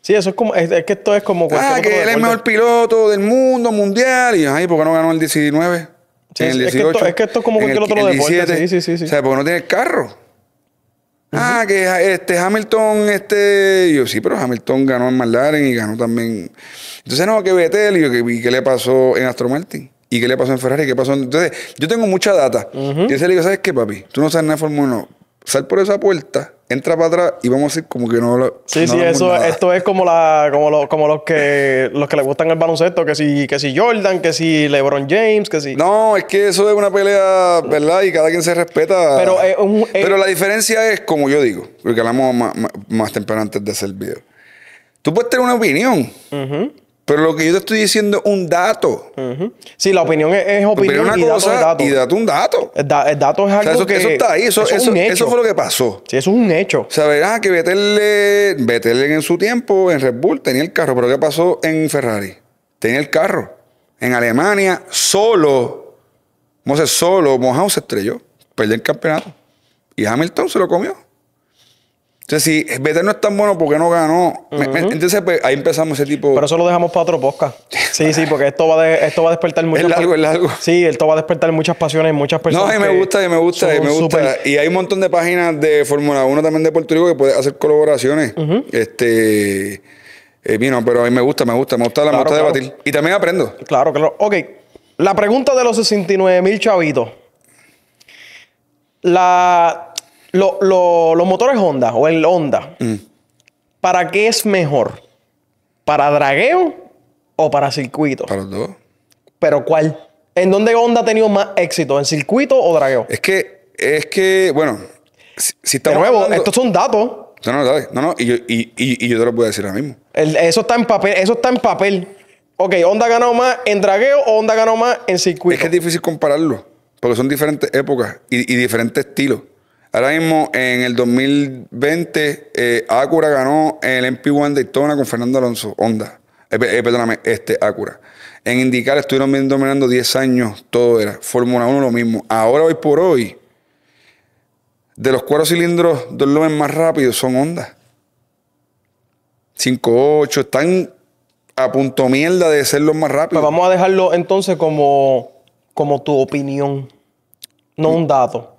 Speaker 2: Sí, eso es como, es, que esto es como... Ah, que él es el mejor piloto del mundo, mundial. Y yo, ay, ¿por qué no ganó el 19? Sí, en el 18. Es que, esto, es como cualquier el, otro deporte. sí, sí, sí, O sea, porque no tiene el carro. Ah, que este Hamilton, este. yo, sí, pero Hamilton ganó en McLaren y ganó también. Entonces, no, que vete? y yo, ¿qué, ¿qué le pasó en Astro ¿Y qué le pasó en Ferrari? ¿Qué pasó? Entonces, yo tengo mucha data. Y ese le digo, ¿sabes qué, papi? Tú no sabes nada de Fórmula 1. Sal por esa puerta, entra para atrás y vamos a ir como que no lo. Sí, sí, eso,
Speaker 1: esto es como la, como, como los que los que le gustan el baloncesto, que si, que si Jordan, que si LeBron James, que si. No, es que eso es una pelea, ¿verdad? Y cada quien se
Speaker 2: respeta. Pero, la diferencia es, como yo digo, porque hablamos más, temprano antes de hacer el video. Tú puedes tener una opinión. Pero lo que yo te estoy diciendo es un dato. Sí, la opinión es, opinión una y cosa, dato dato. Y dato un dato. El, dato es algo eso, que... Eso está ahí. Eso, es un hecho. eso, fue lo que pasó. Sí, eso es un hecho. O que Vettel, en su tiempo en Red Bull tenía el carro. Pero ¿qué pasó en Ferrari? Tenía el carro. En Alemania, solo, sé solo, Mojado se estrelló. Perdió el campeonato. Y Hamilton se lo comió. Entonces, si Vettel no es tan bueno, ¿por no ganó? Entonces, pues, ahí empezamos ese tipo. Pero eso lo dejamos para otro podcast. Sí, sí, porque esto
Speaker 1: va, esto va a despertar muchas. Es largo, es largo. Sí, esto va a despertar muchas pasiones en muchas personas. No, y me gusta, y me gusta, y me gusta.
Speaker 2: Y hay un montón de páginas de Fórmula 1 también de Puerto Rico que puede hacer colaboraciones. Este. Eh, pero a mí me gusta, me gusta, me gusta, la me de batir. Y también aprendo.
Speaker 1: Claro, claro. Ok. La pregunta de los 69 mil chavitos. La lo, los motores Honda o el Honda, mm. ¿para qué es mejor? ¿Para dragueo o para circuito? Para los dos. ¿Pero cuál? ¿En dónde Honda ha tenido más éxito? ¿En circuito o dragueo? Es que,
Speaker 2: es que, bueno, si, te. estamos. nuevo, estos son datos. No, no, no, no y, yo, y, yo te lo voy a decir ahora mismo.
Speaker 1: eso está en papel, eso está en papel. Ok, ¿Honda ganó más
Speaker 2: en dragueo o Honda ganó más en circuito? Es que es difícil compararlo, porque son diferentes épocas y diferentes estilos. Ahora mismo, en el 2020, eh, Acura ganó el MP1 Daytona con Fernando Alonso, Honda. Eh, eh, perdóname, este, Acura. En indicar estuvieron dominando 10 años, todo era. Fórmula 1 lo mismo. Ahora, hoy por hoy, de los cuatro cilindros, dos lobes más rápidos son Honda. 5.8, están a punto mierda de ser los más rápidos. Pues vamos a
Speaker 1: dejarlo entonces como, como tu opinión, no un dato.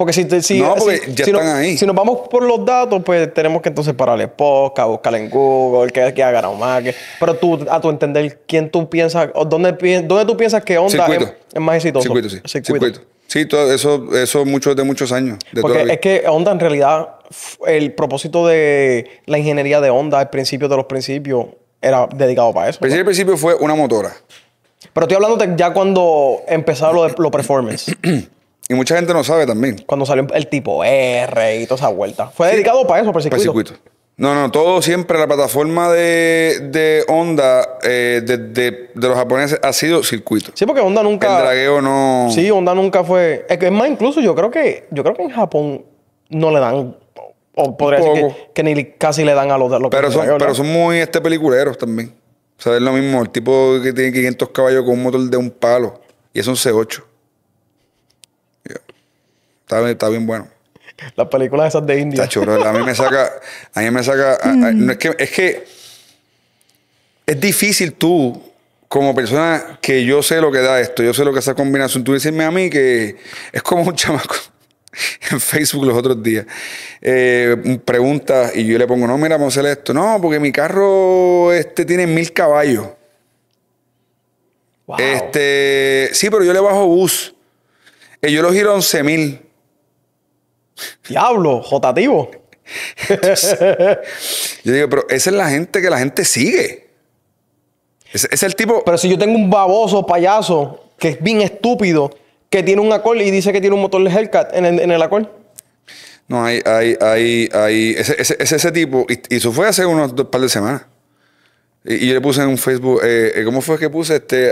Speaker 1: Porque si, nos vamos por los datos, pues tenemos que entonces pararle podcast, buscar en Google, que, que ha más. pero tú, a tu entender, ¿quién tú piensas, dónde, dónde tú piensas que Onda es, más exitoso? Circuito, sí.
Speaker 2: Circuito. Sí, eso, eso de muchos años. porque es
Speaker 1: que Onda en realidad, el propósito de la ingeniería de Onda, al principio de los principios, era dedicado para eso. Pues al
Speaker 2: el principio fue una motora.
Speaker 1: Pero estoy hablando ya cuando empezaron lo de lo Y mucha gente no sabe también. Cuando salió el tipo R y toda esa vuelta. Fue
Speaker 2: dedicado para eso, para circuito. Para circuito. No, no, todo siempre la plataforma de, de Honda eh, de, los japoneses ha sido circuito. Sí, porque Honda nunca. El dragueo no. Sí,
Speaker 1: Honda nunca fue. Es más, incluso yo creo que yo creo que en Japón no le dan. O podría decir que, ni casi le dan a los de los pero son, Pero son
Speaker 2: muy este peliculeros también. O sea, es lo mismo, el tipo que tiene 500 caballos con un motor de un palo y es un C8. Está, bien bueno. Las películas esas de India. Está a mí me saca. A mí me saca. Mm. es, que, es difícil tú, como persona que yo sé lo que da esto, yo sé lo que es esa combinación, tú decirme a mí que es como un chamaco en Facebook los otros días. Eh, pregunta y yo le pongo, no, mira, vamos a hacer esto. No, porque mi carro este tiene mil caballos. Este, sí, pero yo le bajo bus. Y eh, yo lo giro a once mil. Diablo, jotativo. yo digo, pero esa es la gente que la gente sigue. Es, el tipo. Pero si yo tengo
Speaker 1: un baboso payaso que es bien estúpido, que tiene un acorde y dice que tiene un motor de Hellcat
Speaker 2: en el, en No, hay, hay, hay, hay. Ese, ese, ese tipo, y, y, eso fue hace unos dos par de semanas. Y, yo le puse en un Facebook, eh, eh, ¿cómo fue que puse? Este,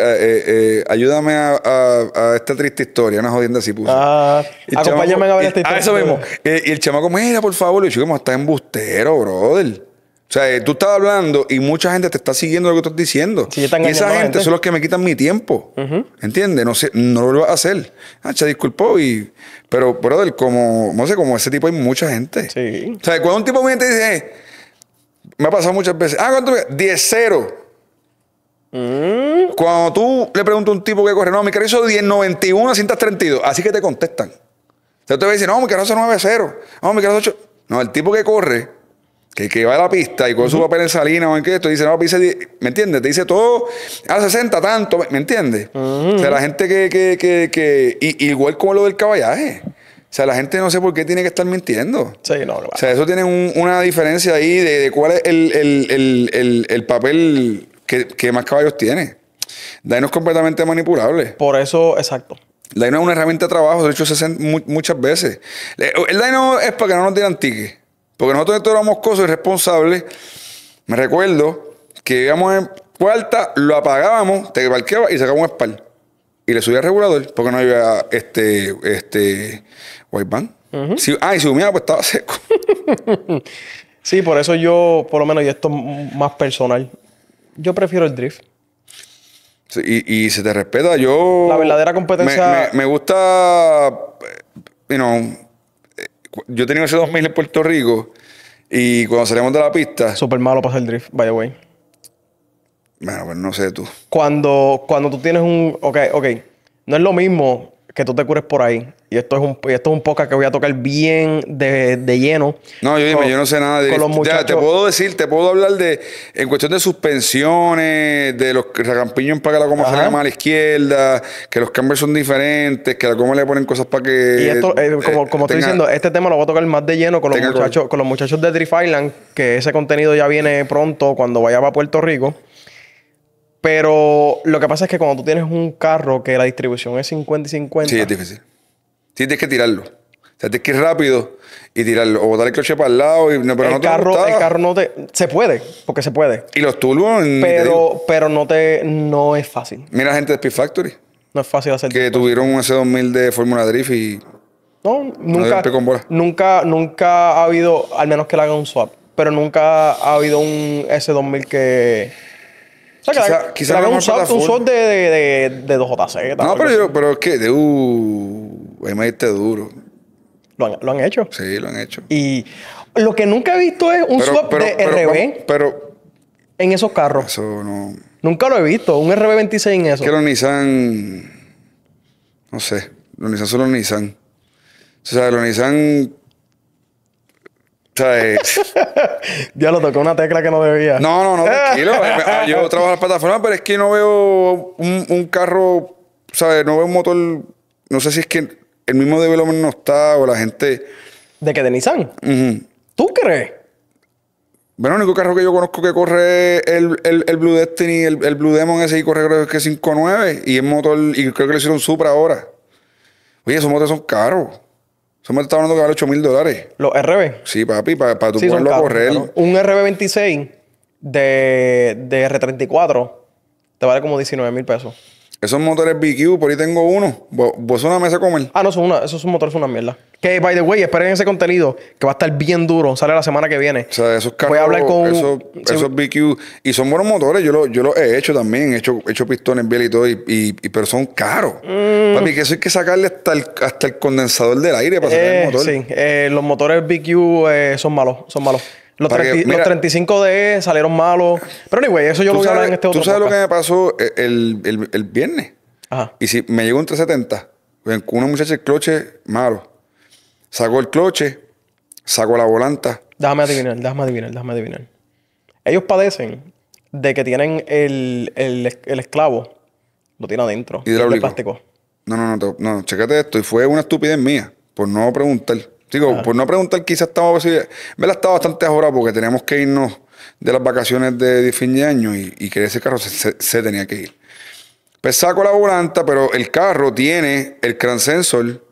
Speaker 2: eh, ayúdame a, esta triste historia, una jodienda así puse. Ah, acompáñame a ver esta historia. Ah, eso mismo. y el chamaco, mira, por favor, le dije, ¿cómo estás embustero, brother? O sea, tú estás hablando y mucha gente te está siguiendo lo que tú estás diciendo. y esa gente, son los que me quitan mi tiempo. ¿Entiendes? No, sé, no lo vas a hacer. Ah, se disculpó y... Pero, brother, como... No sé, como ese tipo hay mucha gente. Sí. O sea, cuando un tipo viene y dice... Me ha pasado muchas veces. Ah, ¿cuánto? 10-0. Mm. Cuando tú le preguntas a un tipo que corre, no, mi carro hizo 1091 132, así que te contestan. Entonces te va a decir, no, mi carro hizo 9-0, no, mi carro hizo 8. No, el tipo que corre, que, va a la pista y coge su papel en salina o en qué, esto dice, no, dice, 10, ¿me entiendes? Te dice todo a 60 tanto, ¿me entiendes? De O la gente que, que, que, que igual como lo del caballaje. O sea, la gente no sé por qué tiene que estar mintiendo. Sí, no, O sea, eso tiene una diferencia ahí de, cuál es el, papel que, más caballos tiene. Daino es completamente manipulable. Por eso, exacto. Daino es una herramienta de trabajo, de hecho se hace muchas veces. El daino es para que no nos digan tiques. Porque nosotros éramos cosas irresponsables. Me recuerdo que íbamos en Puerta, lo apagábamos, te parqueaba y sacábamos un espal. Y le subía al regulador porque no había este, este White band? ah, y si hubiera, pues estaba seco. sí, por eso yo,
Speaker 1: por lo menos, y esto más personal, yo prefiero el drift.
Speaker 2: y, se te respeta, yo... La verdadera competencia... Me, gusta, eh, you eh, yo tenía ese 2000 en Puerto Rico y cuando salíamos de la pista...
Speaker 1: Súper malo pasa el drift, by the way.
Speaker 2: Bueno, pues no sé tú.
Speaker 1: Cuando, cuando tú tienes un... Ok, ok. No es lo mismo que tú te cures por ahí y esto es un, esto un podcast que voy a tocar bien de, lleno.
Speaker 2: No, yo dime, yo no sé nada de los te puedo decir, te puedo hablar de, en cuestión de suspensiones, de los que para que la goma llama a la izquierda, que los cambios son diferentes, que a la coma le ponen cosas para que. Y esto, eh, eh, como, estoy diciendo,
Speaker 1: este tema lo voy a tocar más de lleno con los muchachos, con los muchachos de Drift Island, que ese contenido ya viene pronto cuando vaya a Puerto Rico. Pero lo que pasa es que cuando tú tienes un carro que la distribución es 50 y 50. Sí,
Speaker 2: es difícil. Tienes que tirarlo. O sea, tienes que ir rápido y tirarlo. O botar el coche para el lado. Y, no, pero el, no te carro, el carro
Speaker 1: no te. Se puede, porque se puede.
Speaker 2: Y los turbos. Pero,
Speaker 1: pero no te no es fácil.
Speaker 2: Mira, gente de Speed Factory. No es fácil hacer. Que tuvieron un S2000 de Fórmula Drift y. No, nunca.
Speaker 1: Nunca, nunca ha habido, al menos que le hagan un swap, pero nunca ha habido un S2000 que o sea, quizá, un, swap de, de, de, de 2JZ. No, pero, yo,
Speaker 2: pero es que, uh, un me duro. ¿Lo han, hecho? Sí, lo han hecho. Y
Speaker 1: lo que nunca he visto es un swap de RB
Speaker 2: pero, en esos carros. Eso no. Nunca lo he visto, un RB26 en eso. Es que los Nissan. No sé, los Nissan son los Nissan. O sea, los Nissan ya lo
Speaker 1: tocó una tecla que no debía.
Speaker 2: No, no, no, tranquilo. Eh, ah, yo trabajo en las plataformas, pero es que no veo un, carro, ¿sabes? No veo un motor. No sé si es que el mismo development no está o la gente. ¿De qué? ¿De Nissan? ¿Tú crees? Bueno, el único carro que yo conozco que corre el, Blue Destiny, el, el, Blue Demon ese y corre creo que es 5.9 y es motor, y creo que lo hicieron Supra ahora. Oye, esos motos son caros. Eso me está hablando que vale 8 mil dólares. ¿Los RB? Sí, papi, para, para tú a correr. Un
Speaker 1: RB26 de R34 te vale como 19 mil pesos.
Speaker 2: Esos motores BQ, por ahí tengo uno. ¿Vos, una mesa comer?
Speaker 1: Ah, no, son esos motores son una mierda. Que, by the way, esperen ese contenido que va a estar bien duro. Sale la semana que viene. O sea, esos carros,
Speaker 2: Esos, BQ. Y son buenos motores. Yo los yo lo he hecho también. He hecho, hecho pistones, biel y todo. Y, y, pero son caros.
Speaker 3: Mm. Para mí
Speaker 2: que eso hay que sacarle hasta el, hasta el condensador del aire para sacar el eh, motor. Sí,
Speaker 1: eh, los motores BQ eh, son malos. Son malos. Los, 30, 35 d salieron malos. Pero anyway, eso yo lo voy a hablar en este otro ¿Tú sabes lo que me
Speaker 2: pasó eh, el, el, el viernes? Ajá. Y si me llegó un 370, Con pues, una muchacha el cloche malo. Sacó el cloche, sacó la volanta.
Speaker 1: Déjame adivinar, déjame adivinar, déjame adivinar. Ellos padecen de que tienen el, el, el esclavo,
Speaker 2: lo tiene adentro. Hidráulico. De plástico. No, no, no, no, no, chécate esto. Y fue una estupidez mía, por no preguntar. Digo, pues por no preguntar, quizás estamos. la estaba bastante ahora porque teníamos que irnos de las vacaciones de, fin de año y, que ese carro se, tenía que ir. Pues saco la volanta, pero el carro tiene el cran sensor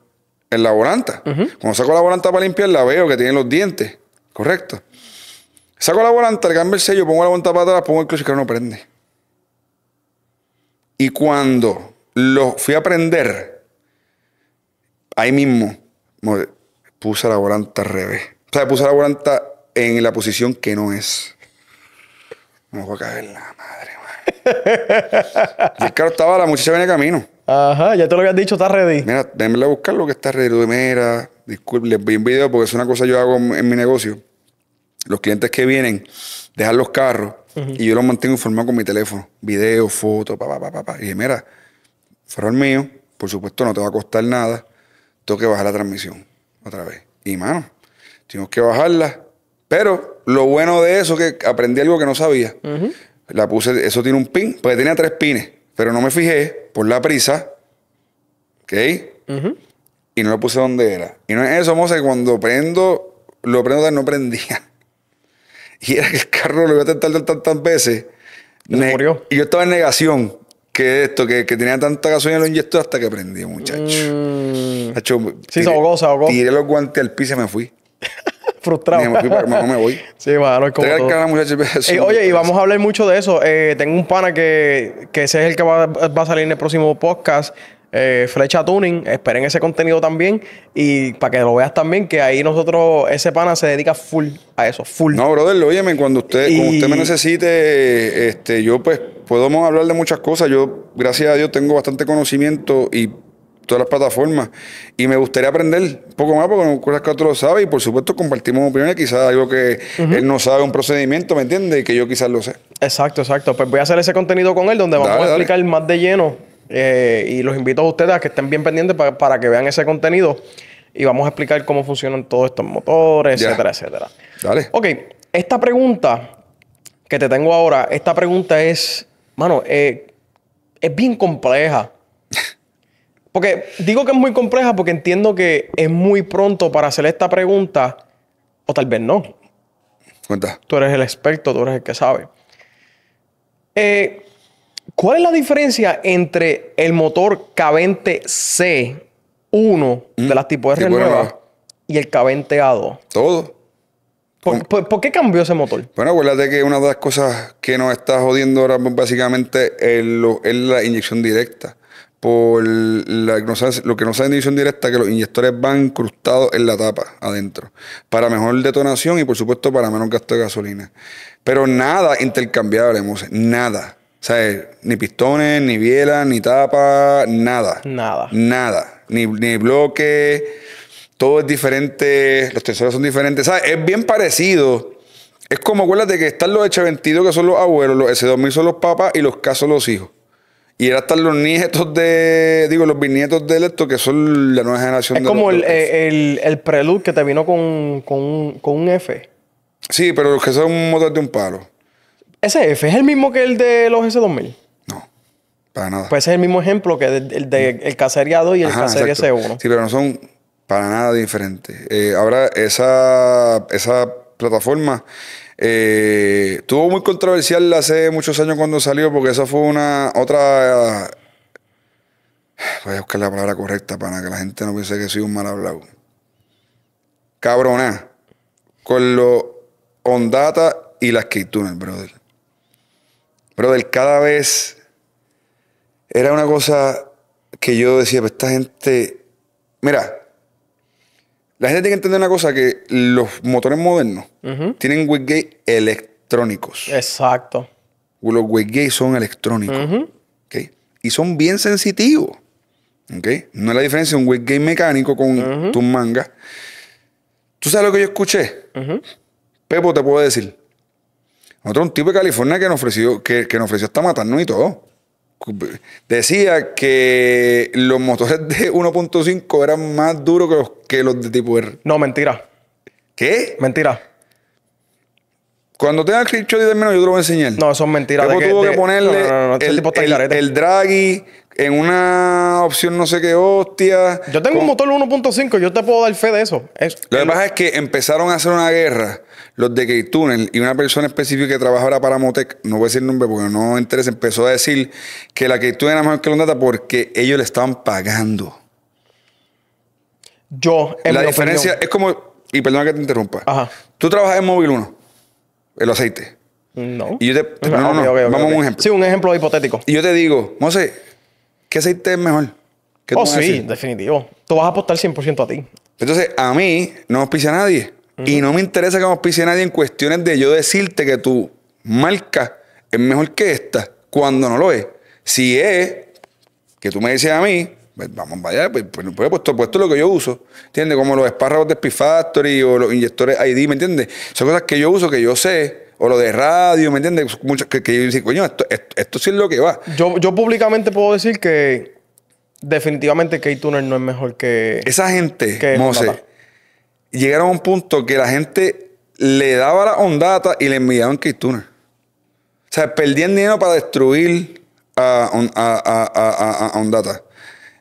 Speaker 2: en la volanta. Cuando saco la volanta para limpiarla, veo que tiene los dientes. Correcto. Saco la volanta, le cambio el sello, pongo la volanta para atrás, pongo el clutch y el carro no prende. Y cuando lo fui a prender, ahí mismo, puse la volanta al revés. O sea, puse la volanta en la posición que no es. Me voy a caer la madre, man. y el carro estaba, la muchacha venía camino. Ajá, ya te lo habías dicho, está ready. Mira, déjenme a buscar lo que está ready. Mira, disculpe, les vi un video porque es una cosa que yo hago en, mi negocio. Los clientes que vienen, dejan los carros y yo los mantengo informados con mi teléfono. Video, foto, papá, papá, papá. Pa. Y dije, mira, fueron mío, por supuesto no te va a costar nada, tengo que bajar la transmisión otra vez. Y mano, tuvimos que bajarla. Pero lo bueno de eso es que aprendí algo que no sabía. La puse, eso tiene un pin, porque tenía tres pines, pero no me fijé por la prisa. ¿Ok? Y no lo puse donde era. Y no es eso, que cuando prendo, lo prendo no prendía. Y era que el carro lo iba a tentar tantas veces. Y yo estaba en negación que esto, que, que tenía tanta gasolina los inyectó hasta que prendió, muchacho. Mm. sí, se ahogó, se ahogó. Tiré los guantes al piso y me fui. Frustrado. me fui me voy. Sí, mano, es como todo. Eh, oye, y vamos
Speaker 1: a hablar mucho de eso. Eh, tengo un pana que, que ese es el que va a salir en el próximo podcast eh, Flecha Tuning. Esperen ese contenido también. Y para que lo veas también, que ahí nosotros, ese pana se dedica full a eso, full. No, brother,
Speaker 2: óyeme, cuando usted, me necesite, este, yo pues podemos hablar de muchas cosas. Yo, gracias a Dios, tengo bastante conocimiento y todas las plataformas. Y me gustaría aprender un poco más porque no cosas que otro lo sabe. Y por supuesto, compartimos opiniones, quizás algo que él no sabe, un procedimiento, ¿me entiendes? Que yo quizás lo sé.
Speaker 1: Exacto, exacto. Pues voy a hacer ese contenido con él donde vamos a explicar más de lleno eh, y los invito a ustedes a que estén bien pendientes para, para que vean ese contenido y vamos a explicar cómo funcionan todos estos motores, etcétera, etcétera. Dale. Ok, esta pregunta que te tengo ahora, esta pregunta es, mano, eh, es bien compleja. Porque digo que es muy compleja porque entiendo que es muy pronto para hacer esta pregunta, o tal vez no.
Speaker 2: Cuenta. Tú eres el
Speaker 1: experto, tú eres el que sabe. Eh, ¿Cuál es la diferencia entre el motor K20 C1 de mm. las tipo R nueva y el K20 A2? Todo. ¿Por, por, qué cambió ese motor?
Speaker 2: Bueno, acuérdate que una de las cosas que nos está jodiendo ahora básicamente es, la inyección directa. Por lo que no saben inyección directa, que los inyectores van incrustados en la tapa adentro, para mejor detonación y por supuesto para menos gasto de gasolina. Pero nada intercambiable, Mose, nada sea, Ni pistones, ni bielas, ni tapas, nada. Nada. Nada. Ni, ni bloque. Todo es diferente. Los tesoros son diferentes. Es bien parecido. Es como, acuérdate que están los H22 que son los abuelos, los S2000 son los papás y los casos son los hijos. Y ahora están los nietos de, digo, los bisnietos de esto que son la nueva generación. Es como el, eh,
Speaker 1: el, el, que te vino con, un, con un F.
Speaker 2: Sí, pero los que son un de un palo.
Speaker 1: Ese F es el mismo que el de los S2000. No, para nada. Pues es el mismo ejemplo que el, de el caseriado y el S1.
Speaker 2: Sí, pero no son para nada diferentes. Eh, ahora, esa, esa plataforma eh, tuvo muy controversial hace muchos años cuando salió, porque esa fue una otra. Voy a buscar la palabra correcta para que la gente no piense que soy un mal hablado. Cabrona. Con los Ondata y las escritura, brother. Brother, cada vez era una cosa que yo decía, pero pues esta gente. Mira, la gente tiene que entender una cosa: que los motores modernos tienen electrónicos. Exacto. Los wategate son electrónicos. Y son bien sensitivos. No es la diferencia un wategate mecánico con manga tus ¿Tú sabes lo que yo escuché? Pepo te puedo decir. Otro un tipo de California que nos ofreció, que, nos ofreció hasta matarnos y todo. Decía que los motores de 1.5 eran más duros que los, de tipo R.
Speaker 1: No, mentira.
Speaker 2: ¿Qué? Mentira. Cuando tenga el clip yo te lo voy a enseñar. No, eso es mentira. El tuvo que, ponerle este el, Draghi en una opción no sé qué hostia. Yo tengo un motor 1.5, yo te puedo dar fe de eso. lo que pasa es que empezaron a hacer una guerra los de K-Tunnel y una persona específica que trabaja ahora para Motec, no voy a decir el nombre porque no me interesa, empezó a decir que la K-Tunnel era mejor que Londata porque ellos le estaban pagando. Yo, en La diferencia es como, y perdona que te
Speaker 3: interrumpa,
Speaker 2: tú trabajas en Móvil 1, el aceite. No. Y yo te, no, no, vamos a un ejemplo. Sí, un ejemplo hipotético. Y yo te digo, no ¿qué aceite es mejor? ¿Qué oh, sí,
Speaker 1: definitivo. Tú vas a apostar 100% a ti.
Speaker 2: Entonces, a mí no nos a nadie. Y no me interesa que nos pise nadie en cuestiones de yo decirte que tu marca es mejor que esta cuando no lo es. Si es que tú me dices a mí, pues vamos vaya, pues, pues, pues, pues lo que yo uso, ¿entiendes? Como los espárragos de Factory o los inyectores ID, ¿me entiendes? Son cosas que yo uso, que yo sé, o lo de radio, ¿me entiendes? Muchas que, yo digo, coño, esto, sí es lo que va. Yo, públicamente puedo
Speaker 1: decir que definitivamente K-Tuner no es mejor que...
Speaker 2: Esa gente, que llegaron a un punto que la gente le daba la ondata y le enviaban tuna O sea, perdían dinero para destruir a, a, a, Ondata.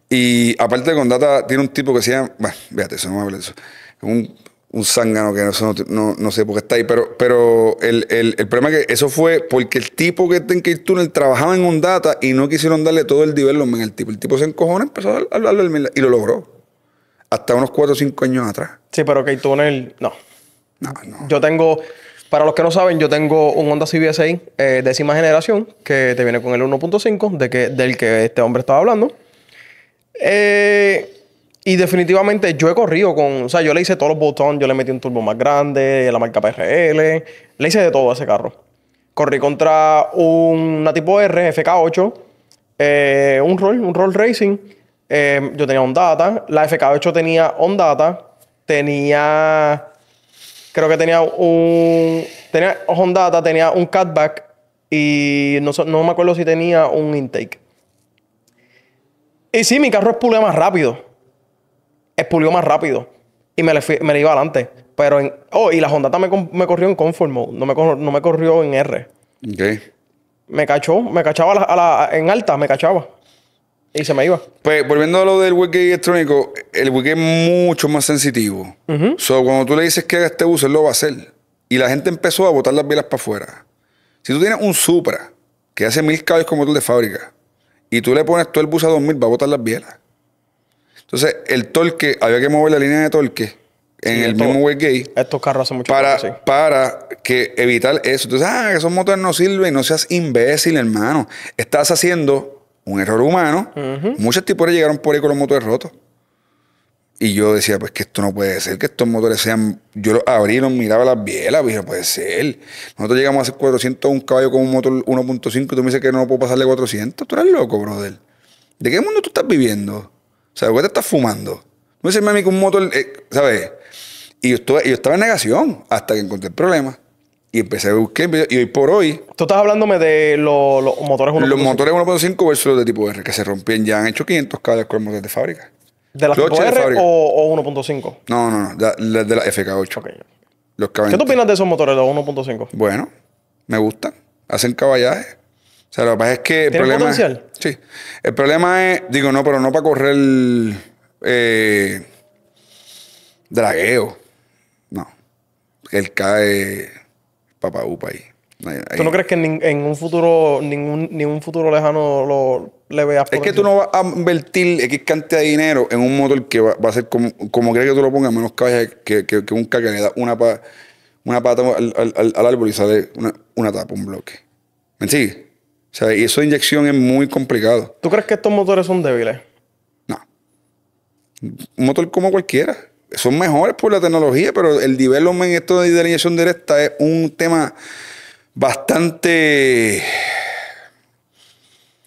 Speaker 2: Y aparte de que Ondata tiene un tipo que se llama. Bueno, fíjate, eso no me de eso. Un, un zángano que no, sé por qué está ahí, pero, pero el, problema es que eso fue porque el tipo que está en trabajaba en Ondata y no quisieron darle todo el en al tipo. El tipo se encojona, empezó a hablar y lo logró hasta unos 4 o 5 años atrás.
Speaker 1: Sí, pero K-Tunnel, no. No, no. Yo tengo, para los que no saben, yo tengo un Honda CBSI eh, décima generación que te viene con el 1.5 de que, del que este hombre estaba hablando. Eh, y definitivamente yo he corrido con, o sea, yo le hice todos los botones, yo le metí un turbo más grande, la marca PRL, le hice de todo a ese carro. Corrí contra una tipo R, FK8, eh, un Roll, un Roll Racing Em, yo tenía data La FK8 tenía data Tenía. Creo que tenía un. Tenía data, tenía un cutback. Y no, me acuerdo si tenía un intake. Y sí, mi carro espuleó más rápido. Espulió más rápido. Y me le, iba adelante. Pero en. Oh, y la Honda me, me corrió en Comfort Mode. No me, no me corrió en R. Ok. Me cachó. Me cachaba en alta, me cachaba.
Speaker 2: Y se me iba. Pues volviendo a lo del wiki electrónico, el gay es mucho más sensitivo. So, cuando tú le dices que haga este bus, él lo va a hacer. Y la gente empezó a botar las velas para afuera. Si tú tienes un Supra que hace mil caballos como tú de fábrica y tú le pones todo el bus a 2000, va a botar las bielas. Entonces, el torque, había que mover la línea de torque en el mismo Estos carros hacen mucho para, para que evitar eso. Entonces, ah, esos motores no sirven, no seas imbécil, hermano. Estás haciendo un error humano. Muchos tipos llegaron por ahí con los motores rotos. Y yo decía, pues que esto no puede ser, que estos motores sean. Yo los abrí, los miraba las bielas, dije, puede ser. Nosotros llegamos a hacer un caballo con un motor 1.5 y tú me dices que no puedo pasarle 400. Tú eres loco, brother. ¿De qué mundo tú estás viviendo? O sea, ¿qué te estás fumando? No dices, mami, que un motor. Eh", ¿Sabes? Y yo, yo estaba en negación hasta que encontré el problema. Y empecé a buscar. Y hoy por hoy. Tú estás hablándome de los, motores 1.5. Los motores 1.5 versus los de tipo R, que se rompían ya. Han hecho 500 caballos con motores de fábrica. ¿De las tipo R
Speaker 1: o, 1.5?
Speaker 2: No, no, no. De, la FK8. ¿Qué tú opinas de esos motores, los 1.5? Bueno, me gustan. Hacen caballaje. O sea, lo que pasa es que. El problema potencial? sí. El problema es, digo, no, pero no para correr. Eh, dragueo. No. El k ¿Tú no crees
Speaker 1: que en, un futuro, ningún, ningún futuro lejano lo,
Speaker 2: le veas Es que tú no vas a invertir X cantidad de dinero en un motor que va, a ser como, crees que tú lo pongas, menos caballos que, un caca que le da una, una pata al, al, árbol y sale una, tapa, un bloque. ¿Me sí O sea, y eso de inyección es muy complicado. ¿Tú crees que estos motores son débiles? No. Un motor como cualquiera son mejores por la tecnología, pero el development, esto de inyección directa, es un tema bastante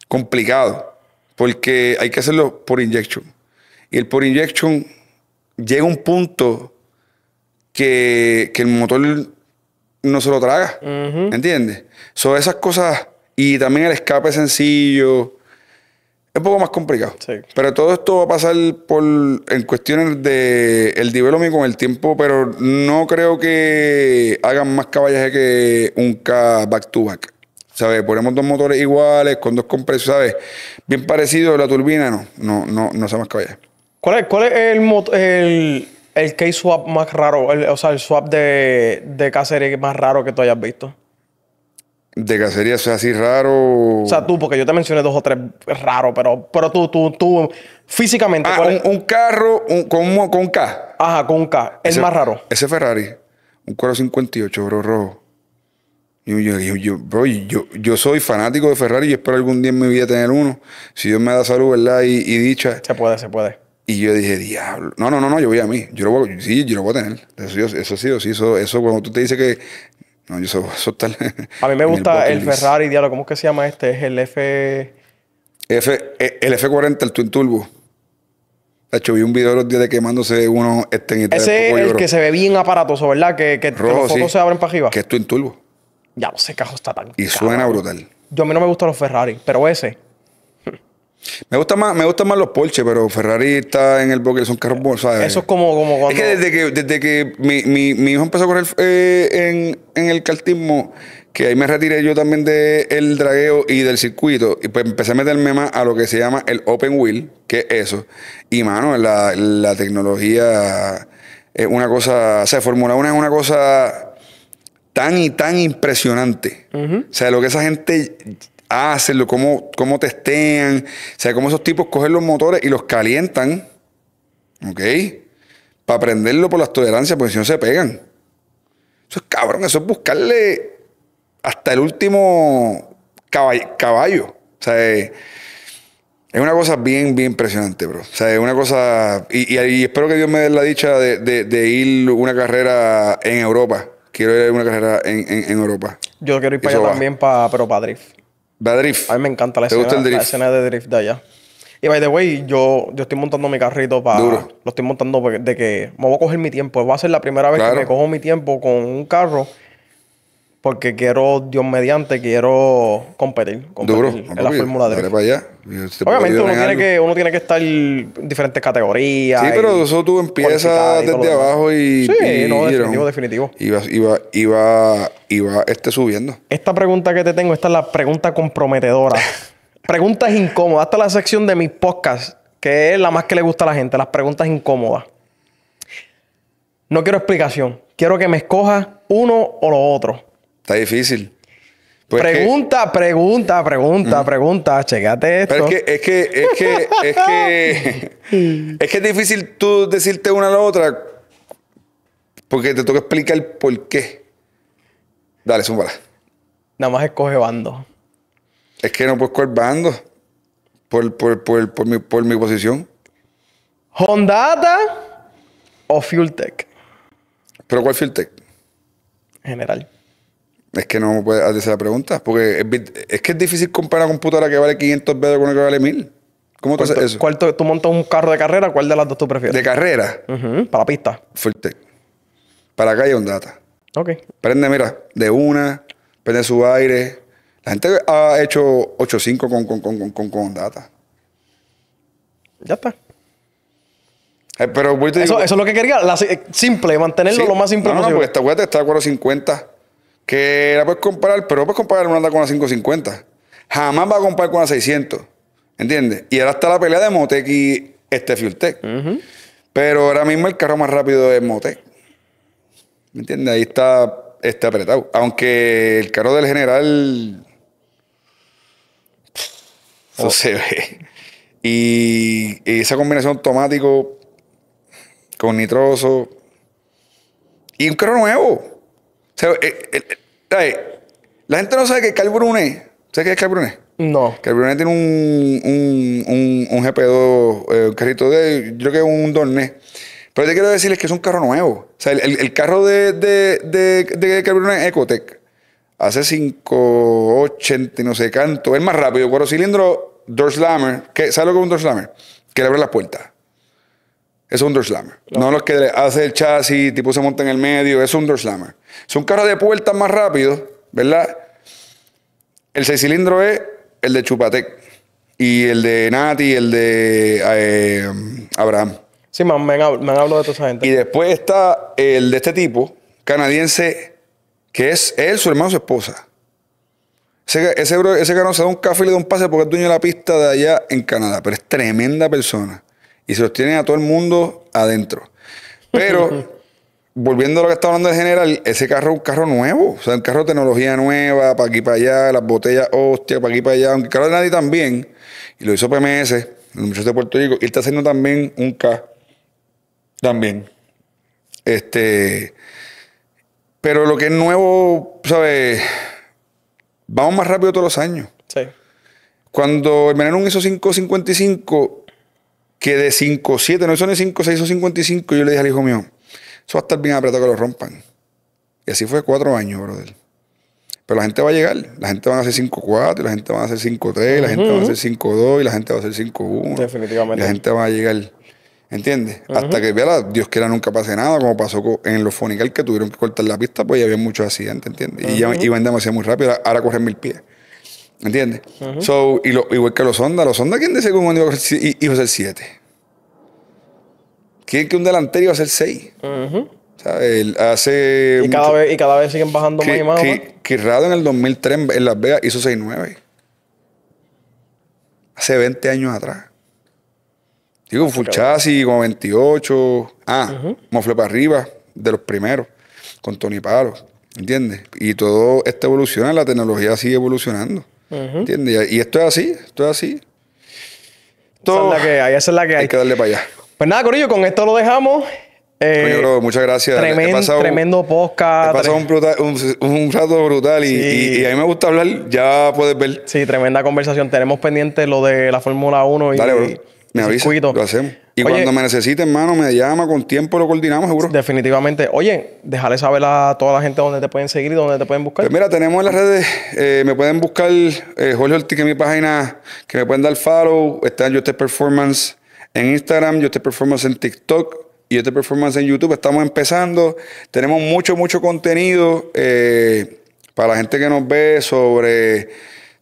Speaker 2: complicado, porque hay que hacerlo por inyección. Y el por inyección llega a un punto que, el motor no se lo traga, ¿me ¿entiendes? Son esas cosas, y también el escape sencillo, un poco más complicado. Pero todo esto va a pasar por en cuestiones de el development con el tiempo, pero no creo que hagan más caballaje que un K back to back. ¿Sabes? Ponemos dos motores iguales, con dos compresores, ¿sabes? Bien parecido la turbina, no, no, no, no sea más caballaje. ¿Cuál es, cuál es el, el,
Speaker 1: el case swap más raro? El, o sea, el swap de, de serie más raro que tú hayas visto
Speaker 2: de cacería, o sea, así raro. O sea,
Speaker 1: tú, porque yo te mencioné dos o tres raros, pero, pero tú, tú, tú, físicamente. Ah, un, carro con, con K. Ajá, con K. El más raro.
Speaker 2: Ese Ferrari, un 458, bro, rojo. Yo, yo, yo, bro, yo, soy fanático de Ferrari y espero algún día en mi vida tener uno. Si Dios me da salud, ¿verdad? Y, y dicha. Se puede, se puede. Y yo dije, diablo. No, no, no, no, yo voy a mí. Yo lo voy a, sí, yo lo voy a tener. Eso, eso sí, eso, eso cuando tú te dices que no, yo soy
Speaker 1: A mí me gusta el, Ferrari, diablo, ¿cómo es que se llama este? Es el F...
Speaker 2: F e, el F40, el Twin Turbo. De hecho, vi un video los días de quemándose uno este en Ese es el que se
Speaker 1: ve bien aparatoso, ¿verdad? Que, que, los focos se
Speaker 2: abren para arriba. Que es Twin Turbo. Ya
Speaker 1: no sé, cajo está tan.
Speaker 2: Y suena brutal.
Speaker 1: Yo a mí no me gustan los Ferrari, pero ese
Speaker 2: me gusta más, me gusta más los Porsche, pero Ferrari está en el bloque, son carros Eso es como, cuando... Es que desde que, mi, hijo empezó a correr eh, en, el cartismo, que ahí me retiré yo también del dragueo y del circuito, y pues empecé a meterme más a lo que se llama el open wheel, que es eso. Y mano, la, tecnología es una cosa, o sea, Fórmula 1 es una cosa tan y tan impresionante. O sea, lo que esa gente Hacerlo, cómo, cómo testean. O sea, cómo esos tipos cogen los motores y los calientan. ¿Ok? Para prenderlo por las tolerancias, porque si no se pegan. Eso es cabrón, eso es buscarle hasta el último caballo. O sea, es una cosa bien, bien impresionante, bro. O sea, es una cosa. Y, y, espero que Dios me dé la dicha de, de, ir una carrera en Europa. Quiero ir a una carrera en, Europa.
Speaker 1: Yo quiero ir para también, para, pero para Drift. De drift. A mí me encanta la, escena, la escena de drift de allá. Y by the way, yo, yo estoy montando mi carrito para. Lo estoy montando de que me voy a coger mi tiempo. Va a ser la primera vez que me cojo mi tiempo con un carro porque quiero, Dios mediante, quiero competir, en la fórmula de
Speaker 2: Obviamente uno tiene,
Speaker 1: que, uno tiene, que, estar en diferentes categorías. Sí, pero eso tú empiezas desde abajo y... no, definitivo, y, definitivo.
Speaker 2: Y va, y va, y va, este subiendo.
Speaker 1: Esta pregunta que te tengo, esta es la pregunta comprometedora. preguntas incómodas. hasta la sección de mis podcast que es la más que le gusta a la gente, las preguntas incómodas. No quiero explicación. Quiero que me escojas uno o lo otro. Está difícil. Pues pregunta, pregunta, pregunta, pregunta, checate esto. es que,
Speaker 2: es que, es difícil tú decirte una a la otra porque te toca explicar por qué. Dale, súmbala.
Speaker 1: Nada más escoge bando.
Speaker 2: Es que no puedo escoger bando por, por, por, mi, por mi posición.
Speaker 1: ¿Hondata o
Speaker 2: FuelTech? ¿Pero cuál FuelTech? General. Es que no puedes hacer la pregunta, porque es, que es difícil comprar una computadora que vale 500 pesos con una que vale 1000. ¿Cómo tú haces eso? tú montas un carro de carrera? ¿Cuál de las dos tú prefieres? ¿De carrera? Para Para pista. Fuerte. Para calle on data. Ok. Prende, mira, de una, prende su aire. La gente ha hecho 8.5 con, con, con, con, data. Ya está. Eh, pero, pues, eso, eso, es lo que quería, eh, simple, mantenerlo lo más simple no, no, posible. No, porque esta web está a 450 que la puedes comparar, pero no puedes comparar una Honda con una 550. Jamás va a comparar con una 600. ¿Entiendes? Y ahora está la pelea de Motec y este FuelTech. Pero ahora mismo el carro más rápido es Motec. ¿Me entiendes? Ahí está, está apretado. Aunque el carro del general. no oh. se ve. Y, y esa combinación automático con nitroso. Y un carro nuevo sea, eh, eh, la gente no sabe que Carl Brunet, ¿sabes qué es Carl Brunet? No. Carl Brunet tiene un, un, un, un GP2, eh, un carrito de, yo creo que un Dornet. Pero te quiero decirles que es un carro nuevo. O sea, el, carro de, de, de, de Carl Brunet Ecotec hace 580 no sé cuánto. es más rápido, cuatro cilindros, door slammer, ¿qué lo que es un door slammer? Que le abre las puertas. Es un Dorslammer. No los que hace el chasis, tipo se monta en el medio, es un Dorslammer. Son carros de puertas más rápido, ¿verdad? El seis cilindros es el de Chupatec y el de Nati y el de eh, Abraham. Sí, me han, hablado de toda esa gente. Y después está el de este tipo, canadiense, que es él, su hermano, su esposa. Ese, ese, ese, se da un café y le da un pase porque es dueño de la pista de allá en Canadá, pero es tremenda persona y se los tienen a todo el mundo adentro. Pero volviendo a lo que estaba hablando de general, ese carro es un carro nuevo. O sea, un carro de tecnología nueva, para aquí para allá, las botellas, hostia, para aquí para allá. Aunque el carro de nadie también, y lo hizo PMS, el muchacho de Puerto Rico, y está haciendo también un K. También. Este. Pero lo que es nuevo, ¿sabes? Vamos más rápido todos los años. Sí. Cuando el menor hizo 5.55, que de 5, 7, no son de 5, 6 o 55, yo le dije al hijo mío, eso va a estar bien apretado que lo rompan. Y así fue cuatro años, brother. Pero la gente va a llegar. La gente va a hacer 5-4, la gente va a hacer 5-3, la gente va a hacer 5-2 y la gente va a hacer 5-1. Definitivamente. La gente va a llegar. ¿Entiendes? Hasta que, vea, Dios quiera, nunca pase nada, como pasó en los Fonical, que tuvieron que cortar la pista, pues ya había muchos accidentes, ¿entiendes? Y ya iban demasiado muy rápido, ahora corren mil pies. ¿Entiendes? so, igual que los Honda, los Honda, ¿quién dice que un iba iba a ser 7? ¿Quién que un delantero iba a ser 6? Uh hace. Y cada,
Speaker 1: vez, siguen bajando más y más.
Speaker 2: Quirrado en el 2003 en Las Vegas hizo 6-9. Hace 20 años atrás. Digo, ah, un full chasis, como 28. Ah, uh para arriba, de los primeros, con Tony Palo. ¿Entiendes? Y todo esto evoluciona, la tecnología sigue evolucionando.
Speaker 3: ¿Entiendes?
Speaker 2: Y esto es así, esto es así. es la que hay, esa es la que hay. Hay que darle para allá. Pues nada, Corillo, con esto lo dejamos. Eh,
Speaker 1: muchas gracias. Tremendo, tremendo
Speaker 2: podcast. He pasado un, rato brutal y, a mí
Speaker 1: me gusta hablar, ya puedes ver. Sí, tremenda conversación. Tenemos pendiente lo de la Fórmula 1 y, Dale, bro.
Speaker 2: Y cuando me necesite, hermano, me llama con tiempo, lo coordinamos, seguro.
Speaker 1: Definitivamente. Oye, déjale saber a toda la gente dónde te pueden seguir y dónde te pueden
Speaker 2: buscar. Pues mira, tenemos en las redes, eh, me pueden buscar eh, Jorge Ortiz, que mi página, que me pueden dar follow. Está en Yote Performance en Instagram, Yo Yote Performance en TikTok y estoy performance en YouTube. Estamos empezando. Tenemos mucho, mucho contenido eh, para la gente que nos ve sobre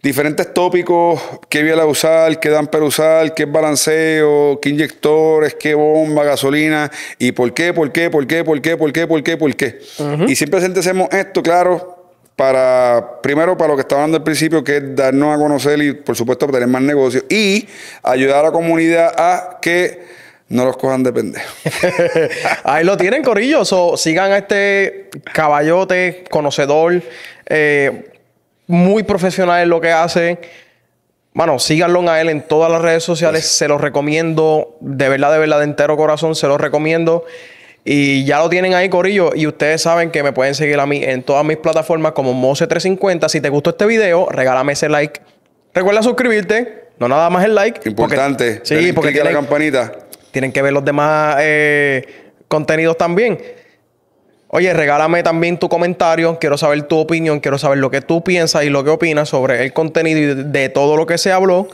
Speaker 2: diferentes tópicos, qué biela usar, qué damper usar, qué balanceo, qué inyectores, qué bomba, gasolina, y por qué, por qué, por qué, por qué, por qué, por qué, por qué. Y siempre hacemos esto, claro, para, primero, para lo que estaba hablando al principio, que es darnos a conocer y, por supuesto, tener más negocios y ayudar a la comunidad a que no los cojan de pendejo. Ahí lo tienen,
Speaker 1: Corillo. sigan a este caballote, conocedor, eh, muy profesional en lo que hace. Bueno, síganlo a él en todas las redes sociales. Se los recomiendo. De verdad, de verdad, de entero corazón, se los recomiendo. Y ya lo tienen ahí, Corillo. Y ustedes saben que me pueden seguir a mí en todas mis plataformas como Mose350. Si te gustó este video, regálame ese like. Recuerda suscribirte. No nada más el like. Importante.
Speaker 2: sí, porque tienen, la campanita.
Speaker 1: Tienen que ver los demás eh, contenidos también. Oye, regálame también tu comentario, quiero saber tu opinión, quiero saber lo que tú piensas y lo que opinas sobre el contenido y de, todo lo que se habló.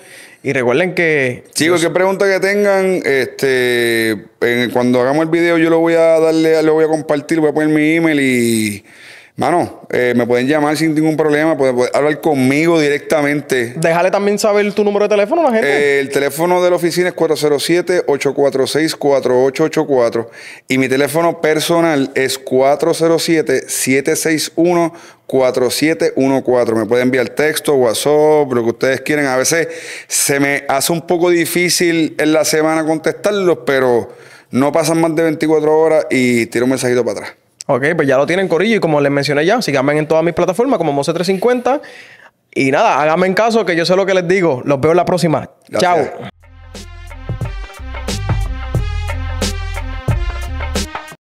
Speaker 1: Y recuerden que...
Speaker 2: Chicos, qué pregunta que tengan, este, cuando hagamos el video yo lo voy a darle, lo voy a compartir, voy a poner mi email y... Mano, eh, me pueden llamar sin ningún problema, pueden, hablar conmigo directamente. Déjale también saber tu número de teléfono la el teléfono de la oficina es 407-846-4884 y mi teléfono personal es 407-761-4714. Me pueden enviar texto, WhatsApp, lo que ustedes quieran. A veces se me hace un poco difícil en la semana contestarlos, pero no pasan más de 24 horas y tiro un mensajito para atrás.
Speaker 1: Ok, pues ya lo tienen Corillo y como les mencioné ya, síganme en todas mis plataformas como Mose350. Y nada, háganme en caso que yo sé lo que les digo. Los veo en la próxima. Chao.